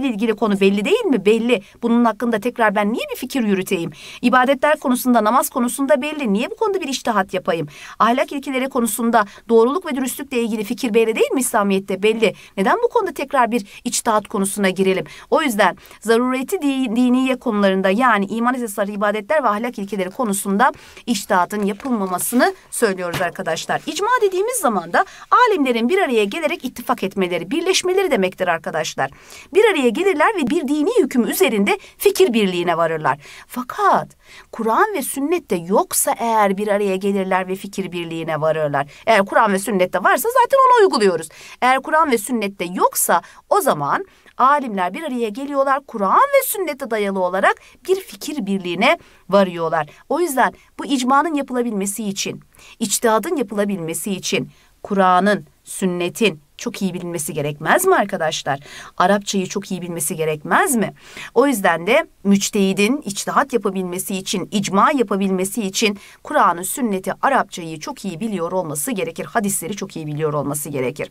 ile ilgili konu belli değil mi? Belli. Bunun hakkında tekrar ben niye bir fikir yürüteyim? İbadetler konusunda, namaz konusunda belli. Niye bu konuda bir iştihat yapayım? Ahlak ilkeleri konusunda doğruluk ve dürüstlükle ilgili fikir belli değil mi İslamiyet'te? Belli. Neden bu konuda tekrar bir içtihat konusuna girelim? O yüzden zarureti diniye konularında yani iman esasları, ibadetler ve ahlak ilkeleri konusunda iştihatın yapılmamasını söylüyoruz arkadaşlar. İcma dediğimiz zaman da alimlerin ülkelerin bir araya gelerek ittifak etmeleri, birleşmeleri demektir arkadaşlar. Bir araya gelirler ve bir dini hüküm üzerinde fikir birliğine varırlar. Fakat Kur'an ve sünnette yoksa eğer bir araya gelirler ve fikir birliğine varırlar. Eğer Kur'an ve sünnette varsa zaten onu uyguluyoruz. Eğer Kur'an ve sünnette yoksa o zaman alimler bir araya geliyorlar. Kur'an ve sünnete dayalı olarak bir fikir birliğine varıyorlar. O yüzden bu icmanın yapılabilmesi için, içtihadın yapılabilmesi için Kur'an'ın, sünnetin çok iyi bilinmesi gerekmez mi arkadaşlar? Arapçayı çok iyi bilmesi gerekmez mi? O yüzden de müçtehidin içtihat yapabilmesi için, icma yapabilmesi için Kur'anı, sünneti Arapçayı çok iyi biliyor olması gerekir. Hadisleri çok iyi biliyor olması gerekir.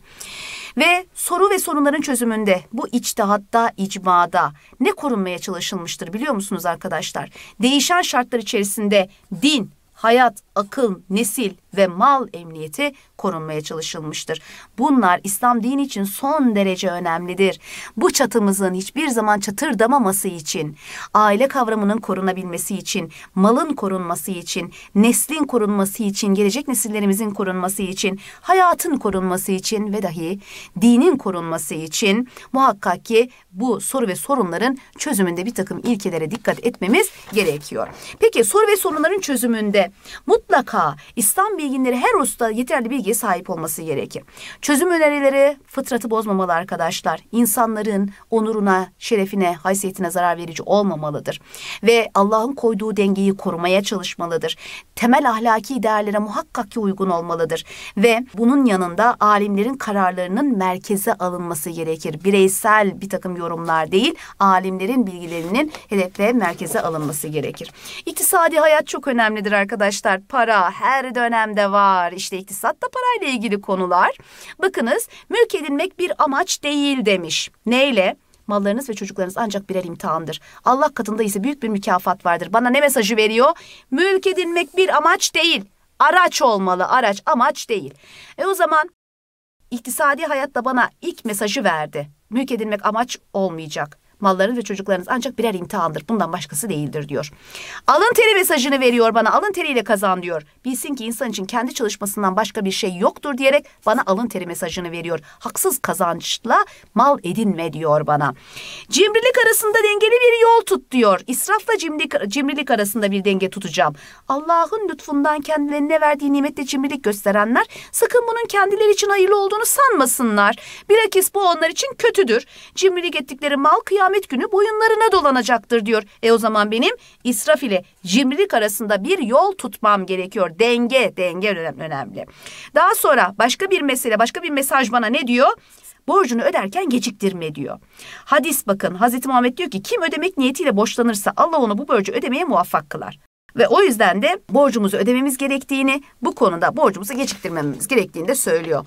Ve soru ve sorunların çözümünde bu içtihatta, icmada ne korunmaya çalışılmıştır biliyor musunuz arkadaşlar? Değişen şartlar içerisinde din, hayat, akıl, nesil ve mal emniyeti korunmaya çalışılmıştır. Bunlar İslam dini için son derece önemlidir. Bu çatımızın hiçbir zaman çatırdamaması için, aile kavramının korunabilmesi için, malın korunması için, neslin korunması için, gelecek nesillerimizin korunması için, hayatın korunması için ve dahi dinin korunması için muhakkak ki bu soru ve sorunların çözümünde bir takım ilkelere dikkat etmemiz gerekiyor. Peki soru ve sorunların çözümünde mutlaka İslam bilginleri her usta yeterli bir bilgiye sahip olması gerekir. Çözüm önerileri fıtratı bozmamalı arkadaşlar. İnsanların onuruna, şerefine, haysiyetine zarar verici olmamalıdır. Ve Allah'ın koyduğu dengeyi korumaya çalışmalıdır. Temel ahlaki değerlere muhakkak ki uygun olmalıdır. Ve bunun yanında alimlerin kararlarının merkeze alınması gerekir. Bireysel bir takım yorumlar değil, alimlerin bilgilerinin hedef merkeze alınması gerekir. İktisadi hayat çok önemlidir arkadaşlar. Para her dönemde var. İşte iktisat da parayla ilgili konular. Bakınız mülk edinmek bir amaç değil demiş. Neyle? Mallarınız ve çocuklarınız ancak birer imtihandır. Allah katında ise büyük bir mükafat vardır. Bana ne mesajı veriyor? Mülk edinmek bir amaç değil. Araç olmalı araç amaç değil. E o zaman iktisadi hayat da bana ilk mesajı verdi. Mülk edinmek amaç olmayacak. Mallarınız ve çocuklarınız ancak birer imtihandır. Bundan başkası değildir diyor. Alın teri mesajını veriyor bana. Alın teriyle kazan diyor. Bilsin ki insan için kendi çalışmasından başka bir şey yoktur diyerek bana alın teri mesajını veriyor. Haksız kazançla mal edinme diyor bana. Cimrilik arasında dengeli bir yol tut diyor. İsrafla cimrilik, cimrilik arasında bir denge tutacağım. Allah'ın lütfundan kendilerine verdiği nimetle cimrilik gösterenler sakın bunun kendileri için hayırlı olduğunu sanmasınlar. Bilakis bu onlar için kötüdür. Cimrilik ettikleri mal kıyafetleri kıyamet günü boyunlarına dolanacaktır diyor. E o zaman benim israf ile cimrilik arasında bir yol tutmam gerekiyor. Denge, denge önemli. Daha sonra başka bir mesele, başka bir mesaj bana ne diyor? borcunu öderken geciktirme diyor. Hadis bakın Hazreti Muhammed diyor ki kim ödemek niyetiyle boşlanırsa Allah onu bu borcu ödemeye muvaffak kılar. Ve o yüzden de borcumuzu ödememiz gerektiğini, bu konuda borcumuzu geciktirmememiz gerektiğini de söylüyor.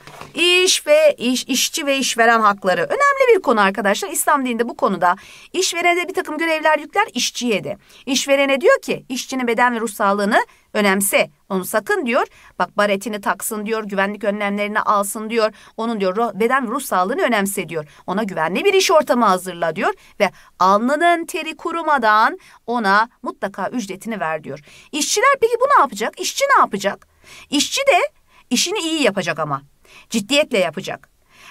İş ve iş, işçi ve işveren hakları önemli bir konu arkadaşlar. İslam dininde bu konuda işverene de bir takım görevler yükler işçiye de. İşverene diyor ki işçinin beden ve ruh sağlığını Önemse onu sakın diyor. Bak baretini taksın diyor. Güvenlik önlemlerini alsın diyor. Onun diyor beden ruh sağlığını önemse diyor. Ona güvenli bir iş ortamı hazırla diyor. Ve alnının teri kurumadan ona mutlaka ücretini ver diyor. İşçiler peki bu ne yapacak? İşçi ne yapacak? İşçi de işini iyi yapacak ama. Ciddiyetle yapacak.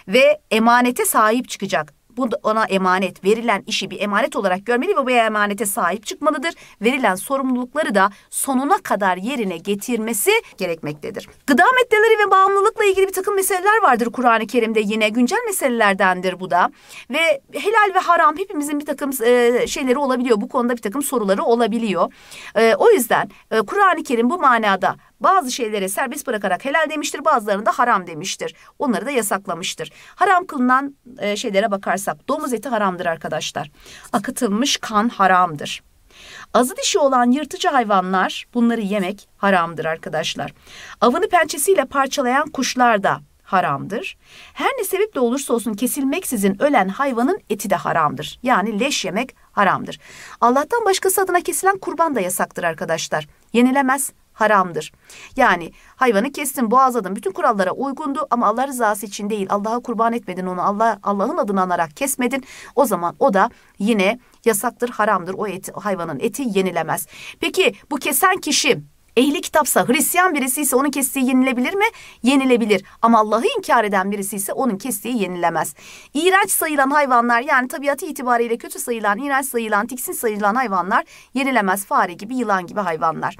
Ve emanete sahip çıkacak. Bu ona emanet verilen işi bir emanet olarak görmeli ve bu emanete sahip çıkmalıdır. Verilen sorumlulukları da sonuna kadar yerine getirmesi gerekmektedir. Gıda maddeleri ve bağımlılıkla ilgili bir takım meseleler vardır Kur'an-ı Kerim'de yine güncel meselelerdendir bu da. Ve helal ve haram hepimizin bir takım e, şeyleri olabiliyor. Bu konuda bir takım soruları olabiliyor. E, o yüzden e, Kur'an-ı Kerim bu manada bazı şeylere serbest bırakarak helal demiştir, bazılarını da haram demiştir. Onları da yasaklamıştır. Haram kılınan e, şeylere bakarsak domuz eti haramdır arkadaşlar. Akıtılmış kan haramdır. Azı dişi olan yırtıcı hayvanlar bunları yemek haramdır arkadaşlar. Avını pençesiyle parçalayan kuşlar da haramdır. Her ne sebeple olursa olsun kesilmeksizin ölen hayvanın eti de haramdır. Yani leş yemek haramdır. Allah'tan başkası adına kesilen kurban da yasaktır arkadaşlar. Yenilemez, haramdır. Yani hayvanı kestin, boğazladın. Bütün kurallara uygundu ama Allah rızası için değil. Allah'a kurban etmedin onu. Allah Allah'ın adını anarak kesmedin. O zaman o da yine yasaktır, haramdır. O et, hayvanın eti yenilemez. Peki bu kesen kişi Ehli kitapsa Hristiyan birisi ise onun kestiği yenilebilir mi? Yenilebilir. Ama Allah'ı inkar eden birisi ise onun kestiği yenilemez. İğrenç sayılan hayvanlar yani tabiatı itibariyle kötü sayılan, iğrenç sayılan, tiksin sayılan hayvanlar yenilemez. Fare gibi, yılan gibi hayvanlar.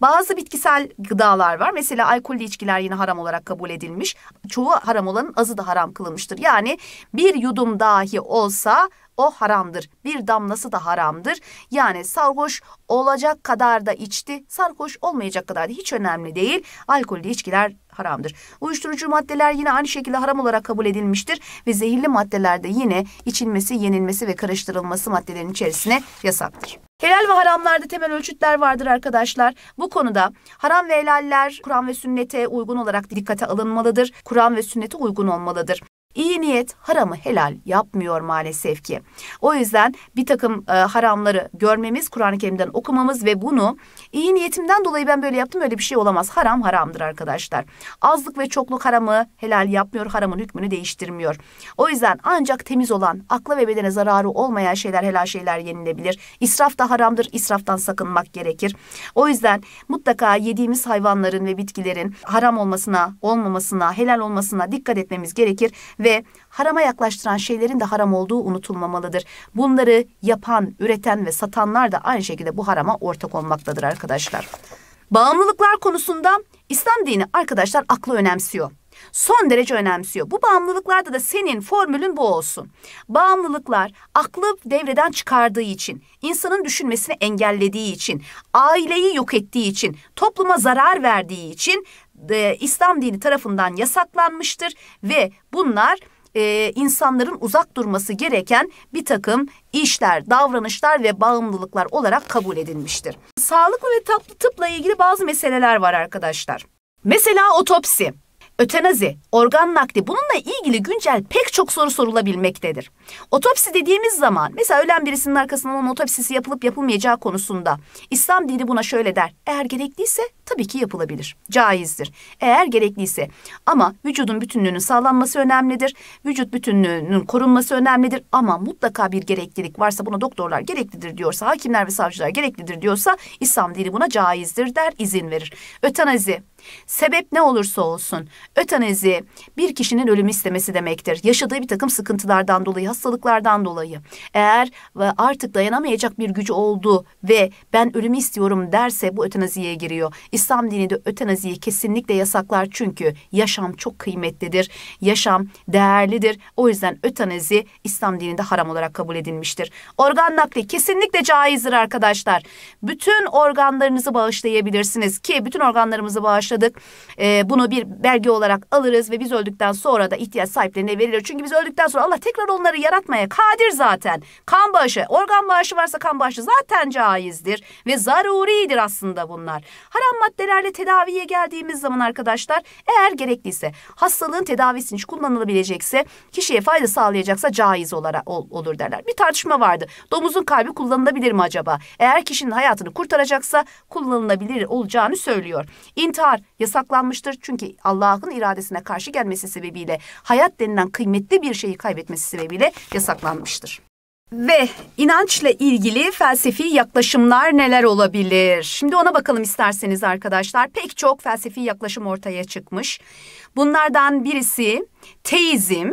Bazı bitkisel gıdalar var. Mesela alkollü içkiler yine haram olarak kabul edilmiş. Çoğu haram olanın azı da haram kılınmıştır. Yani bir yudum dahi olsa o haramdır. Bir damlası da haramdır. Yani sarhoş olacak kadar da içti, sarhoş olmayacak kadar da hiç önemli değil. Alkollü içkiler haramdır. Uyuşturucu maddeler yine aynı şekilde haram olarak kabul edilmiştir ve zehirli maddelerde yine içilmesi, yenilmesi ve karıştırılması maddelerin içerisine yasaktır. Helal ve haramlarda temel ölçütler vardır arkadaşlar. Bu konuda haram ve helaller Kur'an ve sünnete uygun olarak dikkate alınmalıdır. Kur'an ve sünnete uygun olmalıdır. İyi niyet haramı helal yapmıyor maalesef ki. O yüzden bir takım e, haramları görmemiz, Kur'an-ı Kerim'den okumamız ve bunu iyi niyetimden dolayı ben böyle yaptım öyle bir şey olamaz. Haram haramdır arkadaşlar. Azlık ve çokluk haramı helal yapmıyor, haramın hükmünü değiştirmiyor. O yüzden ancak temiz olan, akla ve bedene zararı olmayan şeyler helal şeyler yenilebilir. İsraf da haramdır, israftan sakınmak gerekir. O yüzden mutlaka yediğimiz hayvanların ve bitkilerin haram olmasına, olmamasına, helal olmasına dikkat etmemiz gerekir ve harama yaklaştıran şeylerin de haram olduğu unutulmamalıdır. Bunları yapan, üreten ve satanlar da aynı şekilde bu harama ortak olmaktadır arkadaşlar. Bağımlılıklar konusunda İslam dini arkadaşlar aklı önemsiyor son derece önemsiyor. Bu bağımlılıklarda da senin formülün bu olsun. Bağımlılıklar aklı devreden çıkardığı için, insanın düşünmesini engellediği için, aileyi yok ettiği için, topluma zarar verdiği için e, İslam dini tarafından yasaklanmıştır ve bunlar e, insanların uzak durması gereken bir takım işler, davranışlar ve bağımlılıklar olarak kabul edilmiştir. Sağlık ve tatlı tıpla ilgili bazı meseleler var arkadaşlar. Mesela otopsi, ötenazi, organ nakli bununla ilgili güncel pek çok soru sorulabilmektedir. Otopsi dediğimiz zaman mesela ölen birisinin arkasından otopsisi yapılıp yapılmayacağı konusunda İslam dini buna şöyle der. Eğer gerekliyse tabii ki yapılabilir. Caizdir. Eğer gerekliyse ama vücudun bütünlüğünün sağlanması önemlidir. Vücut bütünlüğünün korunması önemlidir ama mutlaka bir gereklilik varsa buna doktorlar gereklidir diyorsa, hakimler ve savcılar gereklidir diyorsa İslam dini buna caizdir der, izin verir. Ötenazi Sebep ne olursa olsun ötenazi bir kişinin ölümü istemesi demektir. Yaşadığı bir takım sıkıntılardan dolayı hastalıklardan hastalıklardan dolayı. Eğer e, artık dayanamayacak bir gücü oldu ve ben ölümü istiyorum derse bu ötenaziye giriyor. İslam dini de ötenaziyi kesinlikle yasaklar çünkü yaşam çok kıymetlidir. Yaşam değerlidir. O yüzden ötenazi İslam dininde haram olarak kabul edilmiştir. Organ nakli kesinlikle caizdir arkadaşlar. Bütün organlarınızı bağışlayabilirsiniz ki bütün organlarımızı bağışladık. Ee, bunu bir belge olarak alırız ve biz öldükten sonra da ihtiyaç sahiplerine verilir. Çünkü biz öldükten sonra Allah tekrar onları yaratmaya kadir zaten. Kan bağışı, organ bağışı varsa kan bağışı zaten caizdir ve zaruridir aslında bunlar. Haram maddelerle tedaviye geldiğimiz zaman arkadaşlar eğer gerekliyse hastalığın tedavisi kullanılabilecekse kişiye fayda sağlayacaksa caiz olarak ol, olur derler. Bir tartışma vardı. Domuzun kalbi kullanılabilir mi acaba? Eğer kişinin hayatını kurtaracaksa kullanılabilir olacağını söylüyor. İntihar yasaklanmıştır çünkü Allah'ın iradesine karşı gelmesi sebebiyle hayat denilen kıymetli bir şeyi kaybetmesi sebebiyle yasaklanmıştır. Ve inançla ilgili felsefi yaklaşımlar neler olabilir? Şimdi ona bakalım isterseniz arkadaşlar. Pek çok felsefi yaklaşım ortaya çıkmış. Bunlardan birisi teizm.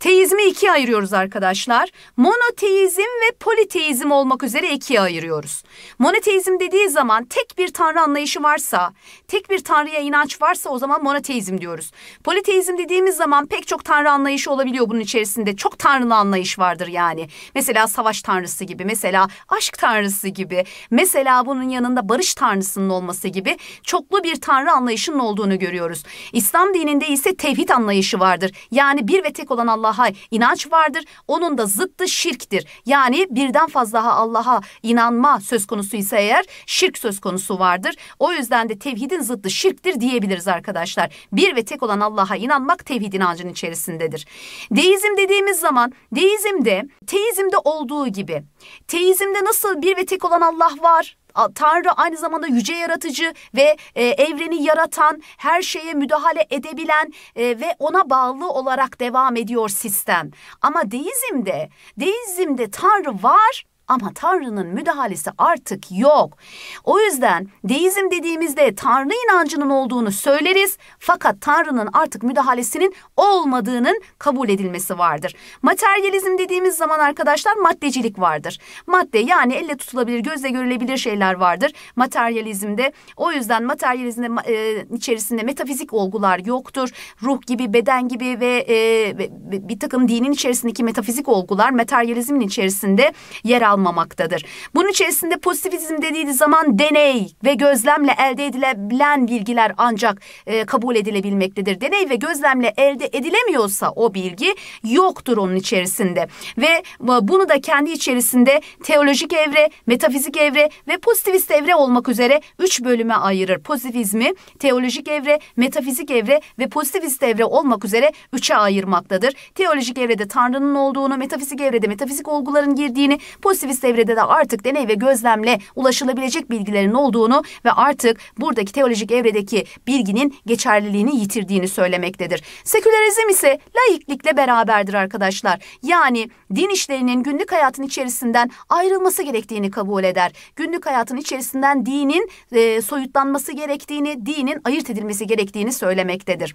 Teizmi ikiye ayırıyoruz arkadaşlar. Monoteizm ve politeizm olmak üzere ikiye ayırıyoruz. Monoteizm dediği zaman tek bir tanrı anlayışı varsa, tek bir tanrıya inanç varsa o zaman monoteizm diyoruz. Politeizm dediğimiz zaman pek çok tanrı anlayışı olabiliyor bunun içerisinde. Çok tanrılı anlayış vardır yani. Mesela savaş tanrısı gibi, mesela aşk tanrısı gibi, mesela bunun yanında barış tanrısının olması gibi çoklu bir tanrı anlayışının olduğunu görüyoruz. İslam dininde ise tevhid anlayışı vardır. Yani bir ve tek olan Allah'a inanç vardır. Onun da zıttı şirktir. Yani birden fazla Allah'a inanma söz söz konusu ise eğer şirk söz konusu vardır. O yüzden de tevhidin zıttı şirktir diyebiliriz arkadaşlar. Bir ve tek olan Allah'a inanmak tevhid inancının içerisindedir. Deizm dediğimiz zaman deizmde teizmde olduğu gibi teizmde nasıl bir ve tek olan Allah var Tanrı aynı zamanda yüce yaratıcı ve e, evreni yaratan, her şeye müdahale edebilen e, ve ona bağlı olarak devam ediyor sistem. Ama deizmde, deizmde Tanrı var ama Tanrı'nın müdahalesi artık yok. O yüzden deizm dediğimizde Tanrı inancının olduğunu söyleriz fakat Tanrı'nın artık müdahalesinin olmadığının kabul edilmesi vardır. Materyalizm dediğimiz zaman arkadaşlar maddecilik vardır. Madde yani elle tutulabilir, gözle görülebilir şeyler vardır materyalizmde. O yüzden materyalizmde e, içerisinde metafizik olgular yoktur. Ruh gibi, beden gibi ve e, bir takım dinin içerisindeki metafizik olgular materyalizmin içerisinde yer al almamaktadır. Bunun içerisinde pozitivizm dediği zaman deney ve gözlemle elde edilebilen bilgiler ancak e, kabul edilebilmektedir. Deney ve gözlemle elde edilemiyorsa o bilgi yoktur onun içerisinde ve e, bunu da kendi içerisinde teolojik evre, metafizik evre ve pozitivist evre olmak üzere üç bölüme ayırır. Pozitivizmi teolojik evre, metafizik evre ve pozitivist evre olmak üzere üçe ayırmaktadır. Teolojik evrede Tanrı'nın olduğunu, metafizik evrede metafizik olguların girdiğini, pozitivist Aktivist devrede de artık deney ve gözlemle ulaşılabilecek bilgilerin olduğunu ve artık buradaki teolojik evredeki bilginin geçerliliğini yitirdiğini söylemektedir. Sekülerizm ise laiklikle beraberdir arkadaşlar. Yani din işlerinin günlük hayatın içerisinden ayrılması gerektiğini kabul eder. Günlük hayatın içerisinden dinin e, soyutlanması gerektiğini, dinin ayırt edilmesi gerektiğini söylemektedir.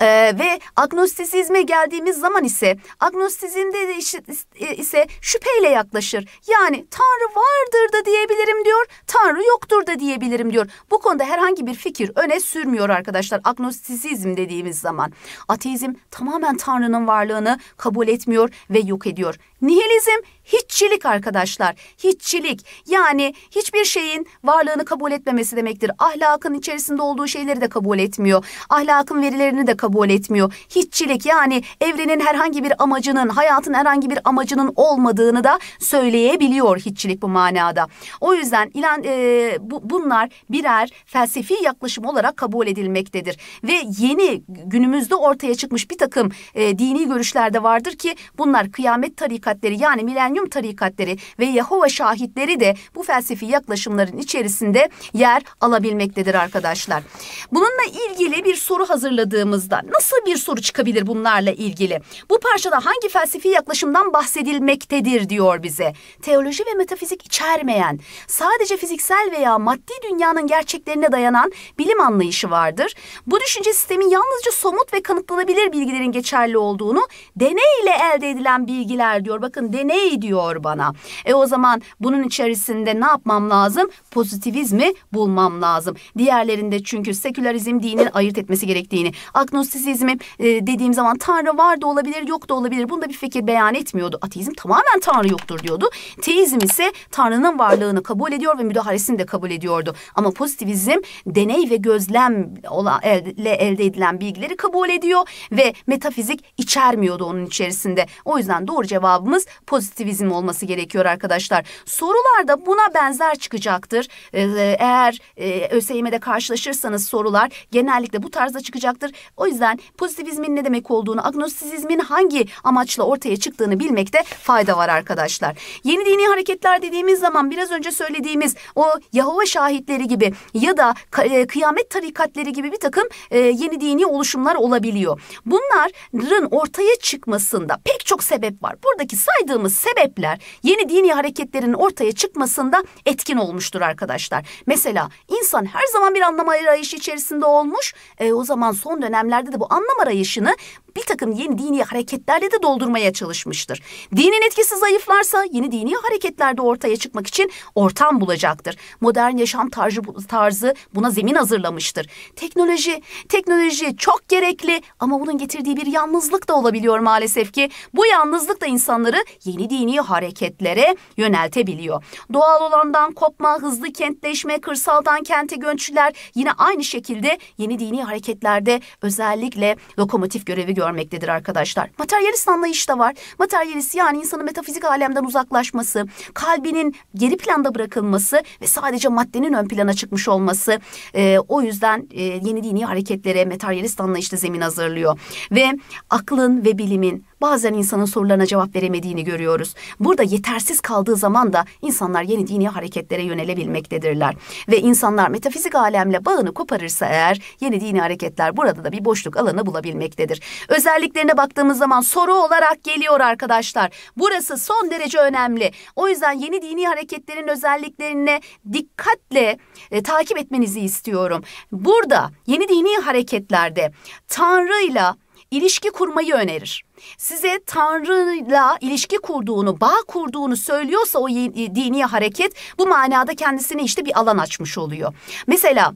E, ve agnostisizme geldiğimiz zaman ise agnostisizmde de işte, ise şüpheyle yaklaşır. Yani Tanrı vardır da diyebilirim diyor, Tanrı yoktur da diyebilirim diyor. Bu konuda herhangi bir fikir öne sürmüyor arkadaşlar agnostisizm dediğimiz zaman. Ateizm tamamen Tanrı'nın varlığını kabul etmiyor ve yok ediyor. Nihilizm hiççilik arkadaşlar. Hiççilik yani hiçbir şeyin varlığını kabul etmemesi demektir. Ahlakın içerisinde olduğu şeyleri de kabul etmiyor. Ahlakın verilerini de kabul etmiyor. Hiççilik yani evrenin herhangi bir amacının, hayatın herhangi bir amacının olmadığını da söyleyebiliyor hiççilik bu manada. O yüzden ilan e, bu, bunlar birer felsefi yaklaşım olarak kabul edilmektedir. Ve yeni günümüzde ortaya çıkmış bir takım e, dini görüşlerde vardır ki bunlar kıyamet tarikatı tarikatleri yani milenyum tarikatleri ve Yahova şahitleri de bu felsefi yaklaşımların içerisinde yer alabilmektedir arkadaşlar. Bununla ilgili bir soru hazırladığımızda nasıl bir soru çıkabilir bunlarla ilgili? Bu parçada hangi felsefi yaklaşımdan bahsedilmektedir diyor bize. Teoloji ve metafizik içermeyen, sadece fiziksel veya maddi dünyanın gerçeklerine dayanan bilim anlayışı vardır. Bu düşünce sistemi yalnızca somut ve kanıtlanabilir bilgilerin geçerli olduğunu, deneyle elde edilen bilgiler diyor diyor. Bakın deney diyor bana. E o zaman bunun içerisinde ne yapmam lazım? Pozitivizmi bulmam lazım. Diğerlerinde çünkü sekülerizm dinin ayırt etmesi gerektiğini. Agnostisizmi e, dediğim zaman Tanrı var da olabilir yok da olabilir. Bunda bir fikir beyan etmiyordu. Ateizm tamamen Tanrı yoktur diyordu. Teizm ise Tanrı'nın varlığını kabul ediyor ve müdahalesini de kabul ediyordu. Ama pozitivizm deney ve gözlemle elde edilen bilgileri kabul ediyor ve metafizik içermiyordu onun içerisinde. O yüzden doğru cevabı cevabımız pozitivizm olması gerekiyor arkadaşlar. Sorularda buna benzer çıkacaktır. Ee, eğer e, ÖSYM'de karşılaşırsanız sorular genellikle bu tarzda çıkacaktır. O yüzden pozitivizmin ne demek olduğunu, agnostisizmin hangi amaçla ortaya çıktığını bilmekte fayda var arkadaşlar. Yeni dini hareketler dediğimiz zaman biraz önce söylediğimiz o Yahova şahitleri gibi ya da e, kıyamet tarikatleri gibi bir takım e, yeni dini oluşumlar olabiliyor. Bunların ortaya çıkmasında pek çok sebep var. Buradaki yukarıdaki saydığımız sebepler yeni dini hareketlerin ortaya çıkmasında etkin olmuştur arkadaşlar. Mesela insan her zaman bir anlam arayışı içerisinde olmuş. E, o zaman son dönemlerde de bu anlam arayışını bir takım yeni dini hareketlerle de doldurmaya çalışmıştır. Dinin etkisi zayıflarsa yeni dini hareketlerde ortaya çıkmak için ortam bulacaktır. Modern yaşam tarzı, tarzı buna zemin hazırlamıştır. Teknoloji, teknoloji çok gerekli ama bunun getirdiği bir yalnızlık da olabiliyor maalesef ki. Bu yalnızlık da insanları yeni dini hareketlere yöneltebiliyor. Doğal olandan kopma, hızlı kentleşme, kırsaldan kente göçler yine aynı şekilde yeni dini hareketlerde özellikle lokomotif görevi görmektedir görmektedir arkadaşlar. Materyalist anlayış da var. Materyalist yani insanın metafizik alemden uzaklaşması, kalbinin geri planda bırakılması ve sadece maddenin ön plana çıkmış olması. E, o yüzden e, yeni dini hareketlere materyalist anlayışta zemin hazırlıyor. Ve aklın ve bilimin bazen insanın sorularına cevap veremediğini görüyoruz. Burada yetersiz kaldığı zaman da insanlar yeni dini hareketlere yönelebilmektedirler. Ve insanlar metafizik alemle bağını koparırsa eğer yeni dini hareketler burada da bir boşluk alanı bulabilmektedir. Özelliklerine baktığımız zaman soru olarak geliyor arkadaşlar. Burası son derece önemli. O yüzden yeni dini hareketlerin özelliklerine dikkatle e, takip etmenizi istiyorum. Burada yeni dini hareketlerde Tanrı'yla ilişki kurmayı önerir. Size Tanrı'yla ilişki kurduğunu, bağ kurduğunu söylüyorsa o e, dini hareket bu manada kendisine işte bir alan açmış oluyor. Mesela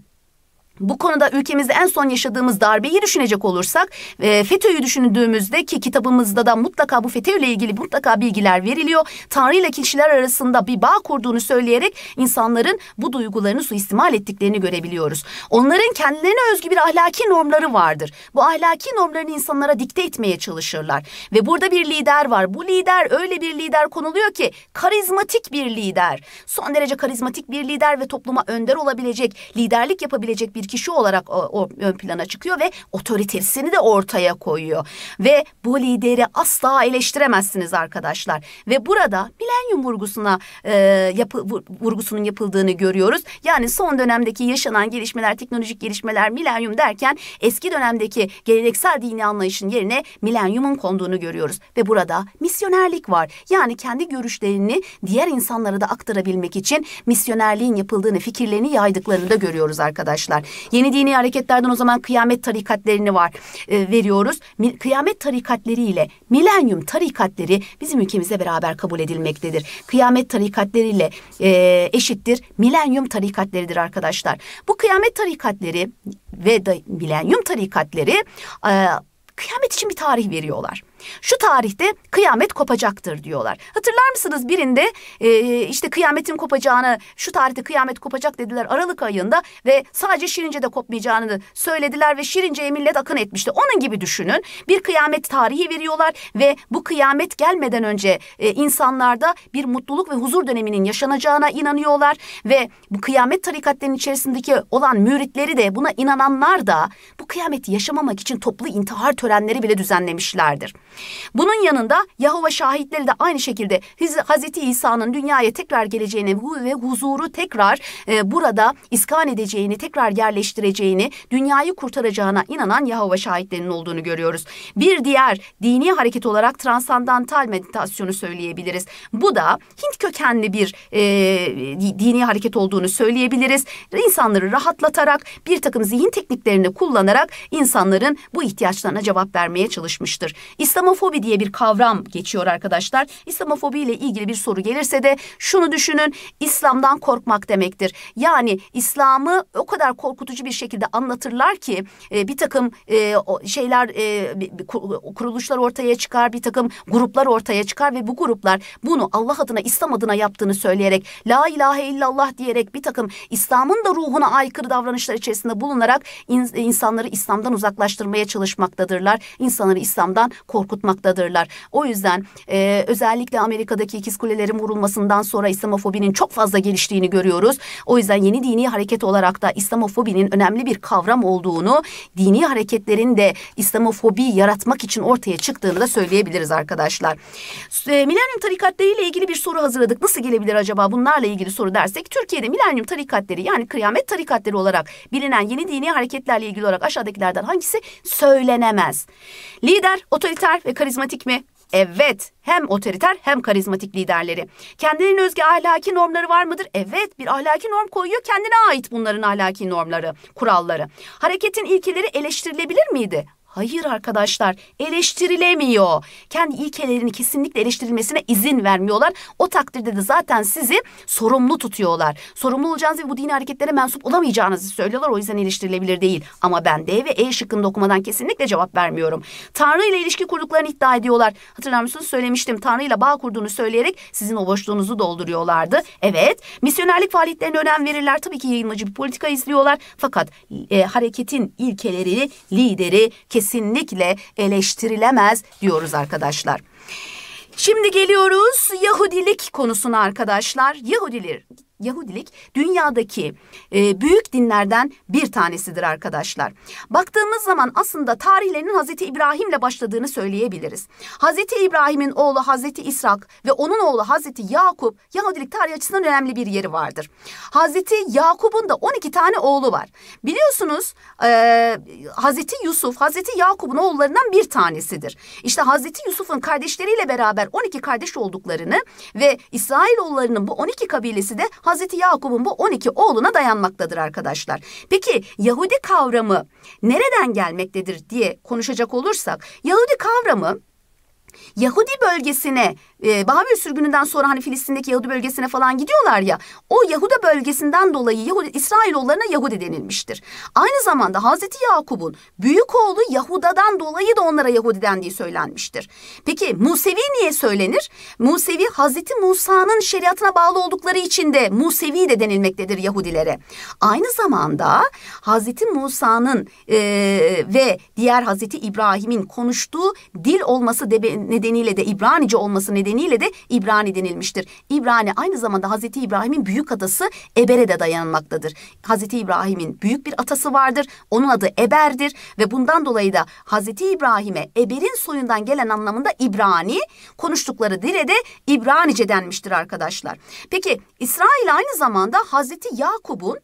bu konuda ülkemizde en son yaşadığımız darbeyi düşünecek olursak e, FETÖ'yü düşündüğümüzde ki kitabımızda da mutlaka bu FETÖ ile ilgili mutlaka bilgiler veriliyor. Tanrı ile kişiler arasında bir bağ kurduğunu söyleyerek insanların bu duygularını suistimal ettiklerini görebiliyoruz. Onların kendilerine özgü bir ahlaki normları vardır. Bu ahlaki normlarını insanlara dikte etmeye çalışırlar. Ve burada bir lider var. Bu lider öyle bir lider konuluyor ki karizmatik bir lider. Son derece karizmatik bir lider ve topluma önder olabilecek, liderlik yapabilecek bir kişi olarak o, o ön plana çıkıyor ve otoritesini de ortaya koyuyor. Ve bu lideri asla eleştiremezsiniz arkadaşlar. Ve burada milenyum vurgusuna e, yapı, vurgusunun yapıldığını görüyoruz. Yani son dönemdeki yaşanan gelişmeler, teknolojik gelişmeler milenyum derken eski dönemdeki geleneksel dini anlayışın yerine milenyumun konduğunu görüyoruz. Ve burada misyonerlik var. Yani kendi görüşlerini diğer insanlara da aktarabilmek için misyonerliğin yapıldığını, fikirlerini yaydıklarını da görüyoruz arkadaşlar. Yeni dini hareketlerden o zaman kıyamet tarikatlerini var e, veriyoruz. Mi, kıyamet tarikatleri ile milenyum tarikatleri bizim ülkemizde beraber kabul edilmektedir. Kıyamet tarikatleri ile e, eşittir milenyum tarikatleridir arkadaşlar. Bu kıyamet tarikatleri ve da, milenyum tarikatleri e, kıyamet için bir tarih veriyorlar şu tarihte kıyamet kopacaktır diyorlar. Hatırlar mısınız birinde e, işte kıyametin kopacağını şu tarihte kıyamet kopacak dediler Aralık ayında ve sadece Şirince'de kopmayacağını söylediler ve Şirince'ye millet akın etmişti. Onun gibi düşünün bir kıyamet tarihi veriyorlar ve bu kıyamet gelmeden önce e, insanlarda bir mutluluk ve huzur döneminin yaşanacağına inanıyorlar ve bu kıyamet tarikatlarının içerisindeki olan müritleri de buna inananlar da bu kıyameti yaşamamak için toplu intihar törenleri bile düzenlemişlerdir. Bunun yanında Yahova şahitleri de aynı şekilde Hz. İsa'nın dünyaya tekrar geleceğini ve huzuru tekrar e, burada iskan edeceğini, tekrar yerleştireceğini, dünyayı kurtaracağına inanan Yahova şahitlerinin olduğunu görüyoruz. Bir diğer dini hareket olarak transandantal meditasyonu söyleyebiliriz. Bu da Hint kökenli bir e, dini hareket olduğunu söyleyebiliriz. İnsanları rahatlatarak bir takım zihin tekniklerini kullanarak insanların bu ihtiyaçlarına cevap vermeye çalışmıştır. İslam İslamofobi diye bir kavram geçiyor arkadaşlar. İslamofobi ile ilgili bir soru gelirse de şunu düşünün. İslam'dan korkmak demektir. Yani İslam'ı o kadar korkutucu bir şekilde anlatırlar ki e, bir takım e, şeyler e, kuruluşlar ortaya çıkar, bir takım gruplar ortaya çıkar ve bu gruplar bunu Allah adına İslam adına yaptığını söyleyerek la ilahe illallah diyerek bir takım İslam'ın da ruhuna aykırı davranışlar içerisinde bulunarak in, insanları İslam'dan uzaklaştırmaya çalışmaktadırlar. İnsanları İslam'dan kork korkutmaktadırlar. O yüzden e, özellikle Amerika'daki ikiz kulelerin vurulmasından sonra İslamofobinin çok fazla geliştiğini görüyoruz. O yüzden yeni dini hareket olarak da İslamofobinin önemli bir kavram olduğunu, dini hareketlerin de İslamofobi yaratmak için ortaya çıktığını da söyleyebiliriz arkadaşlar. E, milenyum tarikatleriyle ilgili bir soru hazırladık. Nasıl gelebilir acaba bunlarla ilgili soru dersek Türkiye'de milenyum tarikatleri yani kıyamet tarikatleri olarak bilinen yeni dini hareketlerle ilgili olarak aşağıdakilerden hangisi söylenemez? Lider, otoriter, ve karizmatik mi? Evet, hem otoriter hem karizmatik liderleri. Kendilerine özgü ahlaki normları var mıdır? Evet, bir ahlaki norm koyuyor kendine ait bunların ahlaki normları, kuralları. Hareketin ilkeleri eleştirilebilir miydi? Hayır arkadaşlar eleştirilemiyor. Kendi ilkelerini kesinlikle eleştirilmesine izin vermiyorlar. O takdirde de zaten sizi sorumlu tutuyorlar. Sorumlu olacağınız ve bu dini hareketlere mensup olamayacağınızı söylüyorlar. O yüzden eleştirilebilir değil. Ama ben D ve E şıkkında okumadan kesinlikle cevap vermiyorum. Tanrı ile ilişki kurduklarını iddia ediyorlar. Hatırlar mısınız söylemiştim. Tanrı ile bağ kurduğunu söyleyerek sizin o boşluğunuzu dolduruyorlardı. Evet misyonerlik faaliyetlerine önem verirler. Tabii ki yayınmacı bir politika izliyorlar. Fakat e, hareketin ilkeleri, lideri kesinlikle kesinlikle eleştirilemez diyoruz arkadaşlar. Şimdi geliyoruz Yahudilik konusuna arkadaşlar. Yahudiler Yahudilik dünyadaki e, büyük dinlerden bir tanesidir arkadaşlar. Baktığımız zaman aslında tarihlerinin Hazreti İbrahim'le başladığını söyleyebiliriz. Hazreti İbrahim'in oğlu Hazreti İsrak ve onun oğlu Hazreti Yakup Yahudilik tarihi açısından önemli bir yeri vardır. Hazreti Yakup'un da 12 tane oğlu var. Biliyorsunuz e, Hazreti Yusuf Hazreti Yakup'un oğullarından bir tanesidir. İşte Hazreti Yusuf'un kardeşleriyle beraber 12 kardeş olduklarını ve İsrail oğullarının bu 12 kabilesi de Hazreti Yakup'un bu 12 oğluna dayanmaktadır arkadaşlar. Peki Yahudi kavramı nereden gelmektedir diye konuşacak olursak Yahudi kavramı Yahudi bölgesine e, Babil sürgününden sonra hani Filistin'deki Yahudi bölgesine falan gidiyorlar ya o Yahuda bölgesinden dolayı Yahudi İsrailoğullarına Yahudi denilmiştir. Aynı zamanda Hazreti Yakub'un büyük oğlu Yahuda'dan dolayı da onlara Yahudi dendiği söylenmiştir. Peki Musevi niye söylenir? Musevi Hazreti Musa'nın şeriatına bağlı oldukları için de Musevi de denilmektedir Yahudilere. Aynı zamanda Hazreti Musa'nın e, ve diğer Hazreti İbrahim'in konuştuğu dil olması de, nedeniyle de İbranice olması nedeniyle de İbrani denilmiştir. İbrani aynı zamanda Hazreti İbrahim'in büyük adası Eber'e de dayanmaktadır. Hazreti İbrahim'in büyük bir atası vardır. Onun adı Eber'dir ve bundan dolayı da Hazreti İbrahim'e Eber'in soyundan gelen anlamında İbrani konuştukları dile de İbranice denmiştir arkadaşlar. Peki İsrail aynı zamanda Hazreti Yakup'un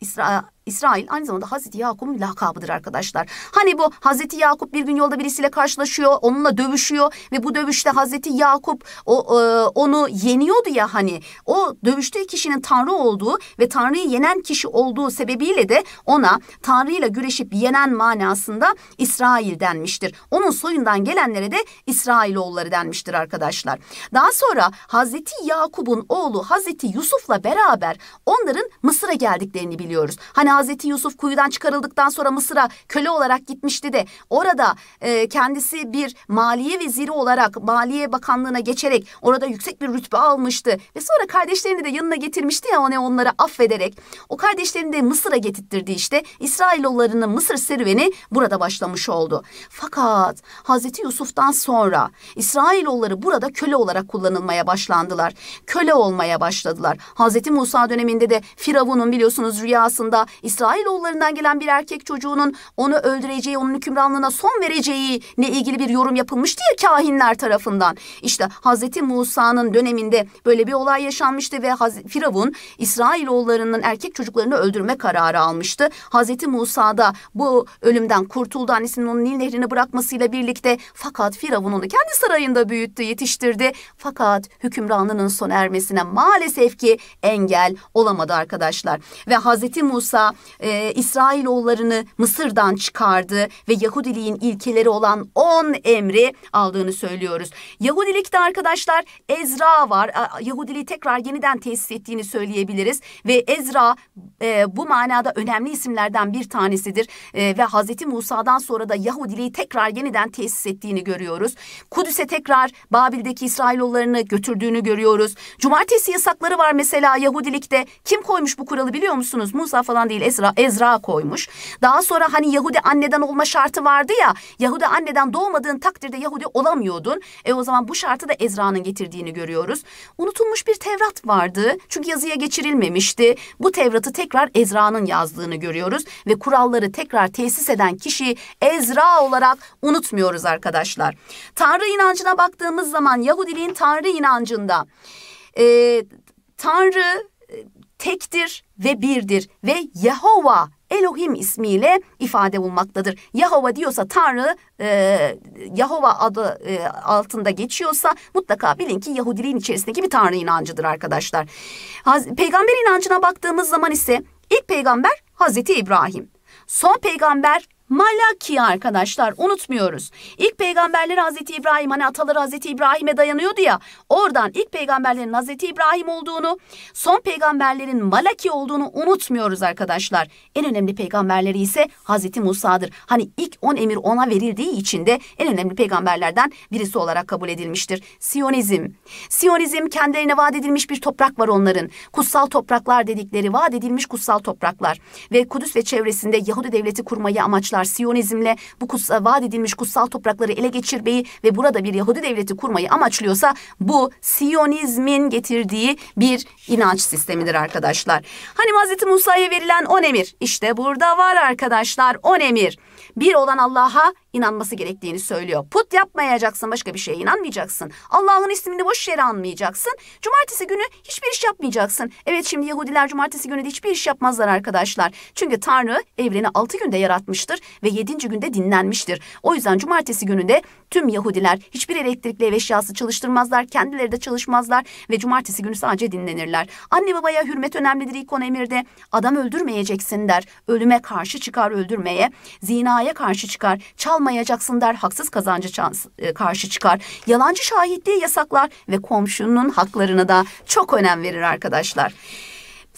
İsra İsrail aynı zamanda Hazreti Yakup'un lakabıdır arkadaşlar. Hani bu Hazreti Yakup bir gün yolda birisiyle karşılaşıyor, onunla dövüşüyor ve bu dövüşte Hazreti Yakup o e, onu yeniyordu ya hani. O dövüştüğü kişinin Tanrı olduğu ve Tanrı'yı yenen kişi olduğu sebebiyle de ona Tanrı'yla güreşip yenen manasında İsrail denmiştir. Onun soyundan gelenlere de İsrailoğulları denmiştir arkadaşlar. Daha sonra Hazreti Yakup'un oğlu Hazreti Yusuf'la beraber onların Mısır'a geldiklerini biliyoruz. Hani Hani Hazreti Yusuf kuyudan çıkarıldıktan sonra Mısır'a köle olarak gitmişti de orada e, kendisi bir maliye veziri olarak Maliye Bakanlığı'na geçerek orada yüksek bir rütbe almıştı. Ve sonra kardeşlerini de yanına getirmişti ya hani onları affederek. O kardeşlerini de Mısır'a getirttirdi işte. İsrailoğullarının Mısır serüveni burada başlamış oldu. Fakat Hazreti Yusuf'tan sonra İsrailoğulları burada köle olarak kullanılmaya başlandılar. Köle olmaya başladılar. Hazreti Musa döneminde de Firavun'un biliyorsunuz rüyasında İsrailoğullarından gelen bir erkek çocuğunun onu öldüreceği, onun hükümranlığına son vereceği ne ilgili bir yorum yapılmıştı ya kahinler tarafından. İşte Hazreti Musa'nın döneminde böyle bir olay yaşanmıştı ve Haz Firavun İsrailoğullarının erkek çocuklarını öldürme kararı almıştı. Hazreti Musa da bu ölümden kurtuldu. Annesinin onun Nil Nehri'ne bırakmasıyla birlikte fakat Firavun onu kendi sarayında büyüttü, yetiştirdi. Fakat hükümranlığının son ermesine maalesef ki engel olamadı arkadaşlar. Ve Hazreti Musa sonra e, İsrailoğullarını Mısır'dan çıkardı ve Yahudiliğin ilkeleri olan on emri aldığını söylüyoruz. Yahudilikte arkadaşlar Ezra var. Yahudiliği tekrar yeniden tesis ettiğini söyleyebiliriz ve Ezra e, bu manada önemli isimlerden bir tanesidir e, ve Hazreti Musa'dan sonra da Yahudiliği tekrar yeniden tesis ettiğini görüyoruz. Kudüs'e tekrar Babil'deki İsrailoğullarını götürdüğünü görüyoruz. Cumartesi yasakları var mesela Yahudilikte. Kim koymuş bu kuralı biliyor musunuz? Musa falan değil değil Ezra, Ezra koymuş. Daha sonra hani Yahudi anneden olma şartı vardı ya. Yahudi anneden doğmadığın takdirde Yahudi olamıyordun. E o zaman bu şartı da Ezra'nın getirdiğini görüyoruz. Unutulmuş bir Tevrat vardı. Çünkü yazıya geçirilmemişti. Bu Tevrat'ı tekrar Ezra'nın yazdığını görüyoruz. Ve kuralları tekrar tesis eden kişiyi Ezra olarak unutmuyoruz arkadaşlar. Tanrı inancına baktığımız zaman Yahudiliğin Tanrı inancında... E, Tanrı tektir ve birdir ve Yahova Elohim ismiyle ifade bulmaktadır. Yahova diyorsa Tanrı, e, Yahova adı e, altında geçiyorsa mutlaka bilin ki Yahudiliğin içerisindeki bir Tanrı inancıdır arkadaşlar. Haz peygamber inancına baktığımız zaman ise ilk peygamber Hazreti İbrahim. Son peygamber Malaki arkadaşlar unutmuyoruz. İlk peygamberler Hazreti İbrahim hani ataları Hazreti İbrahim'e dayanıyordu ya. Oradan ilk peygamberlerin Hazreti İbrahim olduğunu, son peygamberlerin Malaki olduğunu unutmuyoruz arkadaşlar. En önemli peygamberleri ise Hazreti Musa'dır. Hani ilk 10 emir ona verildiği için de en önemli peygamberlerden birisi olarak kabul edilmiştir. Siyonizm. Siyonizm kendilerine vaat edilmiş bir toprak var onların. Kutsal topraklar dedikleri vaat edilmiş kutsal topraklar ve Kudüs ve çevresinde Yahudi devleti kurmayı amaçlar Ruslar Siyonizmle bu kutsa vaat edilmiş kutsal toprakları ele geçirmeyi ve burada bir Yahudi devleti kurmayı amaçlıyorsa bu Siyonizmin getirdiği bir inanç sistemidir arkadaşlar. Hani Hazreti Musa'ya verilen on emir işte burada var arkadaşlar on emir. Bir olan Allah'a inanması gerektiğini söylüyor. Put yapmayacaksın başka bir şeye inanmayacaksın. Allah'ın ismini boş yere anmayacaksın. Cumartesi günü hiçbir iş yapmayacaksın. Evet şimdi Yahudiler cumartesi günü de hiçbir iş yapmazlar arkadaşlar. Çünkü Tanrı evreni altı günde yaratmıştır ve yedinci günde dinlenmiştir. O yüzden cumartesi günü de tüm Yahudiler hiçbir elektrikli ev eşyası çalıştırmazlar. Kendileri de çalışmazlar ve cumartesi günü sadece dinlenirler. Anne babaya hürmet önemlidir İkon Emir'de. Adam öldürmeyeceksin der. Ölüme karşı çıkar öldürmeye. Zinaya karşı çıkar. Çal almayacaksın der haksız kazancı şans, e, karşı çıkar. Yalancı şahitliği yasaklar ve komşunun haklarına da çok önem verir arkadaşlar.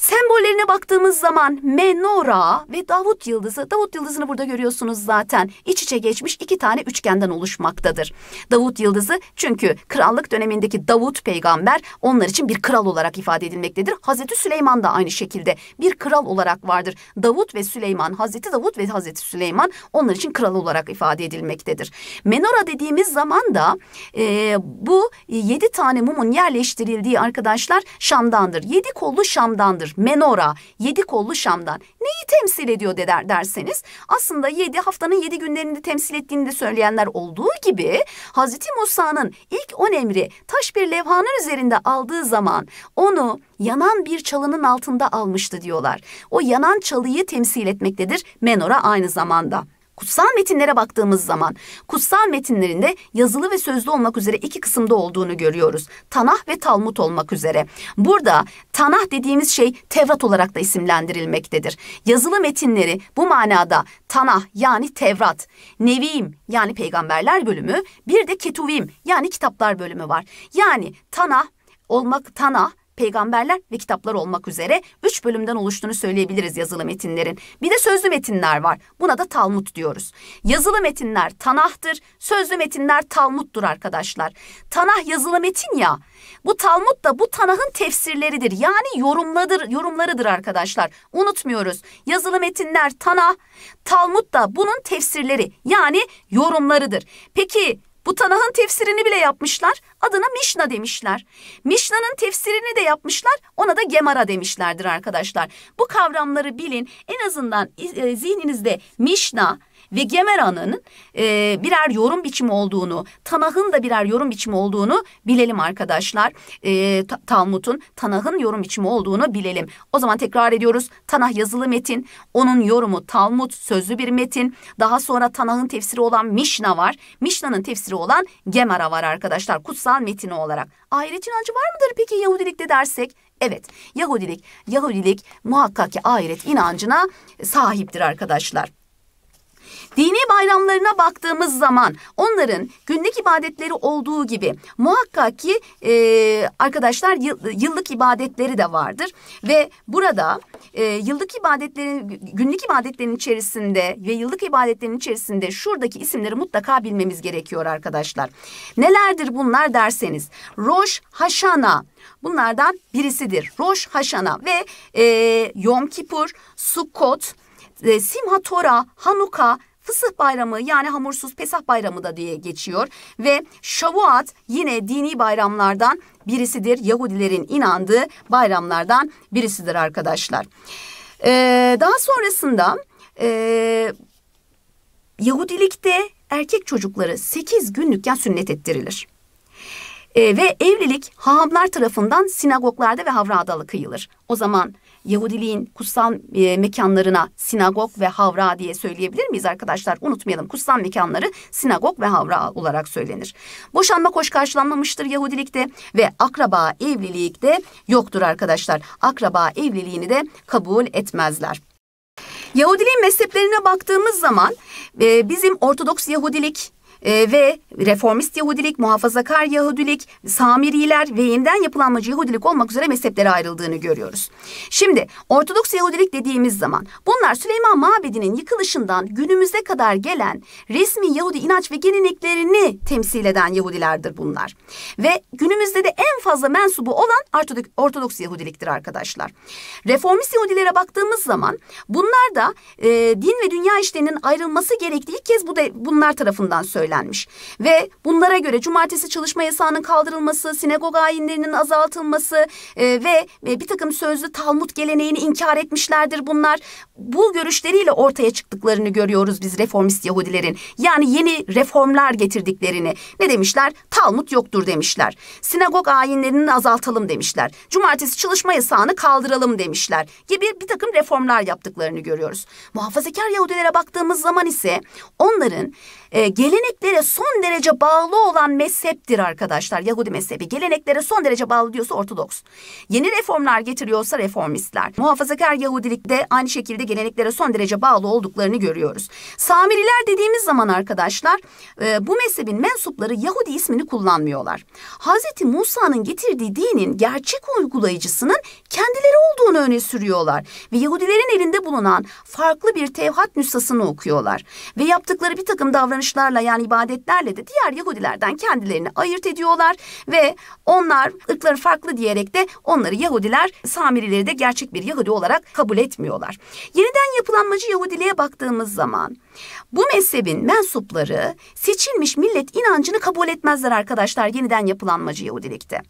Sembollerine baktığımız zaman menora ve Davut yıldızı, Davut yıldızını burada görüyorsunuz zaten. iç içe geçmiş iki tane üçgenden oluşmaktadır. Davut yıldızı çünkü krallık dönemindeki Davut peygamber onlar için bir kral olarak ifade edilmektedir. Hazreti Süleyman da aynı şekilde bir kral olarak vardır. Davut ve Süleyman, Hazreti Davut ve Hazreti Süleyman onlar için kral olarak ifade edilmektedir. Menora dediğimiz zaman da e, bu yedi tane mumun yerleştirildiği arkadaşlar Şam'dandır. Yedi kollu Şam'dandır. Menora, yedi kollu Şam'dan. Neyi temsil ediyor der, derseniz aslında yedi haftanın yedi günlerini temsil ettiğini de söyleyenler olduğu gibi Hazreti Musa'nın ilk on emri taş bir levhanın üzerinde aldığı zaman onu yanan bir çalının altında almıştı diyorlar. O yanan çalıyı temsil etmektedir Menora aynı zamanda. Kutsal metinlere baktığımız zaman kutsal metinlerinde yazılı ve sözlü olmak üzere iki kısımda olduğunu görüyoruz. Tanah ve Talmud olmak üzere. Burada Tanah dediğimiz şey Tevrat olarak da isimlendirilmektedir. Yazılı metinleri bu manada Tanah yani Tevrat, Nevim yani peygamberler bölümü, bir de Ketuvim yani kitaplar bölümü var. Yani Tanah olmak Tanah peygamberler ve kitaplar olmak üzere üç bölümden oluştuğunu söyleyebiliriz yazılı metinlerin. Bir de sözlü metinler var. Buna da Talmud diyoruz. Yazılı metinler Tanah'tır, sözlü metinler Talmud'dur arkadaşlar. Tanah yazılı metin ya. Bu Talmud da bu Tanah'ın tefsirleridir. Yani yorumladır, yorumlarıdır arkadaşlar. Unutmuyoruz. Yazılı metinler Tanah, Talmud da bunun tefsirleri yani yorumlarıdır. Peki bu Tanah'ın tefsirini bile yapmışlar. Adına Mişna demişler. Mişna'nın tefsirini de yapmışlar. Ona da Gemara demişlerdir arkadaşlar. Bu kavramları bilin. En azından e, zihninizde Mişna, ve Gemera'nın e, birer yorum biçimi olduğunu, Tanah'ın da birer yorum biçimi olduğunu bilelim arkadaşlar. E, Talmud'un Tanah'ın yorum biçimi olduğunu bilelim. O zaman tekrar ediyoruz. Tanah yazılı metin, onun yorumu Talmud sözlü bir metin. Daha sonra Tanah'ın tefsiri olan Mişna var. Mişna'nın tefsiri olan Gemara var arkadaşlar kutsal metini olarak. Ahiret inancı var mıdır peki Yahudilikte dersek? Evet, Yahudilik, Yahudilik muhakkak ki ahiret inancına sahiptir arkadaşlar. Dini bayramlarına baktığımız zaman onların günlük ibadetleri olduğu gibi muhakkak ki e, arkadaşlar yıllık ibadetleri de vardır. Ve burada e, yıllık ibadetlerin, günlük ibadetlerin içerisinde ve yıllık ibadetlerin içerisinde şuradaki isimleri mutlaka bilmemiz gerekiyor arkadaşlar. Nelerdir bunlar derseniz Roş Haşana bunlardan birisidir. Roş Haşana ve e, Yom Kipur, Sukkot, e, Simha Tora, Hanuka, Fısıh Bayramı yani hamursuz Pesah Bayramı da diye geçiyor ve Şavuat yine dini bayramlardan birisidir. Yahudilerin inandığı bayramlardan birisidir arkadaşlar. Ee, daha sonrasında e, Yahudilikte erkek çocukları 8 günlükken sünnet ettirilir. E, ve evlilik hahamlar tarafından sinagoglarda ve havra havrada kıyılır. O zaman Yahudiliğin kutsal e, mekanlarına sinagog ve havra diye söyleyebilir miyiz arkadaşlar? Unutmayalım kutsal mekanları sinagog ve havra olarak söylenir. Boşanma hoş karşılanmamıştır Yahudilikte ve akraba evlilikte yoktur arkadaşlar. Akraba evliliğini de kabul etmezler. Yahudiliğin mezheplerine baktığımız zaman e, bizim Ortodoks Yahudilik, e, ve reformist Yahudilik, muhafazakar Yahudilik, Samiriler ve yeniden yapılanmacı Yahudilik olmak üzere mezheplere ayrıldığını görüyoruz. Şimdi Ortodoks Yahudilik dediğimiz zaman bunlar Süleyman Mabedi'nin yıkılışından günümüze kadar gelen resmi Yahudi inanç ve geleneklerini temsil eden Yahudilerdir bunlar. Ve günümüzde de en fazla mensubu olan Ortodoks Yahudiliktir arkadaşlar. Reformist Yahudilere baktığımız zaman bunlar da e, din ve dünya işlerinin ayrılması gerektiği ilk kez bu de, bunlar tarafından söylenir belirlenmiş. Ve bunlara göre cumartesi çalışma yasağının kaldırılması, sinagog ayinlerinin azaltılması e, ve e, bir takım sözlü Talmud geleneğini inkar etmişlerdir bunlar. Bu görüşleriyle ortaya çıktıklarını görüyoruz biz reformist Yahudilerin. Yani yeni reformlar getirdiklerini. Ne demişler? Talmud yoktur demişler. Sinagog ayinlerini azaltalım demişler. Cumartesi çalışma yasağını kaldıralım demişler gibi bir takım reformlar yaptıklarını görüyoruz. Muhafazakar Yahudilere baktığımız zaman ise onların e, geleneklere son derece bağlı olan mezheptir arkadaşlar. Yahudi mezhebi geleneklere son derece bağlı diyorsa Ortodoks. Yeni reformlar getiriyorsa reformistler. Muhafazakar Yahudilikte aynı şekilde geleneklere son derece bağlı olduklarını görüyoruz. Samiriler dediğimiz zaman arkadaşlar e, bu mezhebin mensupları Yahudi ismini kullanmıyorlar. Hazreti Musa'nın getirdiği dinin gerçek uygulayıcısının kendileri olduğunu öne sürüyorlar ve Yahudilerin elinde bulunan farklı bir Tevhat nüshasını okuyorlar ve yaptıkları bir takım davranışlar davranışlarla yani ibadetlerle de diğer Yahudilerden kendilerini ayırt ediyorlar ve onlar ırkları farklı diyerek de onları Yahudiler Samirileri de gerçek bir Yahudi olarak kabul etmiyorlar. Yeniden yapılanmacı Yahudiliğe baktığımız zaman bu mezhebin mensupları seçilmiş millet inancını kabul etmezler arkadaşlar yeniden yapılanmacı Yahudilikte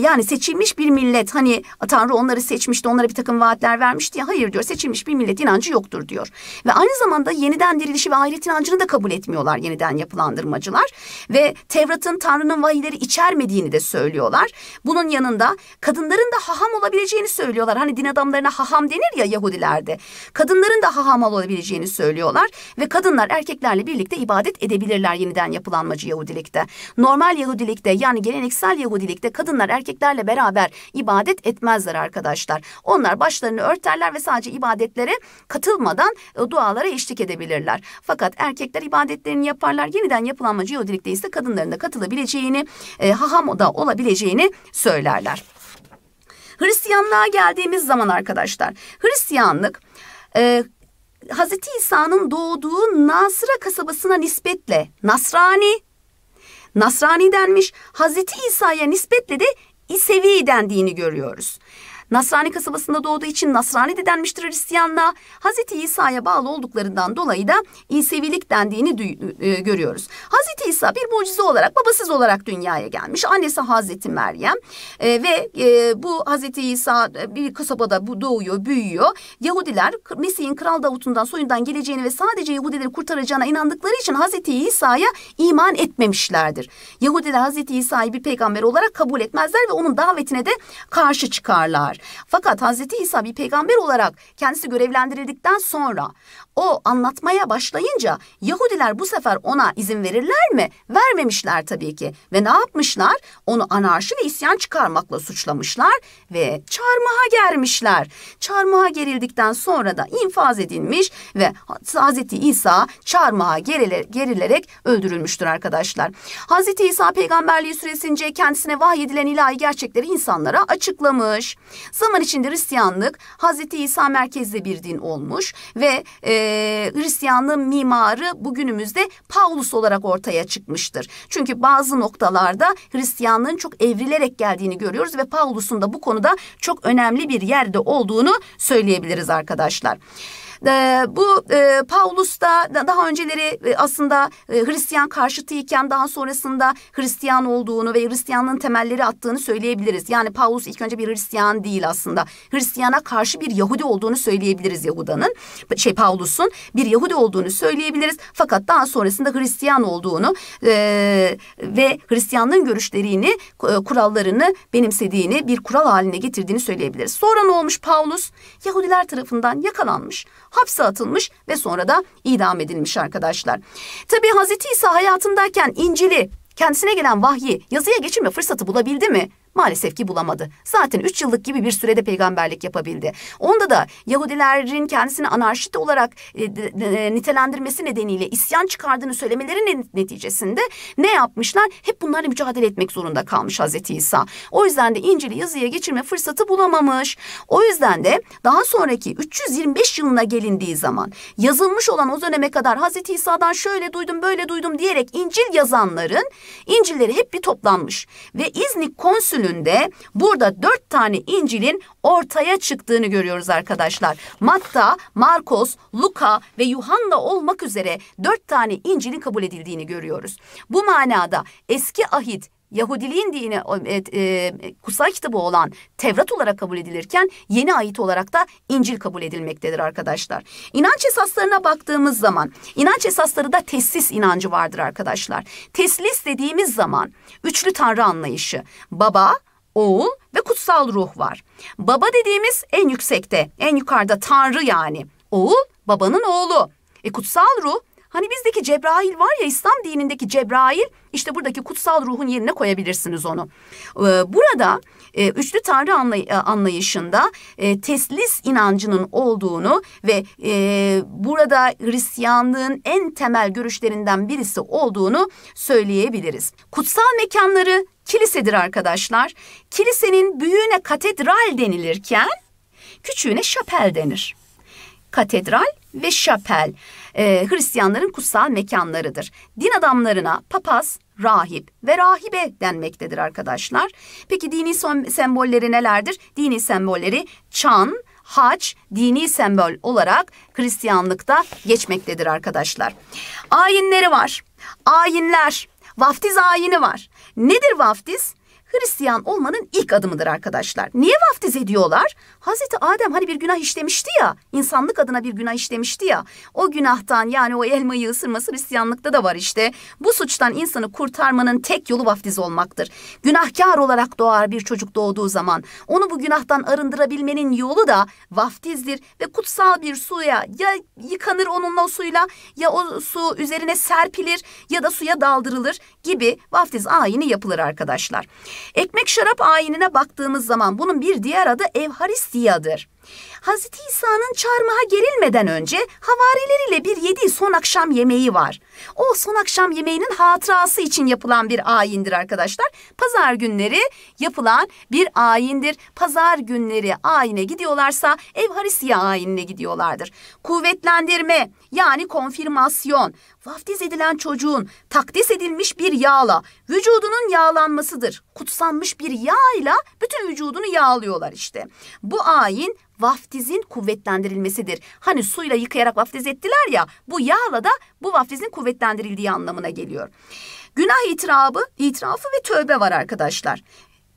yani seçilmiş bir millet hani Tanrı onları seçmişti onlara bir takım vaatler vermişti ya hayır diyor seçilmiş bir millet inancı yoktur diyor. Ve aynı zamanda yeniden dirilişi ve ahiret inancını da kabul etmiyorlar yeniden yapılandırmacılar ve Tevrat'ın Tanrı'nın vahiyleri içermediğini de söylüyorlar. Bunun yanında kadınların da haham olabileceğini söylüyorlar. Hani din adamlarına haham denir ya Yahudilerde. Kadınların da haham olabileceğini söylüyorlar ve kadınlar erkeklerle birlikte ibadet edebilirler yeniden yapılanmacı Yahudilikte. Normal Yahudilikte yani geleneksel Yahudilikte birlikte kadınlar erkeklerle beraber ibadet etmezler arkadaşlar. Onlar başlarını örterler ve sadece ibadetlere katılmadan e, dualara eşlik edebilirler. Fakat erkekler ibadetlerini yaparlar. Yeniden yapılanma jeodilikte ise kadınların da katılabileceğini, e, haham olabileceğini söylerler. Hristiyanlığa geldiğimiz zaman arkadaşlar, Hristiyanlık e, Hz. İsa'nın doğduğu Nasıra kasabasına nispetle Nasrani Nasrani denmiş, Hazreti İsa'ya nispetle de İsevi dendiğini görüyoruz. Nasrani kasabasında doğduğu için Nasrani de denmiştir Hristiyanlığa. Hazreti İsa'ya bağlı olduklarından dolayı da İsevilik dendiğini e, görüyoruz. Hazreti İsa bir mucize olarak babasız olarak dünyaya gelmiş. Annesi Hazreti Meryem e, ve e, bu Hazreti İsa e, bir kasabada bu doğuyor, büyüyor. Yahudiler Mesih'in Kral Davut'undan soyundan geleceğini ve sadece Yahudileri kurtaracağına inandıkları için Hazreti İsa'ya iman etmemişlerdir. Yahudiler Hazreti İsa'yı bir peygamber olarak kabul etmezler ve onun davetine de karşı çıkarlar. Fakat Hazreti İsa bir peygamber olarak kendisi görevlendirildikten sonra o anlatmaya başlayınca Yahudiler bu sefer ona izin verirler mi? Vermemişler tabii ki. Ve ne yapmışlar? Onu anarşi ve isyan çıkarmakla suçlamışlar ve çarmıha germişler. Çarmıha gerildikten sonra da infaz edilmiş ve Hazreti İsa çarmıha gerilerek öldürülmüştür arkadaşlar. Hazreti İsa peygamberliği süresince kendisine vahyedilen ilahi gerçekleri insanlara açıklamış. Zaman içinde Hristiyanlık Hazreti İsa merkezli bir din olmuş ve e, ee, Hristiyanlığın mimarı bugünümüzde Paulus olarak ortaya çıkmıştır. Çünkü bazı noktalarda Hristiyanlığın çok evrilerek geldiğini görüyoruz ve Paulus'un da bu konuda çok önemli bir yerde olduğunu söyleyebiliriz arkadaşlar. E, bu e, Paulus da daha önceleri e, aslında e, Hristiyan karşıtı iken daha sonrasında Hristiyan olduğunu ve Hristiyanlığın temelleri attığını söyleyebiliriz. Yani Paulus ilk önce bir Hristiyan değil aslında. Hristiyana karşı bir Yahudi olduğunu söyleyebiliriz Yahuda'nın. Şey Paulus'un bir Yahudi olduğunu söyleyebiliriz. Fakat daha sonrasında Hristiyan olduğunu e, ve Hristiyanlığın görüşlerini, e, kurallarını benimsediğini, bir kural haline getirdiğini söyleyebiliriz. Sonra ne olmuş Paulus? Yahudiler tarafından yakalanmış hapse atılmış ve sonra da idam edilmiş arkadaşlar. Tabi Hazreti İsa hayatındayken İncil'i kendisine gelen vahyi yazıya geçirme fırsatı bulabildi mi? maalesef ki bulamadı. Zaten üç yıllık gibi bir sürede peygamberlik yapabildi. Onda da Yahudilerin kendisini anarşit olarak e, e, nitelendirmesi nedeniyle isyan çıkardığını söylemeleri neticesinde ne yapmışlar? Hep bunlarla mücadele etmek zorunda kalmış Hazreti İsa. O yüzden de İncil'i yazıya geçirme fırsatı bulamamış. O yüzden de daha sonraki 325 yılına gelindiği zaman yazılmış olan o döneme kadar Hazreti İsa'dan şöyle duydum böyle duydum diyerek İncil yazanların İncilleri hep bir toplanmış ve İznik konsülü bölümünde burada dört tane İncil'in ortaya çıktığını görüyoruz arkadaşlar. Matta, Markos, Luka ve Yuhanna olmak üzere dört tane İncil'in kabul edildiğini görüyoruz. Bu manada eski ahit Yahudiliğin dini e, e, kutsal kitabı olan Tevrat olarak kabul edilirken yeni ayet olarak da İncil kabul edilmektedir arkadaşlar. İnanç esaslarına baktığımız zaman inanç esasları da teslis inancı vardır arkadaşlar. Teslis dediğimiz zaman üçlü tanrı anlayışı baba, oğul ve kutsal ruh var. Baba dediğimiz en yüksekte en yukarıda tanrı yani oğul babanın oğlu. E kutsal ruh Hani bizdeki Cebrail var ya İslam dinindeki Cebrail işte buradaki kutsal ruhun yerine koyabilirsiniz onu. Ee, burada e, üçlü tanrı e, anlayışında e, teslis inancının olduğunu ve burada Hristiyanlığın en temel görüşlerinden birisi olduğunu söyleyebiliriz. Kutsal mekanları kilisedir arkadaşlar. Kilisenin büyüğüne katedral denilirken küçüğüne şapel denir. Katedral ve şapel e, Hristiyanların kutsal mekanlarıdır. Din adamlarına papaz, rahip ve rahibe denmektedir arkadaşlar. Peki dini sembolleri nelerdir? Dini sembolleri çan, haç dini sembol olarak Hristiyanlıkta geçmektedir arkadaşlar. Ayinleri var. Ayinler, vaftiz ayini var. Nedir vaftiz? Hristiyan olmanın ilk adımıdır arkadaşlar. Niye vaftiz ediyorlar? Hazreti Adem hani bir günah işlemişti ya, insanlık adına bir günah işlemişti ya. O günahtan yani o elmayı ısırması Hristiyanlıkta da var işte. Bu suçtan insanı kurtarmanın tek yolu vaftiz olmaktır. Günahkar olarak doğar bir çocuk doğduğu zaman. Onu bu günahtan arındırabilmenin yolu da vaftizdir ve kutsal bir suya ya yıkanır onunla o suyla ya o su üzerine serpilir ya da suya daldırılır gibi vaftiz ayini yapılır arkadaşlar. Ekmek şarap ayinine baktığımız zaman bunun bir diğer adı evharistiyadır. Hazreti İsa'nın çarmıha gerilmeden önce havarileriyle bir yediği son akşam yemeği var. O son akşam yemeğinin hatırası için yapılan bir ayindir arkadaşlar. Pazar günleri yapılan bir ayindir. Pazar günleri ayine gidiyorlarsa Evharisiye ayinine gidiyorlardır. Kuvvetlendirme yani konfirmasyon, vaftiz edilen çocuğun takdis edilmiş bir yağla, vücudunun yağlanmasıdır. Kutsanmış bir yağ ile bütün vücudunu yağlıyorlar işte. Bu ayin vaftiz vaftizin kuvvetlendirilmesidir. Hani suyla yıkayarak vaftiz ettiler ya bu yağla da bu vaftizin kuvvetlendirildiği anlamına geliyor. Günah itirabı, itirafı ve tövbe var arkadaşlar.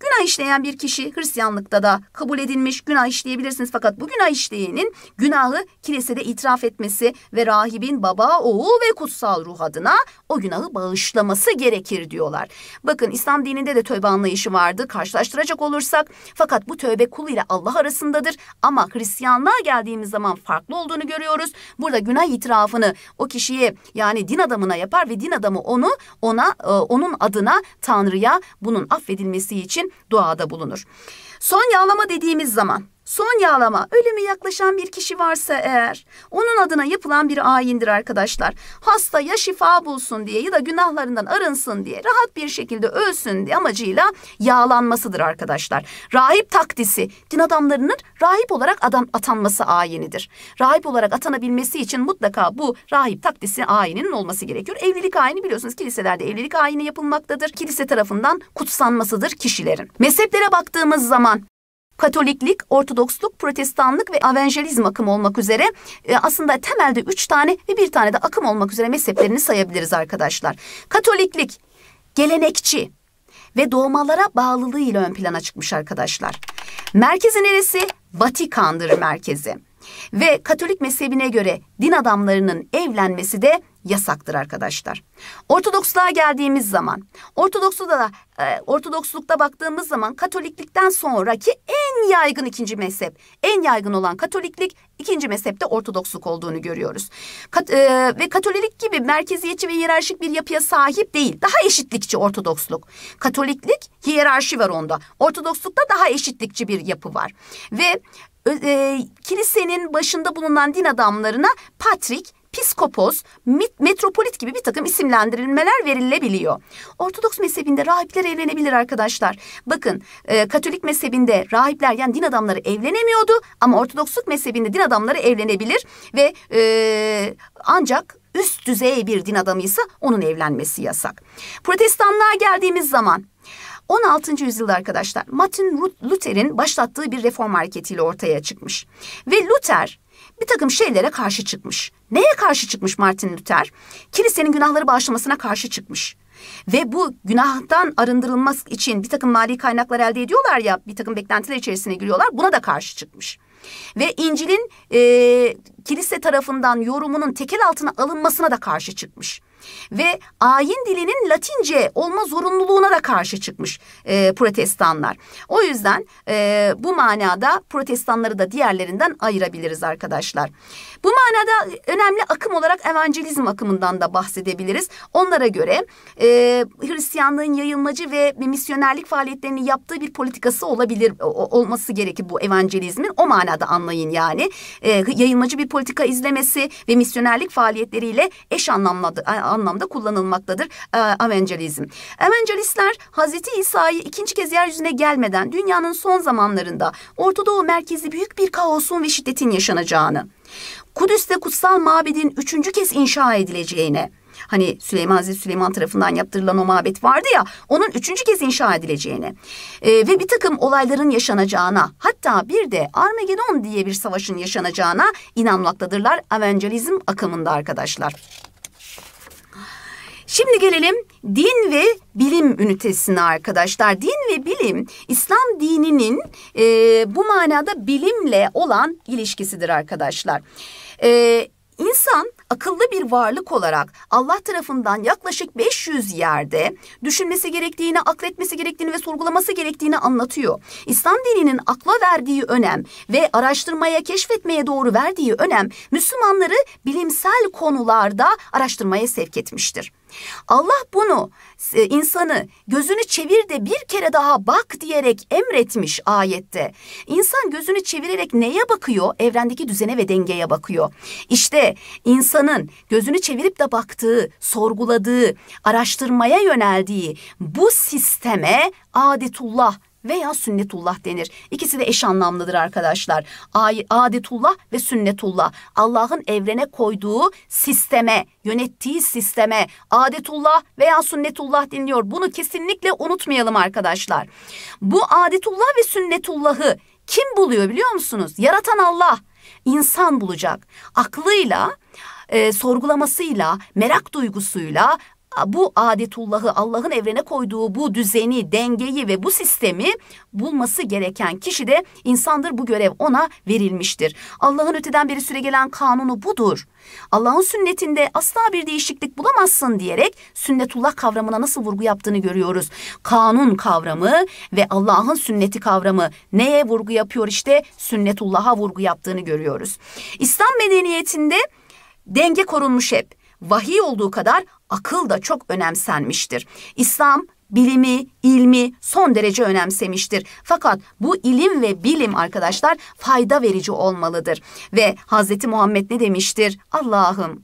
Günah işleyen bir kişi Hristiyanlıkta da kabul edilmiş günah işleyebilirsiniz. Fakat bu günah işleyenin günahı kilisede itiraf etmesi ve rahibin baba, oğul ve kutsal ruh adına o günahı bağışlaması gerekir diyorlar. Bakın İslam dininde de tövbe anlayışı vardı karşılaştıracak olursak. Fakat bu tövbe kul ile Allah arasındadır ama Hristiyanlığa geldiğimiz zaman farklı olduğunu görüyoruz. Burada günah itirafını o kişiye yani din adamına yapar ve din adamı onu ona e, onun adına Tanrı'ya bunun affedilmesi için duada bulunur. Son yağlama dediğimiz zaman Son yağlama ölümü yaklaşan bir kişi varsa eğer onun adına yapılan bir ayindir arkadaşlar. Hasta ya şifa bulsun diye ya da günahlarından arınsın diye rahat bir şekilde ölsün diye amacıyla yağlanmasıdır arkadaşlar. Rahip takdisi din adamlarının rahip olarak adam atanması ayinidir. Rahip olarak atanabilmesi için mutlaka bu rahip takdisi ayininin olması gerekiyor. Evlilik ayini biliyorsunuz kiliselerde evlilik ayini yapılmaktadır. Kilise tarafından kutsanmasıdır kişilerin. Mezheplere baktığımız zaman Katoliklik, Ortodoksluk, Protestanlık ve Avanjelizm akım olmak üzere e, aslında temelde üç tane ve bir tane de akım olmak üzere mezheplerini sayabiliriz arkadaşlar. Katoliklik, gelenekçi ve doğmalara bağlılığıyla ön plana çıkmış arkadaşlar. Merkezi neresi? Vatikan'dır merkezi. Ve Katolik mezhebine göre din adamlarının evlenmesi de yasaktır arkadaşlar. Ortodoksluğa geldiğimiz zaman, Ortodoksluğa da e, Ortodokslukta baktığımız zaman Katoliklikten sonraki en yaygın ikinci mezhep, en yaygın olan Katoliklik, ikinci mezhepte Ortodoksluk olduğunu görüyoruz. Kat, e, ve Katoliklik gibi merkeziyetçi ve hiyerarşik bir yapıya sahip değil. Daha eşitlikçi Ortodoksluk. Katoliklik hiyerarşi var onda. Ortodokslukta daha eşitlikçi bir yapı var. Ve e, kilisenin başında bulunan din adamlarına Patrik, Piskopos, Metropolit gibi bir takım isimlendirilmeler verilebiliyor. Ortodoks mezhebinde rahipler evlenebilir arkadaşlar. Bakın e, Katolik mezhebinde rahipler yani din adamları evlenemiyordu ama Ortodoksluk mezhebinde din adamları evlenebilir ve e, ancak üst düzey bir din adamıysa onun evlenmesi yasak. Protestanlığa geldiğimiz zaman 16. yüzyılda arkadaşlar Martin Luther'in başlattığı bir reform hareketiyle ortaya çıkmış. Ve Luther bir takım şeylere karşı çıkmış. Neye karşı çıkmış Martin Luther? Kilisenin günahları bağışlamasına karşı çıkmış. Ve bu günahtan arındırılması için bir takım mali kaynaklar elde ediyorlar ya bir takım beklentiler içerisine giriyorlar buna da karşı çıkmış. Ve İncil'in e, kilise tarafından yorumunun tekel altına alınmasına da karşı çıkmış ve ayin dilinin Latince olma zorunluluğuna da karşı çıkmış e, protestanlar. O yüzden e, bu manada protestanları da diğerlerinden ayırabiliriz arkadaşlar. Bu manada önemli akım olarak evangelizm akımından da bahsedebiliriz. Onlara göre e, Hristiyanlığın yayılmacı ve misyonerlik faaliyetlerini yaptığı bir politikası olabilir olması gerekir bu evangelizmin. O manada anlayın yani. E, yayılmacı bir politika izlemesi ve misyonerlik faaliyetleriyle eş anlamlı anlamda kullanılmaktadır e, evangelizm. Evangelistler Hazreti İsa'yı ikinci kez yeryüzüne gelmeden dünyanın son zamanlarında Ortadoğu merkezi büyük bir kaosun ve şiddetin yaşanacağını, Kudüs'te kutsal mabedin üçüncü kez inşa edileceğine, hani Süleyman Hazreti Süleyman tarafından yaptırılan o mabet vardı ya onun üçüncü kez inşa edileceğine e, ve bir takım olayların yaşanacağına hatta bir de Armagedon diye bir savaşın yaşanacağına inanmaktadırlar evangelizm akımında arkadaşlar. Şimdi gelelim din ve bilim ünitesine arkadaşlar. Din ve bilim İslam dininin e, bu manada bilimle olan ilişkisidir arkadaşlar. E, insan akıllı bir varlık olarak Allah tarafından yaklaşık 500 yerde düşünmesi gerektiğini, akletmesi gerektiğini ve sorgulaması gerektiğini anlatıyor. İslam dininin akla verdiği önem ve araştırmaya, keşfetmeye doğru verdiği önem Müslümanları bilimsel konularda araştırmaya sevk etmiştir. Allah bunu e, insanı gözünü çevir de bir kere daha bak diyerek emretmiş ayette. İnsan gözünü çevirerek neye bakıyor? Evrendeki düzene ve dengeye bakıyor. İşte insanın gözünü çevirip de baktığı, sorguladığı, araştırmaya yöneldiği bu sisteme adetullah veya sünnetullah denir. İkisi de eş anlamlıdır arkadaşlar. Adetullah ve sünnetullah. Allah'ın evrene koyduğu sisteme, yönettiği sisteme adetullah veya sünnetullah deniliyor. Bunu kesinlikle unutmayalım arkadaşlar. Bu adetullah ve sünnetullahı kim buluyor biliyor musunuz? Yaratan Allah. İnsan bulacak. Aklıyla, e, sorgulamasıyla, merak duygusuyla bu adetullahı Allah'ın evrene koyduğu bu düzeni, dengeyi ve bu sistemi bulması gereken kişi de insandır. Bu görev ona verilmiştir. Allah'ın öteden beri süre gelen kanunu budur. Allah'ın sünnetinde asla bir değişiklik bulamazsın diyerek sünnetullah kavramına nasıl vurgu yaptığını görüyoruz. Kanun kavramı ve Allah'ın sünneti kavramı neye vurgu yapıyor işte sünnetullah'a vurgu yaptığını görüyoruz. İslam medeniyetinde denge korunmuş hep vahiy olduğu kadar akıl da çok önemsenmiştir. İslam bilimi, ilmi son derece önemsemiştir. Fakat bu ilim ve bilim arkadaşlar fayda verici olmalıdır. Ve Hazreti Muhammed ne demiştir? Allah'ım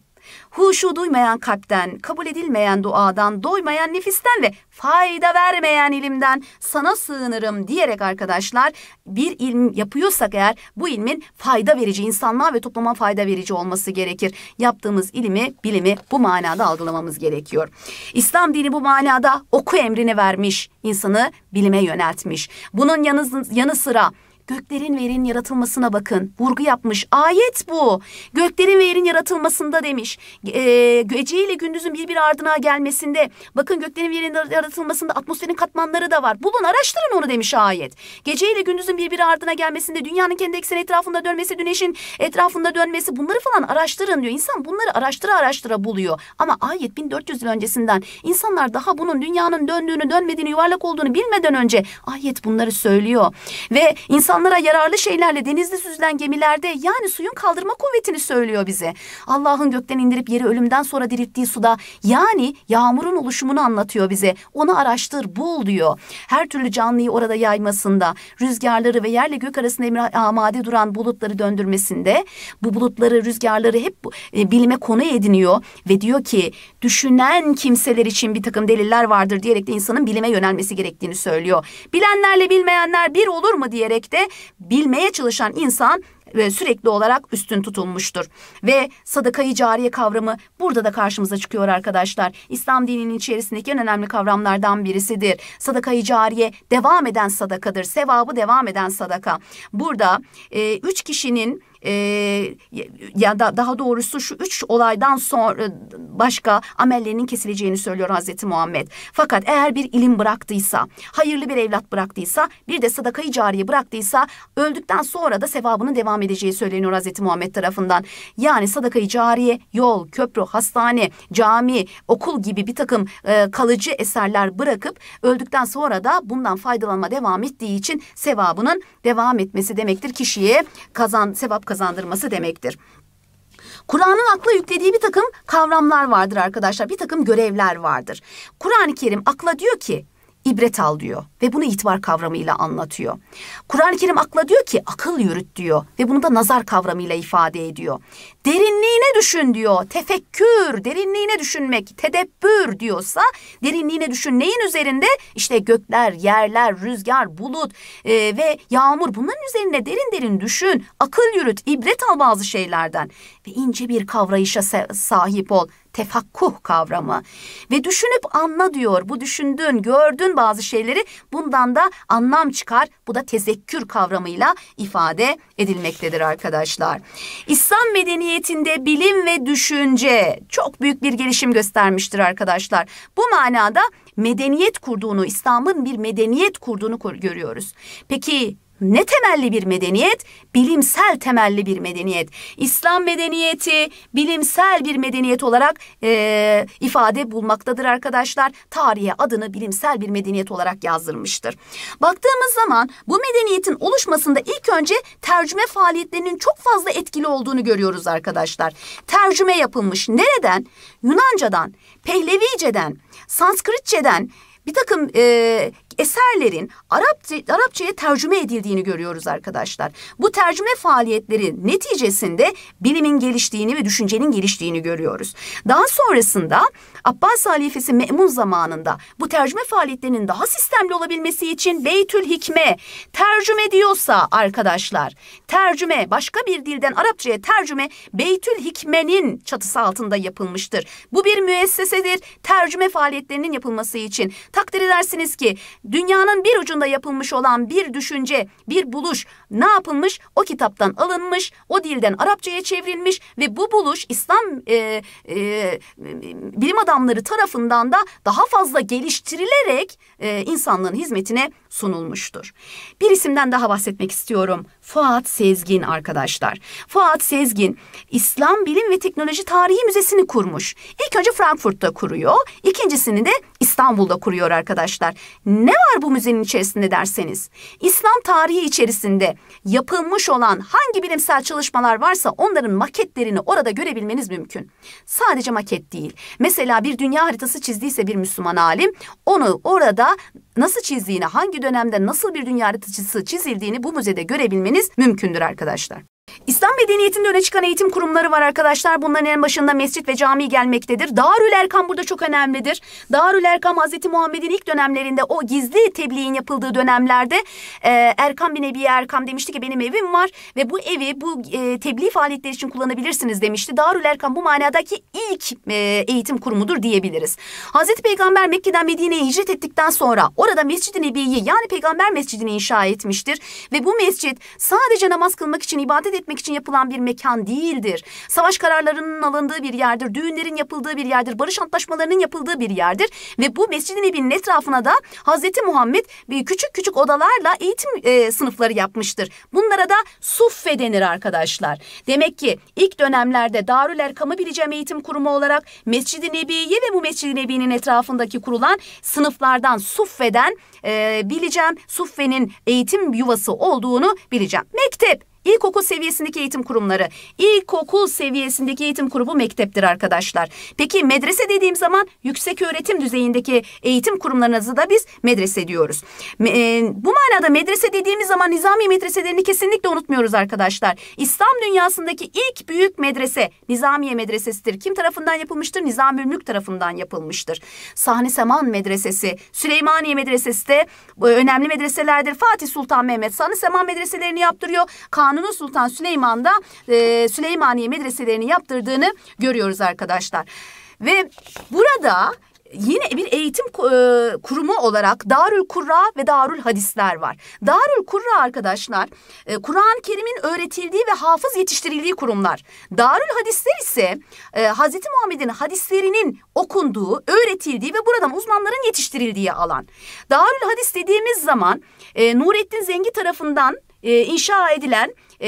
huşu duymayan kalpten, kabul edilmeyen duadan, doymayan nefisten ve fayda vermeyen ilimden sana sığınırım diyerek arkadaşlar bir ilim yapıyorsak eğer bu ilmin fayda verici, insanlığa ve topluma fayda verici olması gerekir. Yaptığımız ilimi, bilimi bu manada algılamamız gerekiyor. İslam dini bu manada oku emrini vermiş, insanı bilime yöneltmiş. Bunun yanı, yanı sıra Göklerin ve yerin yaratılmasına bakın. Vurgu yapmış. Ayet bu. Göklerin ve yerin yaratılmasında demiş. E, gece ile gündüzün birbiri ardına gelmesinde. Bakın göklerin ve yerin yaratılmasında atmosferin katmanları da var. Bulun araştırın onu demiş ayet. Gece ile gündüzün birbiri ardına gelmesinde dünyanın kendi ekseni etrafında dönmesi, güneşin etrafında dönmesi bunları falan araştırın diyor. İnsan bunları araştıra araştıra buluyor. Ama ayet 1400 yıl öncesinden insanlar daha bunun dünyanın döndüğünü, dönmediğini, yuvarlak olduğunu bilmeden önce ayet bunları söylüyor. Ve insan İnsanlara yararlı şeylerle denizde süzülen gemilerde yani suyun kaldırma kuvvetini söylüyor bize. Allah'ın gökten indirip yeri ölümden sonra dirilttiği suda yani yağmurun oluşumunu anlatıyor bize. Onu araştır bul diyor. Her türlü canlıyı orada yaymasında rüzgarları ve yerle gök arasında emre amade duran bulutları döndürmesinde bu bulutları rüzgarları hep e, bilime konu ediniyor ve diyor ki düşünen kimseler için bir takım deliller vardır diyerek de insanın bilime yönelmesi gerektiğini söylüyor. Bilenlerle bilmeyenler bir olur mu diyerek de bilmeye çalışan insan e, sürekli olarak üstün tutulmuştur. Ve sadakayı cariye kavramı burada da karşımıza çıkıyor arkadaşlar. İslam dininin içerisindeki en önemli kavramlardan birisidir. Sadakayı cariye devam eden sadakadır. Sevabı devam eden sadaka. Burada e, üç kişinin e, ya da daha doğrusu şu üç olaydan sonra başka amellerinin kesileceğini söylüyor Hazreti Muhammed. Fakat eğer bir ilim bıraktıysa, hayırlı bir evlat bıraktıysa, bir de sadakayı cariye bıraktıysa öldükten sonra da sevabının devam edeceği söyleniyor Hazreti Muhammed tarafından. Yani sadakayı cariye, yol, köprü, hastane, cami, okul gibi bir takım e, kalıcı eserler bırakıp öldükten sonra da bundan faydalanma devam ettiği için sevabının devam etmesi demektir kişiye kazan sevap kazan kazandırması demektir. Kur'an'ın akla yüklediği bir takım kavramlar vardır arkadaşlar. Bir takım görevler vardır. Kur'an-ı Kerim akla diyor ki ibret al diyor ve bunu itibar kavramıyla anlatıyor. Kur'an-ı Kerim akla diyor ki akıl yürüt diyor ve bunu da nazar kavramıyla ifade ediyor. Derinliğine düşün diyor. Tefekkür, derinliğine düşünmek, tedebbür diyorsa derinliğine düşün neyin üzerinde? İşte gökler, yerler, rüzgar, bulut e, ve yağmur bunların üzerine derin derin düşün. Akıl yürüt, ibret al bazı şeylerden ve ince bir kavrayışa sahip ol tefakkuh kavramı. Ve düşünüp anla diyor. Bu düşündüğün, gördüğün bazı şeyleri. Bundan da anlam çıkar. Bu da tezekkür kavramıyla ifade edilmektedir arkadaşlar. İslam medeniyetinde bilim ve düşünce çok büyük bir gelişim göstermiştir arkadaşlar. Bu manada medeniyet kurduğunu, İslam'ın bir medeniyet kurduğunu görüyoruz. Peki ne temelli bir medeniyet? Bilimsel temelli bir medeniyet. İslam medeniyeti bilimsel bir medeniyet olarak e, ifade bulmaktadır arkadaşlar. Tarihe adını bilimsel bir medeniyet olarak yazdırmıştır. Baktığımız zaman bu medeniyetin oluşmasında ilk önce tercüme faaliyetlerinin çok fazla etkili olduğunu görüyoruz arkadaşlar. Tercüme yapılmış. Nereden? Yunanca'dan, Pehlevice'den, Sanskritçeden, bir takım e, eserlerin Arapça, Arapçaya tercüme edildiğini görüyoruz arkadaşlar. Bu tercüme faaliyetleri neticesinde bilimin geliştiğini ve düşüncenin geliştiğini görüyoruz. Daha sonrasında Abbas halifesi Me'mun zamanında bu tercüme faaliyetlerinin daha sistemli olabilmesi için Beytül Hikme tercüme diyorsa arkadaşlar tercüme başka bir dilden Arapçaya tercüme Beytül Hikme'nin çatısı altında yapılmıştır. Bu bir müessesedir. Tercüme faaliyetlerinin yapılması için takdir edersiniz ki dünyanın bir ucunda yapılmış olan bir düşünce, bir buluş ne yapılmış? O kitaptan alınmış, o dilden Arapçaya çevrilmiş ve bu buluş İslam e, e, bilim adamları adamları tarafından da daha fazla geliştirilerek e, insanlığın hizmetine sunulmuştur. Bir isimden daha bahsetmek istiyorum. Fuat Sezgin arkadaşlar. Fuat Sezgin İslam Bilim ve Teknoloji Tarihi Müzesi'ni kurmuş. İlk önce Frankfurt'ta kuruyor. İkincisini de İstanbul'da kuruyor arkadaşlar. Ne var bu müzenin içerisinde derseniz, İslam tarihi içerisinde yapılmış olan hangi bilimsel çalışmalar varsa onların maketlerini orada görebilmeniz mümkün. Sadece maket değil. Mesela bir dünya haritası çizdiyse bir Müslüman alim, onu orada nasıl çizdiğini, hangi dönemde nasıl bir dünya haritası çizildiğini bu müzede görebilmeniz mümkündür arkadaşlar. İslam medeniyetinde öne çıkan eğitim kurumları var arkadaşlar. Bunların en başında mescit ve cami gelmektedir. Darül Erkam burada çok önemlidir. Darül Erkam Hazreti Muhammed'in ilk dönemlerinde o gizli tebliğin yapıldığı dönemlerde e, Erkam bin Ebi Erkam demişti ki benim evim var ve bu evi bu e, tebliğ faaliyetleri için kullanabilirsiniz demişti. Darül Erkam bu manadaki ilk e, eğitim kurumudur diyebiliriz. Hazreti Peygamber Mekke'den Medine'ye hicret ettikten sonra orada Mescid-i Nebi'yi yani Peygamber Mescidini inşa etmiştir ve bu mescit sadece namaz kılmak için ibadet etmek için yapılan bir mekan değildir. Savaş kararlarının alındığı bir yerdir, düğünlerin yapıldığı bir yerdir, barış antlaşmalarının yapıldığı bir yerdir ve bu Mescid-i Nebi'nin etrafına da Hazreti Muhammed küçük küçük odalarla eğitim e, sınıfları yapmıştır. Bunlara da suffe denir arkadaşlar. Demek ki ilk dönemlerde Darül Erkam'ı bileceğim eğitim kurumu olarak Mescid-i Nebi'yi ve bu Mescid-i Nebi'nin etrafındaki kurulan sınıflardan suffeden e, bileceğim suffenin eğitim yuvası olduğunu bileceğim. Mektep İlkokul seviyesindeki eğitim kurumları. İlkokul seviyesindeki eğitim kurumu mekteptir arkadaşlar. Peki medrese dediğim zaman yüksek öğretim düzeyindeki eğitim kurumlarınızı da biz medrese diyoruz. E, bu manada medrese dediğimiz zaman nizami medreselerini kesinlikle unutmuyoruz arkadaşlar. İslam dünyasındaki ilk büyük medrese Nizamiye Medresesidir. Kim tarafından yapılmıştır? Nizamülmülk tarafından yapılmıştır. Sahne Seman Medresesi, Süleymaniye Medresesi de e, önemli medreselerdir. Fatih Sultan Mehmet Sahne Seman medreselerini yaptırıyor. Kanun Kanuni Sultan Süleyman'da e, Süleymaniye medreselerini yaptırdığını görüyoruz arkadaşlar. Ve burada yine bir eğitim e, kurumu olarak Darül Kurra ve Darül Hadisler var. Darül Kurra arkadaşlar e, Kur'an-ı Kerim'in öğretildiği ve hafız yetiştirildiği kurumlar. Darül Hadisler ise e, Hz. Muhammed'in hadislerinin okunduğu, öğretildiği ve buradan uzmanların yetiştirildiği alan. Darül Hadis dediğimiz zaman e, Nurettin Zengi tarafından e, inşa edilen e,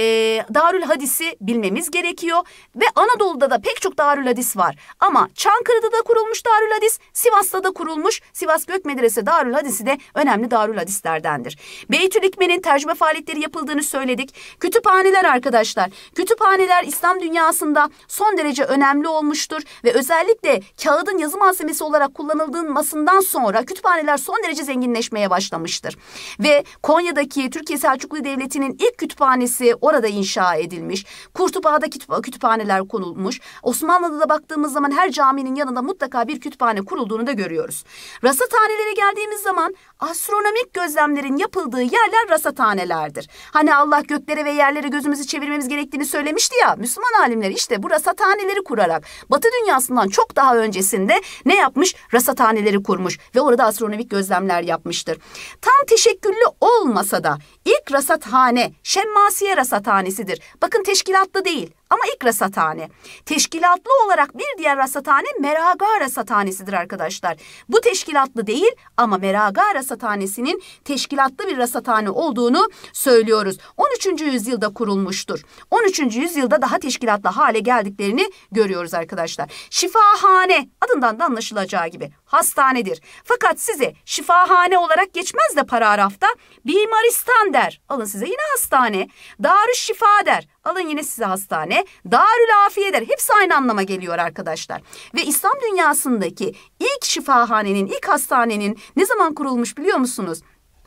Darül Hadis'i bilmemiz gerekiyor. Ve Anadolu'da da pek çok Darül Hadis var. Ama Çankırı'da da kurulmuş Darül Hadis, Sivas'ta da kurulmuş. Sivas Gök Medresesi Darül Hadis'i de önemli Darül Hadislerdendir. Beytül İkmen'in tercüme faaliyetleri yapıldığını söyledik. Kütüphaneler arkadaşlar. Kütüphaneler İslam dünyasında son derece önemli olmuştur ve özellikle kağıdın yazı malzemesi olarak kullanılmasından sonra kütüphaneler son derece zenginleşmeye başlamıştır. Ve Konya'daki Türkiye Selçuklu Devleti'nin ilk kütüphanesi orada inşa edilmiş. Kurtubağ'da kütüphaneler konulmuş. Osmanlı'da da baktığımız zaman her caminin yanında mutlaka bir kütüphane kurulduğunu da görüyoruz. Rasathanelere geldiğimiz zaman astronomik gözlemlerin yapıldığı yerler rasathanelerdir. Hani Allah göklere ve yerlere gözümüzü çevirmemiz gerektiğini söylemişti ya Müslüman alimler işte bu rasathaneleri kurarak Batı dünyasından çok daha öncesinde ne yapmış? Rasathaneleri kurmuş ve orada astronomik gözlemler yapmıştır. Tam teşekküllü olmasa da İlk rasathane, Şemmasiye Rasathanesidir. Bakın teşkilatlı değil ama ilk rasathane. Teşkilatlı olarak bir diğer rasathane Meraga Rasathanesidir arkadaşlar. Bu teşkilatlı değil ama Meraga Rasathanesi'nin teşkilatlı bir rasathane olduğunu söylüyoruz. 13. yüzyılda kurulmuştur. 13. yüzyılda daha teşkilatlı hale geldiklerini görüyoruz arkadaşlar. Şifahane adından da anlaşılacağı gibi hastanedir. Fakat size şifahane olarak geçmez de paragrafta bimaristan der. Alın size yine hastane. Darüşşifa der. Alın yine size hastane. Darül afiyedir. Hepsi aynı anlama geliyor arkadaşlar. Ve İslam dünyasındaki ilk şifahanenin, ilk hastanenin ne zaman kurulmuş biliyor musunuz?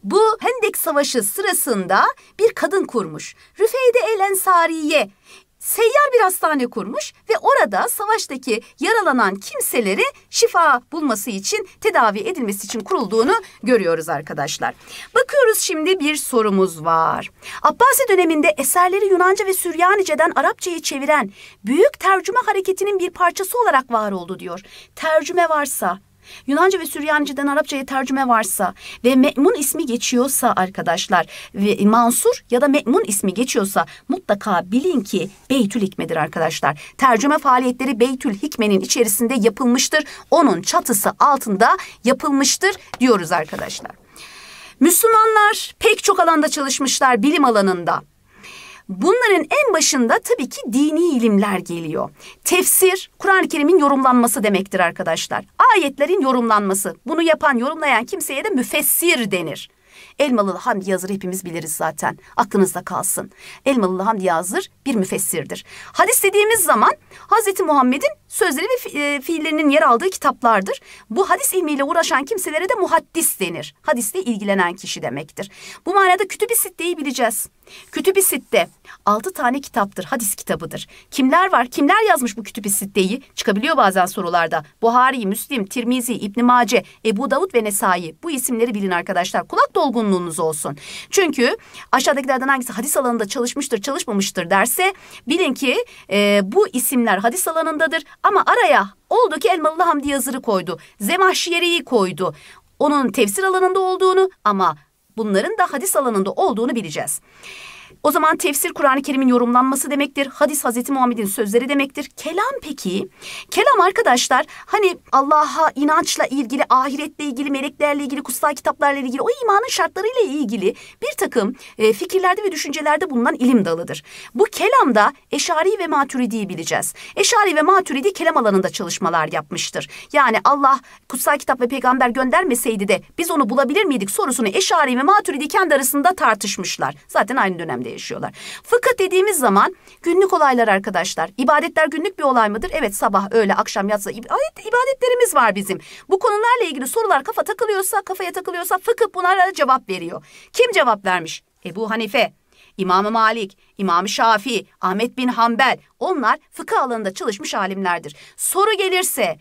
Bu Hendek Savaşı sırasında bir kadın kurmuş. Rüfeyde El Ensariye seyyar bir hastane kurmuş ve orada savaştaki yaralanan kimseleri şifa bulması için tedavi edilmesi için kurulduğunu görüyoruz arkadaşlar. Bakıyoruz şimdi bir sorumuz var. Abbasi döneminde eserleri Yunanca ve Süryanice'den Arapçaya çeviren büyük tercüme hareketinin bir parçası olarak var oldu diyor. Tercüme varsa Yunanca ve Süryaniceden Arapçaya tercüme varsa ve Me'mun ismi geçiyorsa arkadaşlar ve Mansur ya da Me'mun ismi geçiyorsa mutlaka bilin ki Beytül Hikme'dir arkadaşlar. Tercüme faaliyetleri Beytül Hikme'nin içerisinde yapılmıştır. Onun çatısı altında yapılmıştır diyoruz arkadaşlar. Müslümanlar pek çok alanda çalışmışlar bilim alanında. Bunların en başında tabii ki dini ilimler geliyor. Tefsir, Kur'an-ı Kerim'in yorumlanması demektir arkadaşlar. Ayetlerin yorumlanması. Bunu yapan, yorumlayan kimseye de müfessir denir. Elmalılı Hamdi Yazır hepimiz biliriz zaten. Aklınızda kalsın. Elmalılı Hamdi Yazır bir müfessirdir. Hadis dediğimiz zaman Hazreti Muhammed'in sözleri ve e, fiillerinin yer aldığı kitaplardır. Bu hadis ilmiyle uğraşan kimselere de muhaddis denir. Hadisle ilgilenen kişi demektir. Bu manada kütüb-i sitteyi bileceğiz. Kütüb-i sitte altı tane kitaptır, hadis kitabıdır. Kimler var, kimler yazmış bu kütüb-i sitteyi? Çıkabiliyor bazen sorularda. Buhari, Müslim, Tirmizi, İbn Mace, Ebu Davud ve Nesai. Bu isimleri bilin arkadaşlar. Kulak dolgun olgunluğunuz olsun. Çünkü aşağıdakilerden hangisi hadis alanında çalışmıştır çalışmamıştır derse bilin ki e, bu isimler hadis alanındadır ama araya oldu ki Elmalılı Hamdi Yazır'ı koydu. Zemahşiyere'yi koydu. Onun tefsir alanında olduğunu ama bunların da hadis alanında olduğunu bileceğiz. O zaman tefsir Kur'an-ı Kerim'in yorumlanması demektir. Hadis Hazreti Muhammed'in sözleri demektir. Kelam peki? Kelam arkadaşlar hani Allah'a inançla ilgili, ahiretle ilgili, meleklerle ilgili, kutsal kitaplarla ilgili, o imanın şartlarıyla ilgili bir takım e, fikirlerde ve düşüncelerde bulunan ilim dalıdır. Bu kelamda Eşari ve Maturidi'yi bileceğiz. Eşari ve Maturidi kelam alanında çalışmalar yapmıştır. Yani Allah kutsal kitap ve peygamber göndermeseydi de biz onu bulabilir miydik sorusunu Eşari ve Maturidi kendi arasında tartışmışlar. Zaten aynı dönemde yaşıyorlar. Fıkıh dediğimiz zaman günlük olaylar arkadaşlar. İbadetler günlük bir olay mıdır? Evet sabah, öğle, akşam, yatsı ibadetlerimiz var bizim. Bu konularla ilgili sorular kafa takılıyorsa, kafaya takılıyorsa fıkıh bunlara cevap veriyor. Kim cevap vermiş? Ebu Hanife, İmam-ı Malik, İmam-ı Şafii, Ahmet bin Hanbel onlar fıkıh alanında çalışmış alimlerdir. Soru gelirse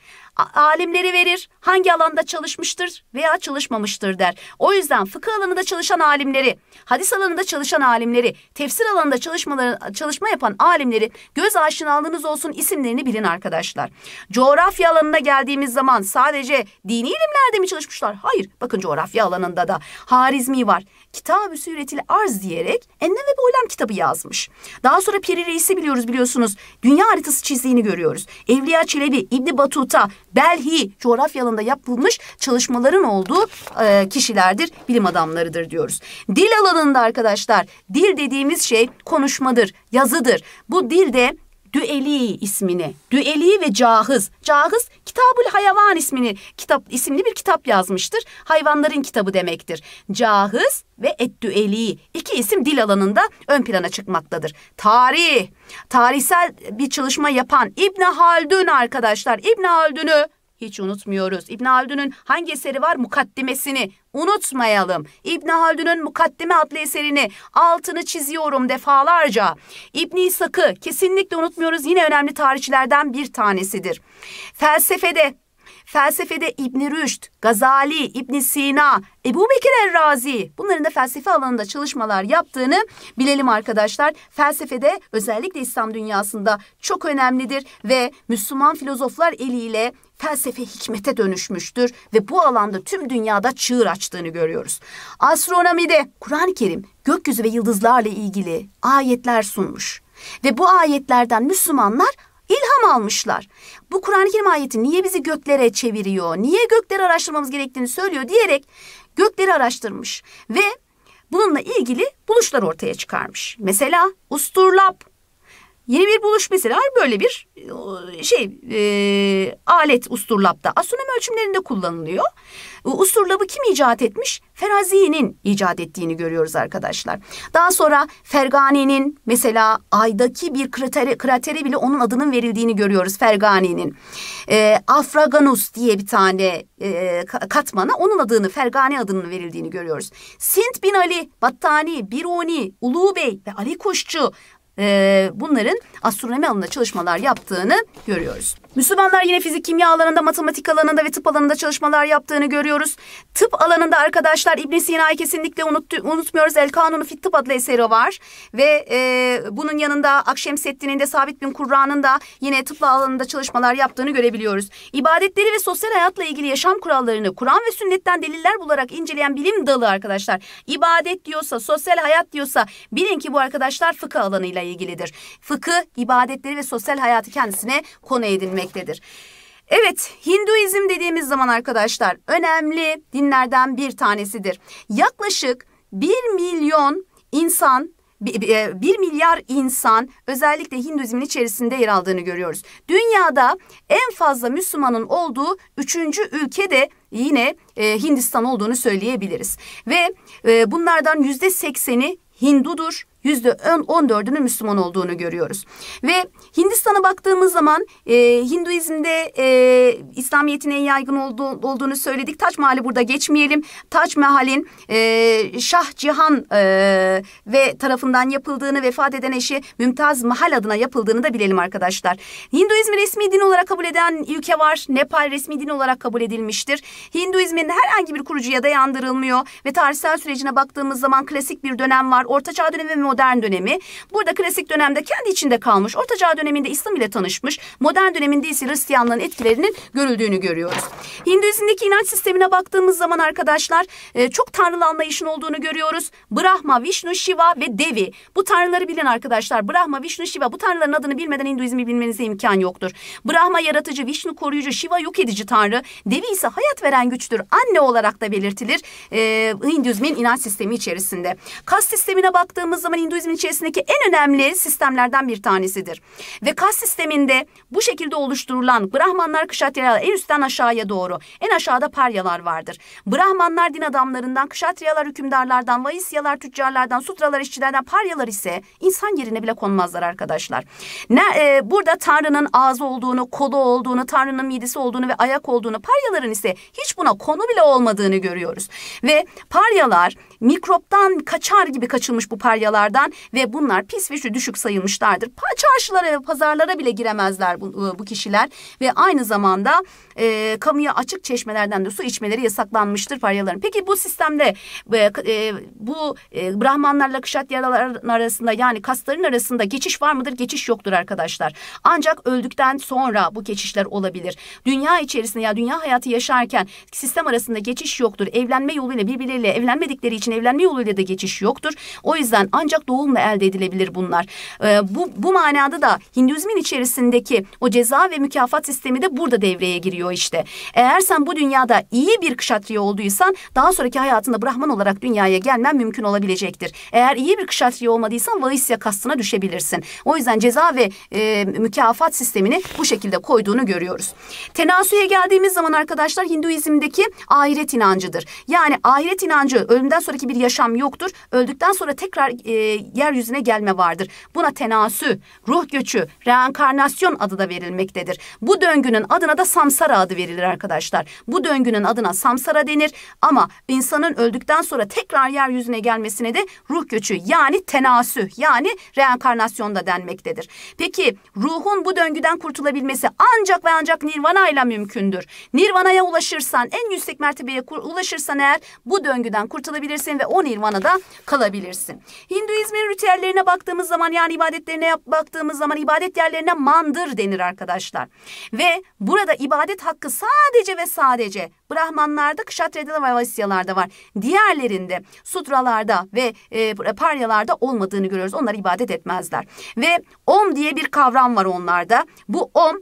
alimleri verir. Hangi alanda çalışmıştır veya çalışmamıştır der. O yüzden fıkıh alanında çalışan alimleri, hadis alanında çalışan alimleri, tefsir alanında çalışmaları, çalışma yapan alimleri göz aşinalığınız olsun isimlerini bilin arkadaşlar. Coğrafya alanına geldiğimiz zaman sadece dini ilimlerde mi çalışmışlar? Hayır. Bakın coğrafya alanında da Harizmi var. Kitab-ı Süretil Arz diyerek enne ve Boylem kitabı yazmış. Daha sonra Piri Reis'i biliyoruz biliyorsunuz. Dünya haritası çizdiğini görüyoruz. Evliya Çelebi, İbni Batuta, Delhi coğrafya yapılmış çalışmaların olduğu e, kişilerdir, bilim adamlarıdır diyoruz. Dil alanında arkadaşlar, dil dediğimiz şey konuşmadır, yazıdır. Bu dilde Düeli ismini, Düeli ve Cahız. Cahız Kitabul Hayvan ismini kitap isimli bir kitap yazmıştır. Hayvanların kitabı demektir. Cahız ve Eddüeli iki isim dil alanında ön plana çıkmaktadır. Tarih, tarihsel bir çalışma yapan İbn Haldun arkadaşlar İbn Haldun'u hiç unutmuyoruz. İbn Haldun'un hangi eseri var? Mukaddimesini unutmayalım. İbn Haldun'un Mukaddime adlı eserini altını çiziyorum defalarca. İbn İshak'ı kesinlikle unutmuyoruz. Yine önemli tarihçilerden bir tanesidir. Felsefede Felsefede İbn Rüşd, Gazali, İbn Sina, Ebu Bekir el-Razi bunların da felsefe alanında çalışmalar yaptığını bilelim arkadaşlar. Felsefede özellikle İslam dünyasında çok önemlidir ve Müslüman filozoflar eliyle felsefe hikmete dönüşmüştür ve bu alanda tüm dünyada çığır açtığını görüyoruz. Astronomide Kur'an-ı Kerim gökyüzü ve yıldızlarla ilgili ayetler sunmuş ve bu ayetlerden Müslümanlar ilham almışlar bu Kur'an-ı Kerim ayeti niye bizi göklere çeviriyor? Niye gökleri araştırmamız gerektiğini söylüyor diyerek gökleri araştırmış ve bununla ilgili buluşlar ortaya çıkarmış. Mesela usturlap, Yeni bir buluş mesela böyle bir e, şey e, alet usturlapta astronomi ölçümlerinde kullanılıyor. E, usturlabı kim icat etmiş? Ferazi'nin icat ettiğini görüyoruz arkadaşlar. Daha sonra Fergani'nin mesela aydaki bir kratere, kratere bile onun adının verildiğini görüyoruz Fergani'nin. E, Afraganus diye bir tane e, katmana onun adını Fergani adının verildiğini görüyoruz. Sint bin Ali, Battani, Biruni, Ulu Bey ve Ali Kuşçu ee, bunların astronomi alanında çalışmalar yaptığını görüyoruz. Müslümanlar yine fizik, kimya alanında, matematik alanında ve tıp alanında çalışmalar yaptığını görüyoruz. Tıp alanında arkadaşlar İbn Sina'yı kesinlikle unuttu, unutmuyoruz. El Kanunu Fit Tıp adlı eseri var. Ve e, bunun yanında Akşemseddin'in de Sabit bin Kurra'nın da yine tıp alanında çalışmalar yaptığını görebiliyoruz. İbadetleri ve sosyal hayatla ilgili yaşam kurallarını Kur'an ve sünnetten deliller bularak inceleyen bilim dalı arkadaşlar. İbadet diyorsa, sosyal hayat diyorsa bilin ki bu arkadaşlar fıkıh alanıyla ilgilidir. Fıkıh, ibadetleri ve sosyal hayatı kendisine konu edinme demektedir. Evet, Hinduizm dediğimiz zaman arkadaşlar önemli dinlerden bir tanesidir. Yaklaşık 1 milyon insan 1 e, milyar insan özellikle Hinduizmin içerisinde yer aldığını görüyoruz. Dünyada en fazla Müslümanın olduğu üçüncü ülke de yine e, Hindistan olduğunu söyleyebiliriz. Ve e, bunlardan yüzde sekseni Hindudur yüzde %14'ünün Müslüman olduğunu görüyoruz. Ve Hindistan'a baktığımız zaman e, Hinduizmde e, İslamiyet'in en yaygın olduğu, olduğunu söyledik. Taç Mahal'i burada geçmeyelim. Taç Mahal'in e, Şah Cihan e, ve tarafından yapıldığını vefat eden eşi Mümtaz Mahal adına yapıldığını da bilelim arkadaşlar. Hinduizmi resmi din olarak kabul eden ülke var. Nepal resmi din olarak kabul edilmiştir. Hinduizmin herhangi bir kurucuya dayandırılmıyor ve tarihsel sürecine baktığımız zaman klasik bir dönem var. Orta Çağ dönemi ve modern dönemi. Burada klasik dönemde kendi içinde kalmış, Orta Çağ döneminde İslam ile tanışmış, modern döneminde ise Hristiyanlığın etkilerinin görüldüğünü görüyoruz. Hinduizm'deki inanç sistemine baktığımız zaman arkadaşlar e, çok tanrılı anlayışın olduğunu görüyoruz. Brahma, Vishnu, Shiva ve Devi. Bu tanrıları bilin arkadaşlar Brahma, Vishnu, Shiva bu tanrıların adını bilmeden Hinduizmi bilmenize imkan yoktur. Brahma yaratıcı, Vishnu koruyucu, Shiva yok edici tanrı. Devi ise hayat veren güçtür. Anne olarak da belirtilir e, Hinduizmin inanç sistemi içerisinde. Kas sistemine baktığımız zaman Hinduizmin içerisindeki en önemli sistemlerden bir tanesidir. Ve kas sisteminde bu şekilde oluşturulan Brahmanlar Kışatriyalar en üstten aşağıya doğru en aşağıda paryalar vardır. Brahmanlar din adamlarından, Kışatriyalar hükümdarlardan, Vaisyalar tüccarlardan, Sutralar işçilerden, paryalar ise insan yerine bile konmazlar arkadaşlar. Ne, e, burada Tanrı'nın ağzı olduğunu, kolu olduğunu, Tanrı'nın midesi olduğunu ve ayak olduğunu, paryaların ise hiç buna konu bile olmadığını görüyoruz. Ve paryalar mikroptan kaçar gibi kaçılmış bu paryalar çarşılardan ve bunlar pis ve şu düşük sayılmışlardır. Çarşılara ve pazarlara bile giremezler bu, e, bu kişiler ve aynı zamanda e, kamuya açık çeşmelerden de su içmeleri yasaklanmıştır paryaların. Peki bu sistemde e, e bu e, Brahmanlarla Kşatyaların arasında yani kasların arasında geçiş var mıdır? Geçiş yoktur arkadaşlar. Ancak öldükten sonra bu geçişler olabilir. Dünya içerisinde ya yani dünya hayatı yaşarken sistem arasında geçiş yoktur. Evlenme yoluyla birbirleriyle evlenmedikleri için evlenme yoluyla da geçiş yoktur. O yüzden ancak ancak doğumla elde edilebilir bunlar. E, bu, bu manada da Hinduizmin içerisindeki o ceza ve mükafat sistemi de burada devreye giriyor işte. Eğer sen bu dünyada iyi bir kışatriye olduysan daha sonraki hayatında Brahman olarak dünyaya gelmen mümkün olabilecektir. Eğer iyi bir kışatriye olmadıysan Vaisya kastına düşebilirsin. O yüzden ceza ve e, mükafat sistemini bu şekilde koyduğunu görüyoruz. Tenasüye geldiğimiz zaman arkadaşlar Hinduizm'deki ahiret inancıdır. Yani ahiret inancı ölümden sonraki bir yaşam yoktur. Öldükten sonra tekrar e, e, yeryüzüne gelme vardır. Buna tenasü, ruh göçü, reenkarnasyon adı da verilmektedir. Bu döngünün adına da samsara adı verilir arkadaşlar. Bu döngünün adına samsara denir ama insanın öldükten sonra tekrar yeryüzüne gelmesine de ruh göçü yani tenasü yani reenkarnasyon da denmektedir. Peki ruhun bu döngüden kurtulabilmesi ancak ve ancak nirvana ile mümkündür. Nirvana'ya ulaşırsan en yüksek mertebeye ulaşırsan eğer bu döngüden kurtulabilirsin ve o da kalabilirsin. Hinduizm İzmir ritüellerine baktığımız zaman yani ibadetlerine baktığımız zaman ibadet yerlerine mandır denir arkadaşlar. Ve burada ibadet hakkı sadece ve sadece Brahmanlarda, Kşatriyada ve Vasyalarda var. Diğerlerinde sutralarda ve e, paryalarda olmadığını görüyoruz. Onlar ibadet etmezler. Ve om diye bir kavram var onlarda. Bu om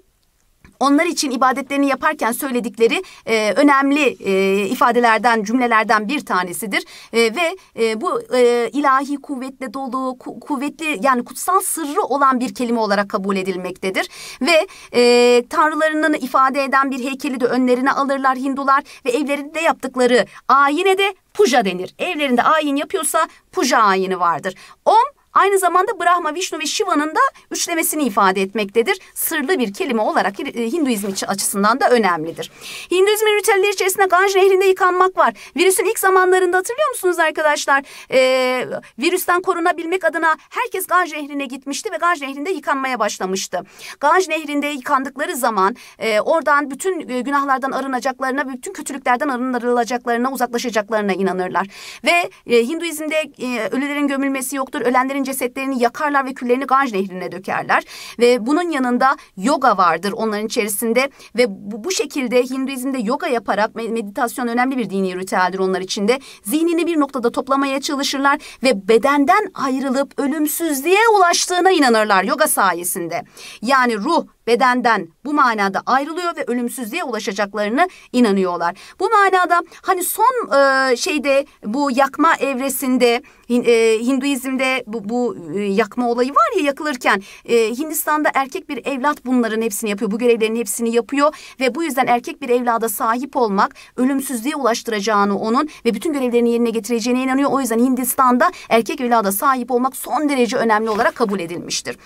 onlar için ibadetlerini yaparken söyledikleri e, önemli e, ifadelerden, cümlelerden bir tanesidir. E, ve e, bu e, ilahi kuvvetle dolu, ku, kuvvetli yani kutsal sırrı olan bir kelime olarak kabul edilmektedir. Ve e, tanrılarının ifade eden bir heykeli de önlerine alırlar Hindular ve evlerinde yaptıkları ayine de puja denir. Evlerinde ayin yapıyorsa puja ayini vardır. Om Aynı zamanda Brahma, Vishnu ve Shiva'nın da üçlemesini ifade etmektedir. Sırlı bir kelime olarak e, Hinduizm açısından da önemlidir. Hinduizmin ritüelleri içerisinde Ganj nehrinde yıkanmak var. Virüsün ilk zamanlarında hatırlıyor musunuz arkadaşlar? Ee, virüsten korunabilmek adına herkes Ganj nehrine gitmişti ve Ganj nehrinde yıkanmaya başlamıştı. Ganj nehrinde yıkandıkları zaman e, oradan bütün e, günahlardan arınacaklarına, bütün kötülüklerden arınırılacaklarına, uzaklaşacaklarına inanırlar. Ve e, Hinduizmde e, ölülerin gömülmesi yoktur, ölenlerin Kadınların cesetlerini yakarlar ve küllerini Ganj nehrine dökerler ve bunun yanında yoga vardır onların içerisinde ve bu, bu şekilde Hinduizm'de yoga yaparak meditasyon önemli bir dini ritüeldir onlar içinde. Zihnini bir noktada toplamaya çalışırlar ve bedenden ayrılıp ölümsüzlüğe ulaştığına inanırlar yoga sayesinde. Yani ruh bedenden bu manada ayrılıyor ve ölümsüzlüğe ulaşacaklarını inanıyorlar. Bu manada hani son e, şeyde bu yakma evresinde e, Hinduizm'de bu, bu e, yakma olayı var ya yakılırken e, Hindistan'da erkek bir evlat bunların hepsini yapıyor. Bu görevlerin hepsini yapıyor ve bu yüzden erkek bir evlada sahip olmak ölümsüzlüğe ulaştıracağını onun ve bütün görevlerini yerine getireceğine inanıyor. O yüzden Hindistan'da erkek evlada sahip olmak son derece önemli olarak kabul edilmiştir.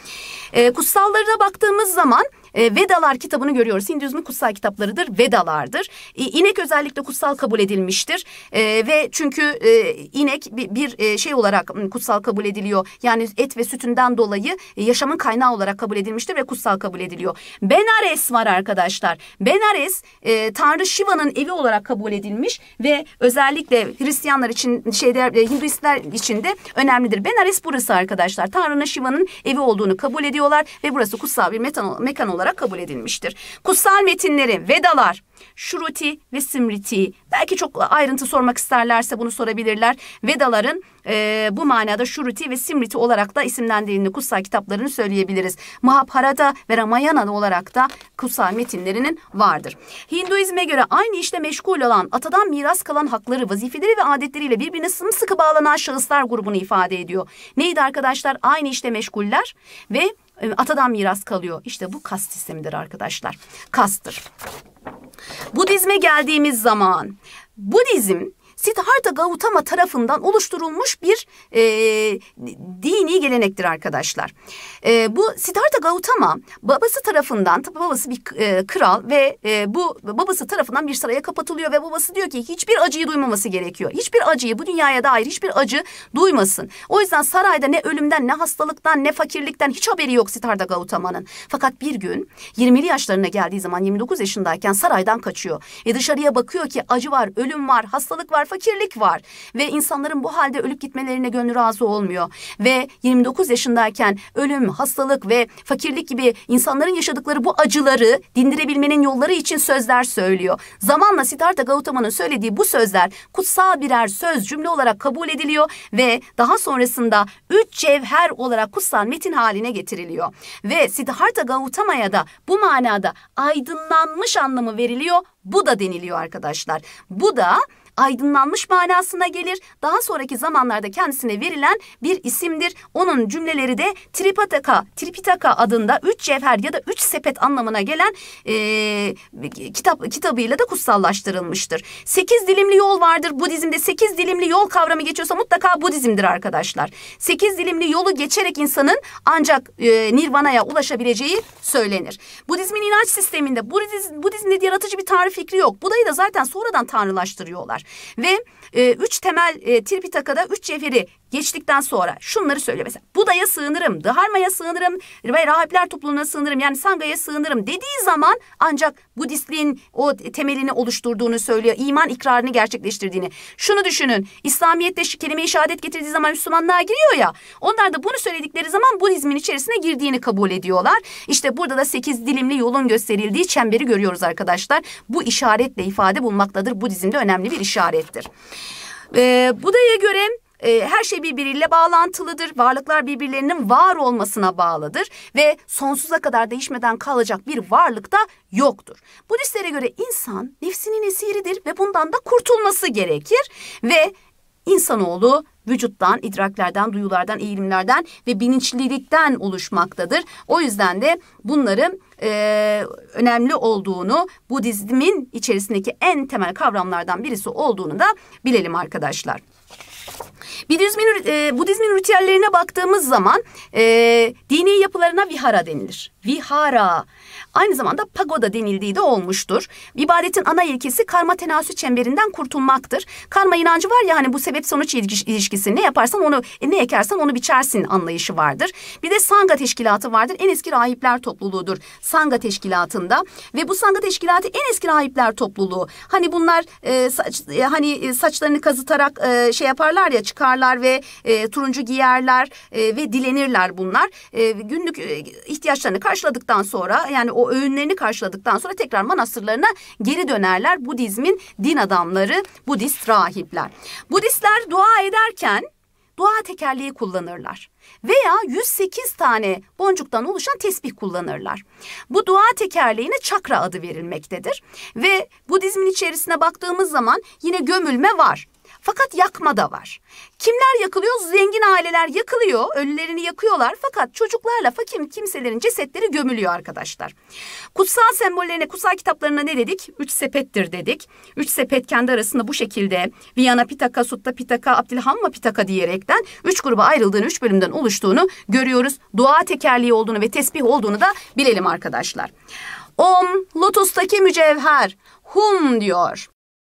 E, kutsallarına baktığımız zaman e, Vedalar kitabını görüyoruz. Hinduizmin kutsal kitaplarıdır, Vedalardır. E, inek özellikle kutsal kabul edilmiştir. E, ve çünkü e, inek bir, bir e, şey olarak kutsal kabul ediliyor. Yani et ve sütünden dolayı e, yaşamın kaynağı olarak kabul edilmiştir ve kutsal kabul ediliyor. Benares var arkadaşlar. Benares e, Tanrı Shiva'nın evi olarak kabul edilmiş ve özellikle Hristiyanlar için şeyler e, Hinduistler için de önemlidir. Benares burası arkadaşlar. Tanrı'nın Shiva'nın evi olduğunu kabul ediyorlar ve burası kutsal bir metan, mekan olarak olarak kabul edilmiştir. Kutsal metinlerin Vedalar, Şuruti ve Simriti belki çok ayrıntı sormak isterlerse bunu sorabilirler. Vedaların e, bu manada Şuruti ve Simriti olarak da isimlendirildiğini kutsal kitaplarını söyleyebiliriz. Mahabharata ve Ramayana olarak da kutsal metinlerinin vardır. Hinduizme göre aynı işte meşgul olan atadan miras kalan hakları, vazifeleri ve adetleriyle birbirine sımsıkı bağlanan şahıslar grubunu ifade ediyor. Neydi arkadaşlar? Aynı işte meşguller ve ee, atadan miras kalıyor. İşte bu kast sistemidir arkadaşlar. Kastır. Budizme geldiğimiz zaman Budizm Siddhartha Gautama tarafından oluşturulmuş bir e, dini gelenektir arkadaşlar. E, bu Siddhartha Gautama babası tarafından, babası bir e, kral ve e, bu babası tarafından bir saraya kapatılıyor ve babası diyor ki hiçbir acıyı duymaması gerekiyor. Hiçbir acıyı bu dünyaya dair hiçbir acı duymasın. O yüzden sarayda ne ölümden ne hastalıktan ne fakirlikten hiç haberi yok Siddhartha Gautama'nın. Fakat bir gün 20'li yaşlarına geldiği zaman 29 yaşındayken saraydan kaçıyor ve dışarıya bakıyor ki acı var, ölüm var, hastalık var fakirlik var ve insanların bu halde ölüp gitmelerine gönlü razı olmuyor ve 29 yaşındayken ölüm, hastalık ve fakirlik gibi insanların yaşadıkları bu acıları dindirebilmenin yolları için sözler söylüyor. Zamanla Siddhartha Gautama'nın söylediği bu sözler kutsal birer söz cümle olarak kabul ediliyor ve daha sonrasında üç cevher olarak kutsal metin haline getiriliyor. Ve Siddhartha Gautama'ya da bu manada aydınlanmış anlamı veriliyor. Bu da deniliyor arkadaşlar. Bu da aydınlanmış manasına gelir. Daha sonraki zamanlarda kendisine verilen bir isimdir. Onun cümleleri de Tripitaka, Tripitaka adında üç cevher ya da üç sepet anlamına gelen e, kitap kitabıyla da kutsallaştırılmıştır. Sekiz dilimli yol vardır Budizm'de. Sekiz dilimli yol kavramı geçiyorsa mutlaka Budizm'dir arkadaşlar. Sekiz dilimli yolu geçerek insanın ancak e, nirvana'ya ulaşabileceği söylenir. Budizmin inanç sisteminde Budizm'de yaratıcı bir tanrı fikri yok. Buda'yı da zaten sonradan tanrılaştırıyorlar. Ve e, üç temel e, Tirpitaka'da üç cevheri geçtikten sonra şunları söyle mesela. Buda'ya sığınırım, Dharma'ya sığınırım ve rahipler topluluğuna sığınırım yani Sangha'ya sığınırım dediği zaman ancak Budistliğin o temelini oluşturduğunu söylüyor. iman ikrarını gerçekleştirdiğini. Şunu düşünün İslamiyet'te kelime-i şehadet getirdiği zaman Müslümanlığa giriyor ya. Onlar da bunu söyledikleri zaman Budizmin içerisine girdiğini kabul ediyorlar. İşte burada da sekiz dilimli yolun gösterildiği çemberi görüyoruz arkadaşlar. Bu işaretle ifade bulmaktadır. Budizmde önemli bir işarettir. E, Buda'ya göre e, her şey birbiriyle bağlantılıdır. Varlıklar birbirlerinin var olmasına bağlıdır ve sonsuza kadar değişmeden kalacak bir varlık da yoktur. Budistlere göre insan nefsinin esiridir ve bundan da kurtulması gerekir ve insanoğlu vücuttan, idraklerden, duyulardan, eğilimlerden ve bilinçlilikten oluşmaktadır. O yüzden de bunları e, önemli olduğunu, Budizmin içerisindeki en temel kavramlardan birisi olduğunu da bilelim arkadaşlar. Budizmin, e, Budizmin ritüellerine baktığımız zaman e, dini yapılarına vihara denilir. Vihara. Aynı zamanda pagoda denildiği de olmuştur. İbadetin ana ilkesi karma tenasü çemberinden kurtulmaktır. Karma inancı var ya hani bu sebep sonuç ilişkisi ne yaparsan onu ne ekersen onu biçersin anlayışı vardır. Bir de sanga teşkilatı vardır. En eski rahipler topluluğudur. Sanga teşkilatında ve bu sanga teşkilatı en eski rahipler topluluğu. Hani bunlar e, saç, e, hani e, saçlarını kazıtarak e, şey yaparlar ya çıkar çıkarlar ve e, turuncu giyerler e, ve dilenirler bunlar. E, günlük e, ihtiyaçlarını karşıladıktan sonra yani o öğünlerini karşıladıktan sonra tekrar manastırlarına geri dönerler. Budizmin din adamları, Budist rahipler. Budistler dua ederken dua tekerleği kullanırlar veya 108 tane boncuktan oluşan tesbih kullanırlar. Bu dua tekerleğine çakra adı verilmektedir ve Budizmin içerisine baktığımız zaman yine gömülme var. Fakat yakma da var. Kimler yakılıyor? Zengin aileler yakılıyor, ölülerini yakıyorlar. Fakat çocuklarla fakir kimselerin cesetleri gömülüyor arkadaşlar. Kutsal sembollerine, kutsal kitaplarına ne dedik? Üç sepettir dedik. Üç sepet kendi arasında bu şekilde Viyana Pitaka, Sutta Pitaka, Abdilhamma Pitaka diyerekten üç gruba ayrıldığını, üç bölümden oluştuğunu görüyoruz. Dua tekerliği olduğunu ve tesbih olduğunu da bilelim arkadaşlar. Om, lotustaki mücevher, hum diyor.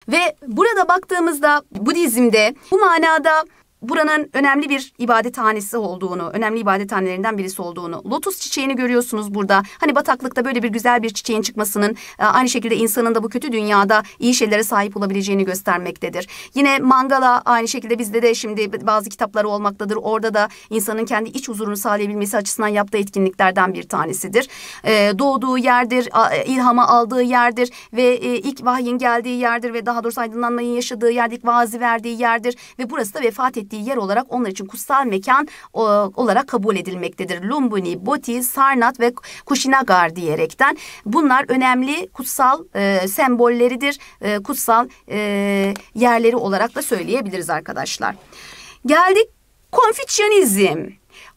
Ve burada baktığımızda Budizm'de bu manada buranın önemli bir ibadethanesi olduğunu, önemli ibadethanelerinden birisi olduğunu. Lotus çiçeğini görüyorsunuz burada. Hani bataklıkta böyle bir güzel bir çiçeğin çıkmasının e, aynı şekilde insanın da bu kötü dünyada iyi şeylere sahip olabileceğini göstermektedir. Yine mangala aynı şekilde bizde de şimdi bazı kitapları olmaktadır. Orada da insanın kendi iç huzurunu sağlayabilmesi açısından yaptığı etkinliklerden bir tanesidir. E, doğduğu yerdir, e, ilhama aldığı yerdir ve ilk vahyin geldiği yerdir ve daha doğrusu aydınlanmayı yaşadığı yerdir, ilk vaazı verdiği yerdir ve burası da vefat ettiği ettiği yer olarak onlar için kutsal mekan e, olarak kabul edilmektedir. Lumbini, Boti, Sarnat ve Kushinagar diyerekten bunlar önemli kutsal e, sembolleridir. E, kutsal e, yerleri olarak da söyleyebiliriz arkadaşlar. Geldik Konfüçyanizm.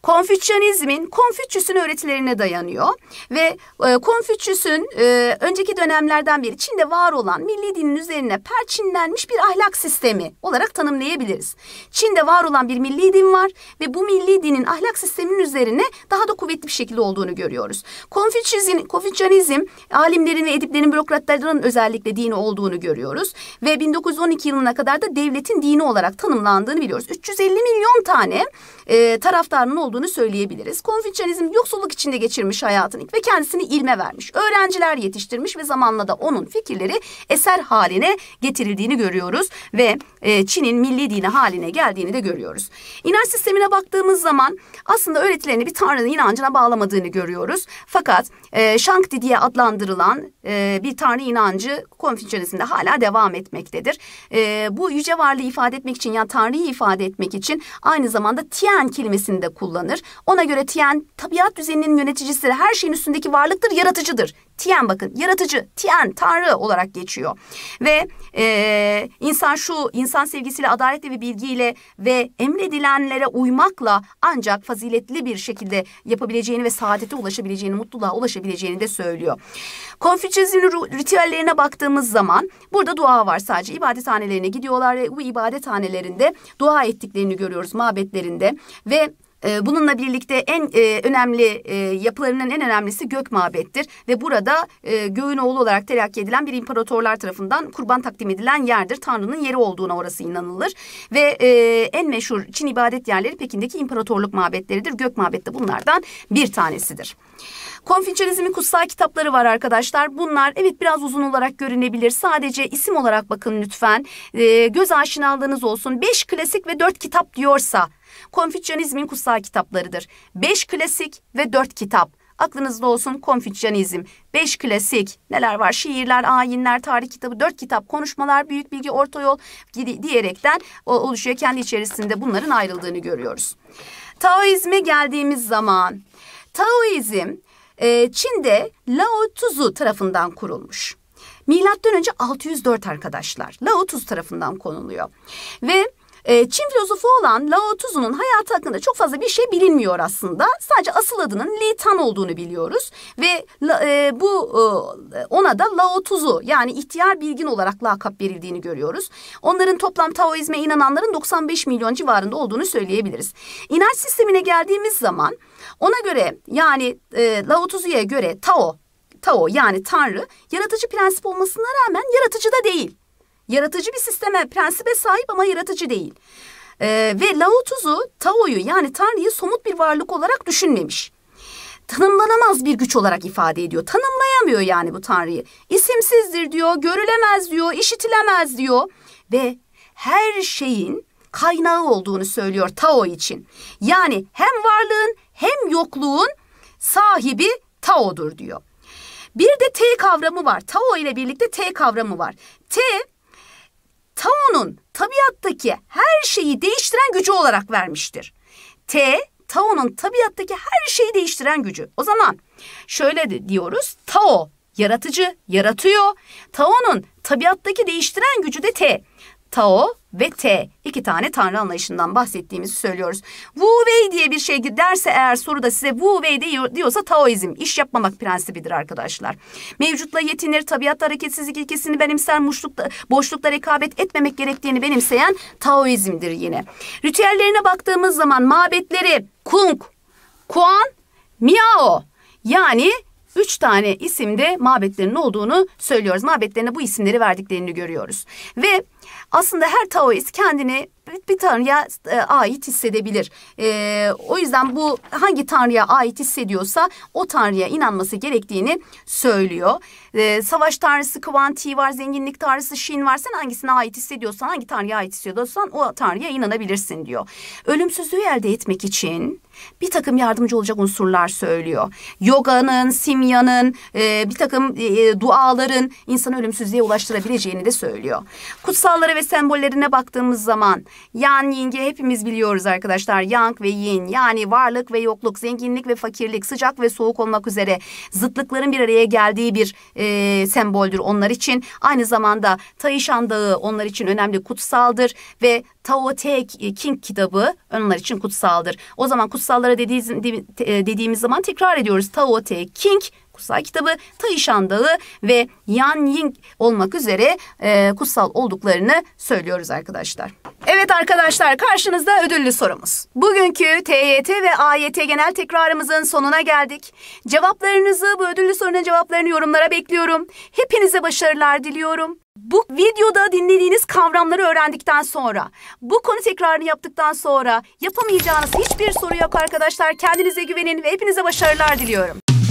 Konfüçyanizmin Konfüçyüs'ün öğretilerine dayanıyor ve e, Konfüçyüs'ün e, önceki dönemlerden beri Çin'de var olan milli dinin üzerine perçinlenmiş bir ahlak sistemi olarak tanımlayabiliriz. Çin'de var olan bir milli din var ve bu milli dinin ahlak sisteminin üzerine daha da kuvvetli bir şekilde olduğunu görüyoruz. Konfüçyüzm, Konfüçyanizm alimlerin ve ediplerin bürokratların özellikle dini olduğunu görüyoruz ve 1912 yılına kadar da devletin dini olarak tanımlandığını biliyoruz. 350 milyon tane e, taraftarının olduğu olduğunu söyleyebiliriz. Konfüçyanizm yoksulluk içinde geçirmiş hayatını ve kendisini ilme vermiş. Öğrenciler yetiştirmiş ve zamanla da onun fikirleri eser haline getirildiğini görüyoruz ve e, Çin'in milli dini haline geldiğini de görüyoruz. İnanç sistemine baktığımız zaman aslında öğretilerini bir tanrının inancına bağlamadığını görüyoruz. Fakat e, Shangdi diye adlandırılan e, bir tanrı inancı konfüçyanizmde hala devam etmektedir. E, bu yüce varlığı ifade etmek için yani tanrıyı ifade etmek için aynı zamanda Tian kelimesini de kullanıyoruz kullanır. Ona göre Tien tabiat düzeninin yöneticisi her şeyin üstündeki varlıktır, yaratıcıdır. Tien bakın yaratıcı, Tien tanrı olarak geçiyor. Ve e, insan şu insan sevgisiyle, adaletle ve bilgiyle ve emredilenlere uymakla ancak faziletli bir şekilde yapabileceğini ve saadete ulaşabileceğini, mutluluğa ulaşabileceğini de söylüyor. Konfüçyüzün ritüellerine baktığımız zaman burada dua var sadece. ibadethanelerine gidiyorlar ve bu ibadethanelerinde dua ettiklerini görüyoruz mabetlerinde ve ee, bununla birlikte en e, önemli e, yapılarının en önemlisi Gök Mabet'tir ve burada e, göğün oğlu olarak telakki edilen bir imparatorlar tarafından kurban takdim edilen yerdir. Tanrı'nın yeri olduğuna orası inanılır ve en meşhur Çin ibadet yerleri Pekin'deki imparatorluk mabetleridir. Gök Mabet de bunlardan bir tanesidir. Konfüçyanizmin kutsal kitapları var arkadaşlar. Bunlar evet biraz uzun olarak görünebilir. Sadece isim olarak bakın lütfen. E, göz aşinalığınız olsun. Beş klasik ve dört kitap diyorsa Konfüçyanizmin kutsal kitaplarıdır. Beş klasik ve dört kitap. Aklınızda olsun Konfüçyanizm. Beş klasik neler var? Şiirler, ayinler, tarih kitabı, dört kitap, konuşmalar, büyük bilgi, orta yol diyerekten oluşuyor. Kendi içerisinde bunların ayrıldığını görüyoruz. Taoizme geldiğimiz zaman Taoizm e, Çin'de Lao Tzu tarafından kurulmuş. Milattan önce 604 arkadaşlar Lao Tzu tarafından konuluyor. Ve e, Çin filozofu olan Lao Tzu'nun hayatı hakkında çok fazla bir şey bilinmiyor aslında. Sadece asıl adının Li Tan olduğunu biliyoruz ve e, bu e, ona da Lao Tzu yani ihtiyar bilgin olarak lakap verildiğini görüyoruz. Onların toplam Taoizme inananların 95 milyon civarında olduğunu söyleyebiliriz. İnanç sistemine geldiğimiz zaman ona göre yani e, Lao Tzu'ya göre Tao, Tao yani Tanrı yaratıcı prensip olmasına rağmen yaratıcı da değil. Yaratıcı bir sisteme, prensibe sahip ama yaratıcı değil. E, ve Lao Tzu Tao'yu yani Tanrı'yı somut bir varlık olarak düşünmemiş tanımlanamaz bir güç olarak ifade ediyor. Tanımlayamıyor yani bu Tanrı'yı. İsimsizdir diyor, görülemez diyor, işitilemez diyor ve her şeyin kaynağı olduğunu söylüyor Tao için. Yani hem varlığın hem yokluğun sahibi Tao'dur diyor. Bir de T kavramı var. Tao ile birlikte T kavramı var. T, Tao'nun tabiattaki her şeyi değiştiren gücü olarak vermiştir. T, Tao'nun tabiattaki her şeyi değiştiren gücü. O zaman şöyle de diyoruz. Tao yaratıcı, yaratıyor. Tao'nun tabiattaki değiştiren gücü de T. Tao ve T. iki tane tanrı anlayışından bahsettiğimizi söylüyoruz. Wu Wei diye bir şey derse eğer soruda size Wu Wei diyor diyorsa Taoizm iş yapmamak prensibidir arkadaşlar. Mevcutla yetinir, tabiatta hareketsizlik ilkesini benimser, muşlukta, boşlukta rekabet etmemek gerektiğini benimseyen Taoizm'dir yine. Ritüellerine baktığımız zaman mabetleri Kung, Kuan, Miao yani Üç tane isimde mabetlerin olduğunu söylüyoruz. Mabetlerine bu isimleri verdiklerini görüyoruz. Ve aslında her Taoist kendini bir tanrıya e, ait hissedebilir. E, o yüzden bu hangi tanrıya ait hissediyorsa o tanrıya inanması gerektiğini söylüyor. E, savaş tanrısı Kwan Ti var, zenginlik tanrısı Shin var. Sen hangisine ait hissediyorsan, hangi tanrıya ait hissediyorsan o tanrıya inanabilirsin diyor. Ölümsüzlüğü elde etmek için bir takım yardımcı olacak unsurlar söylüyor. Yoganın, simyanın, e, bir takım e, e, duaların insanı ölümsüzlüğe ulaştırabileceğini de söylüyor. Kutsallara ve sembollerine baktığımız zaman yan yingi hepimiz biliyoruz arkadaşlar. Yang ve yin yani varlık ve yokluk, zenginlik ve fakirlik, sıcak ve soğuk olmak üzere zıtlıkların bir araya geldiği bir e, semboldür onlar için. Aynı zamanda Taişan Dağı onlar için önemli kutsaldır ve Tao Te King kitabı onlar için kutsaldır. O zaman kutsal kutsallara dediğiz, e, dediğimiz zaman tekrar ediyoruz. Tao Te King kutsal kitabı Taishan Dağı ve Yan Ying olmak üzere e, kutsal olduklarını söylüyoruz arkadaşlar. Evet arkadaşlar karşınızda ödüllü sorumuz. Bugünkü TYT ve AYT genel tekrarımızın sonuna geldik. Cevaplarınızı bu ödüllü sorunun cevaplarını yorumlara bekliyorum. Hepinize başarılar diliyorum. Bu videoda dinlediğiniz kavramları öğrendikten sonra, bu konu tekrarını yaptıktan sonra yapamayacağınız hiçbir soru yok arkadaşlar. Kendinize güvenin ve hepinize başarılar diliyorum.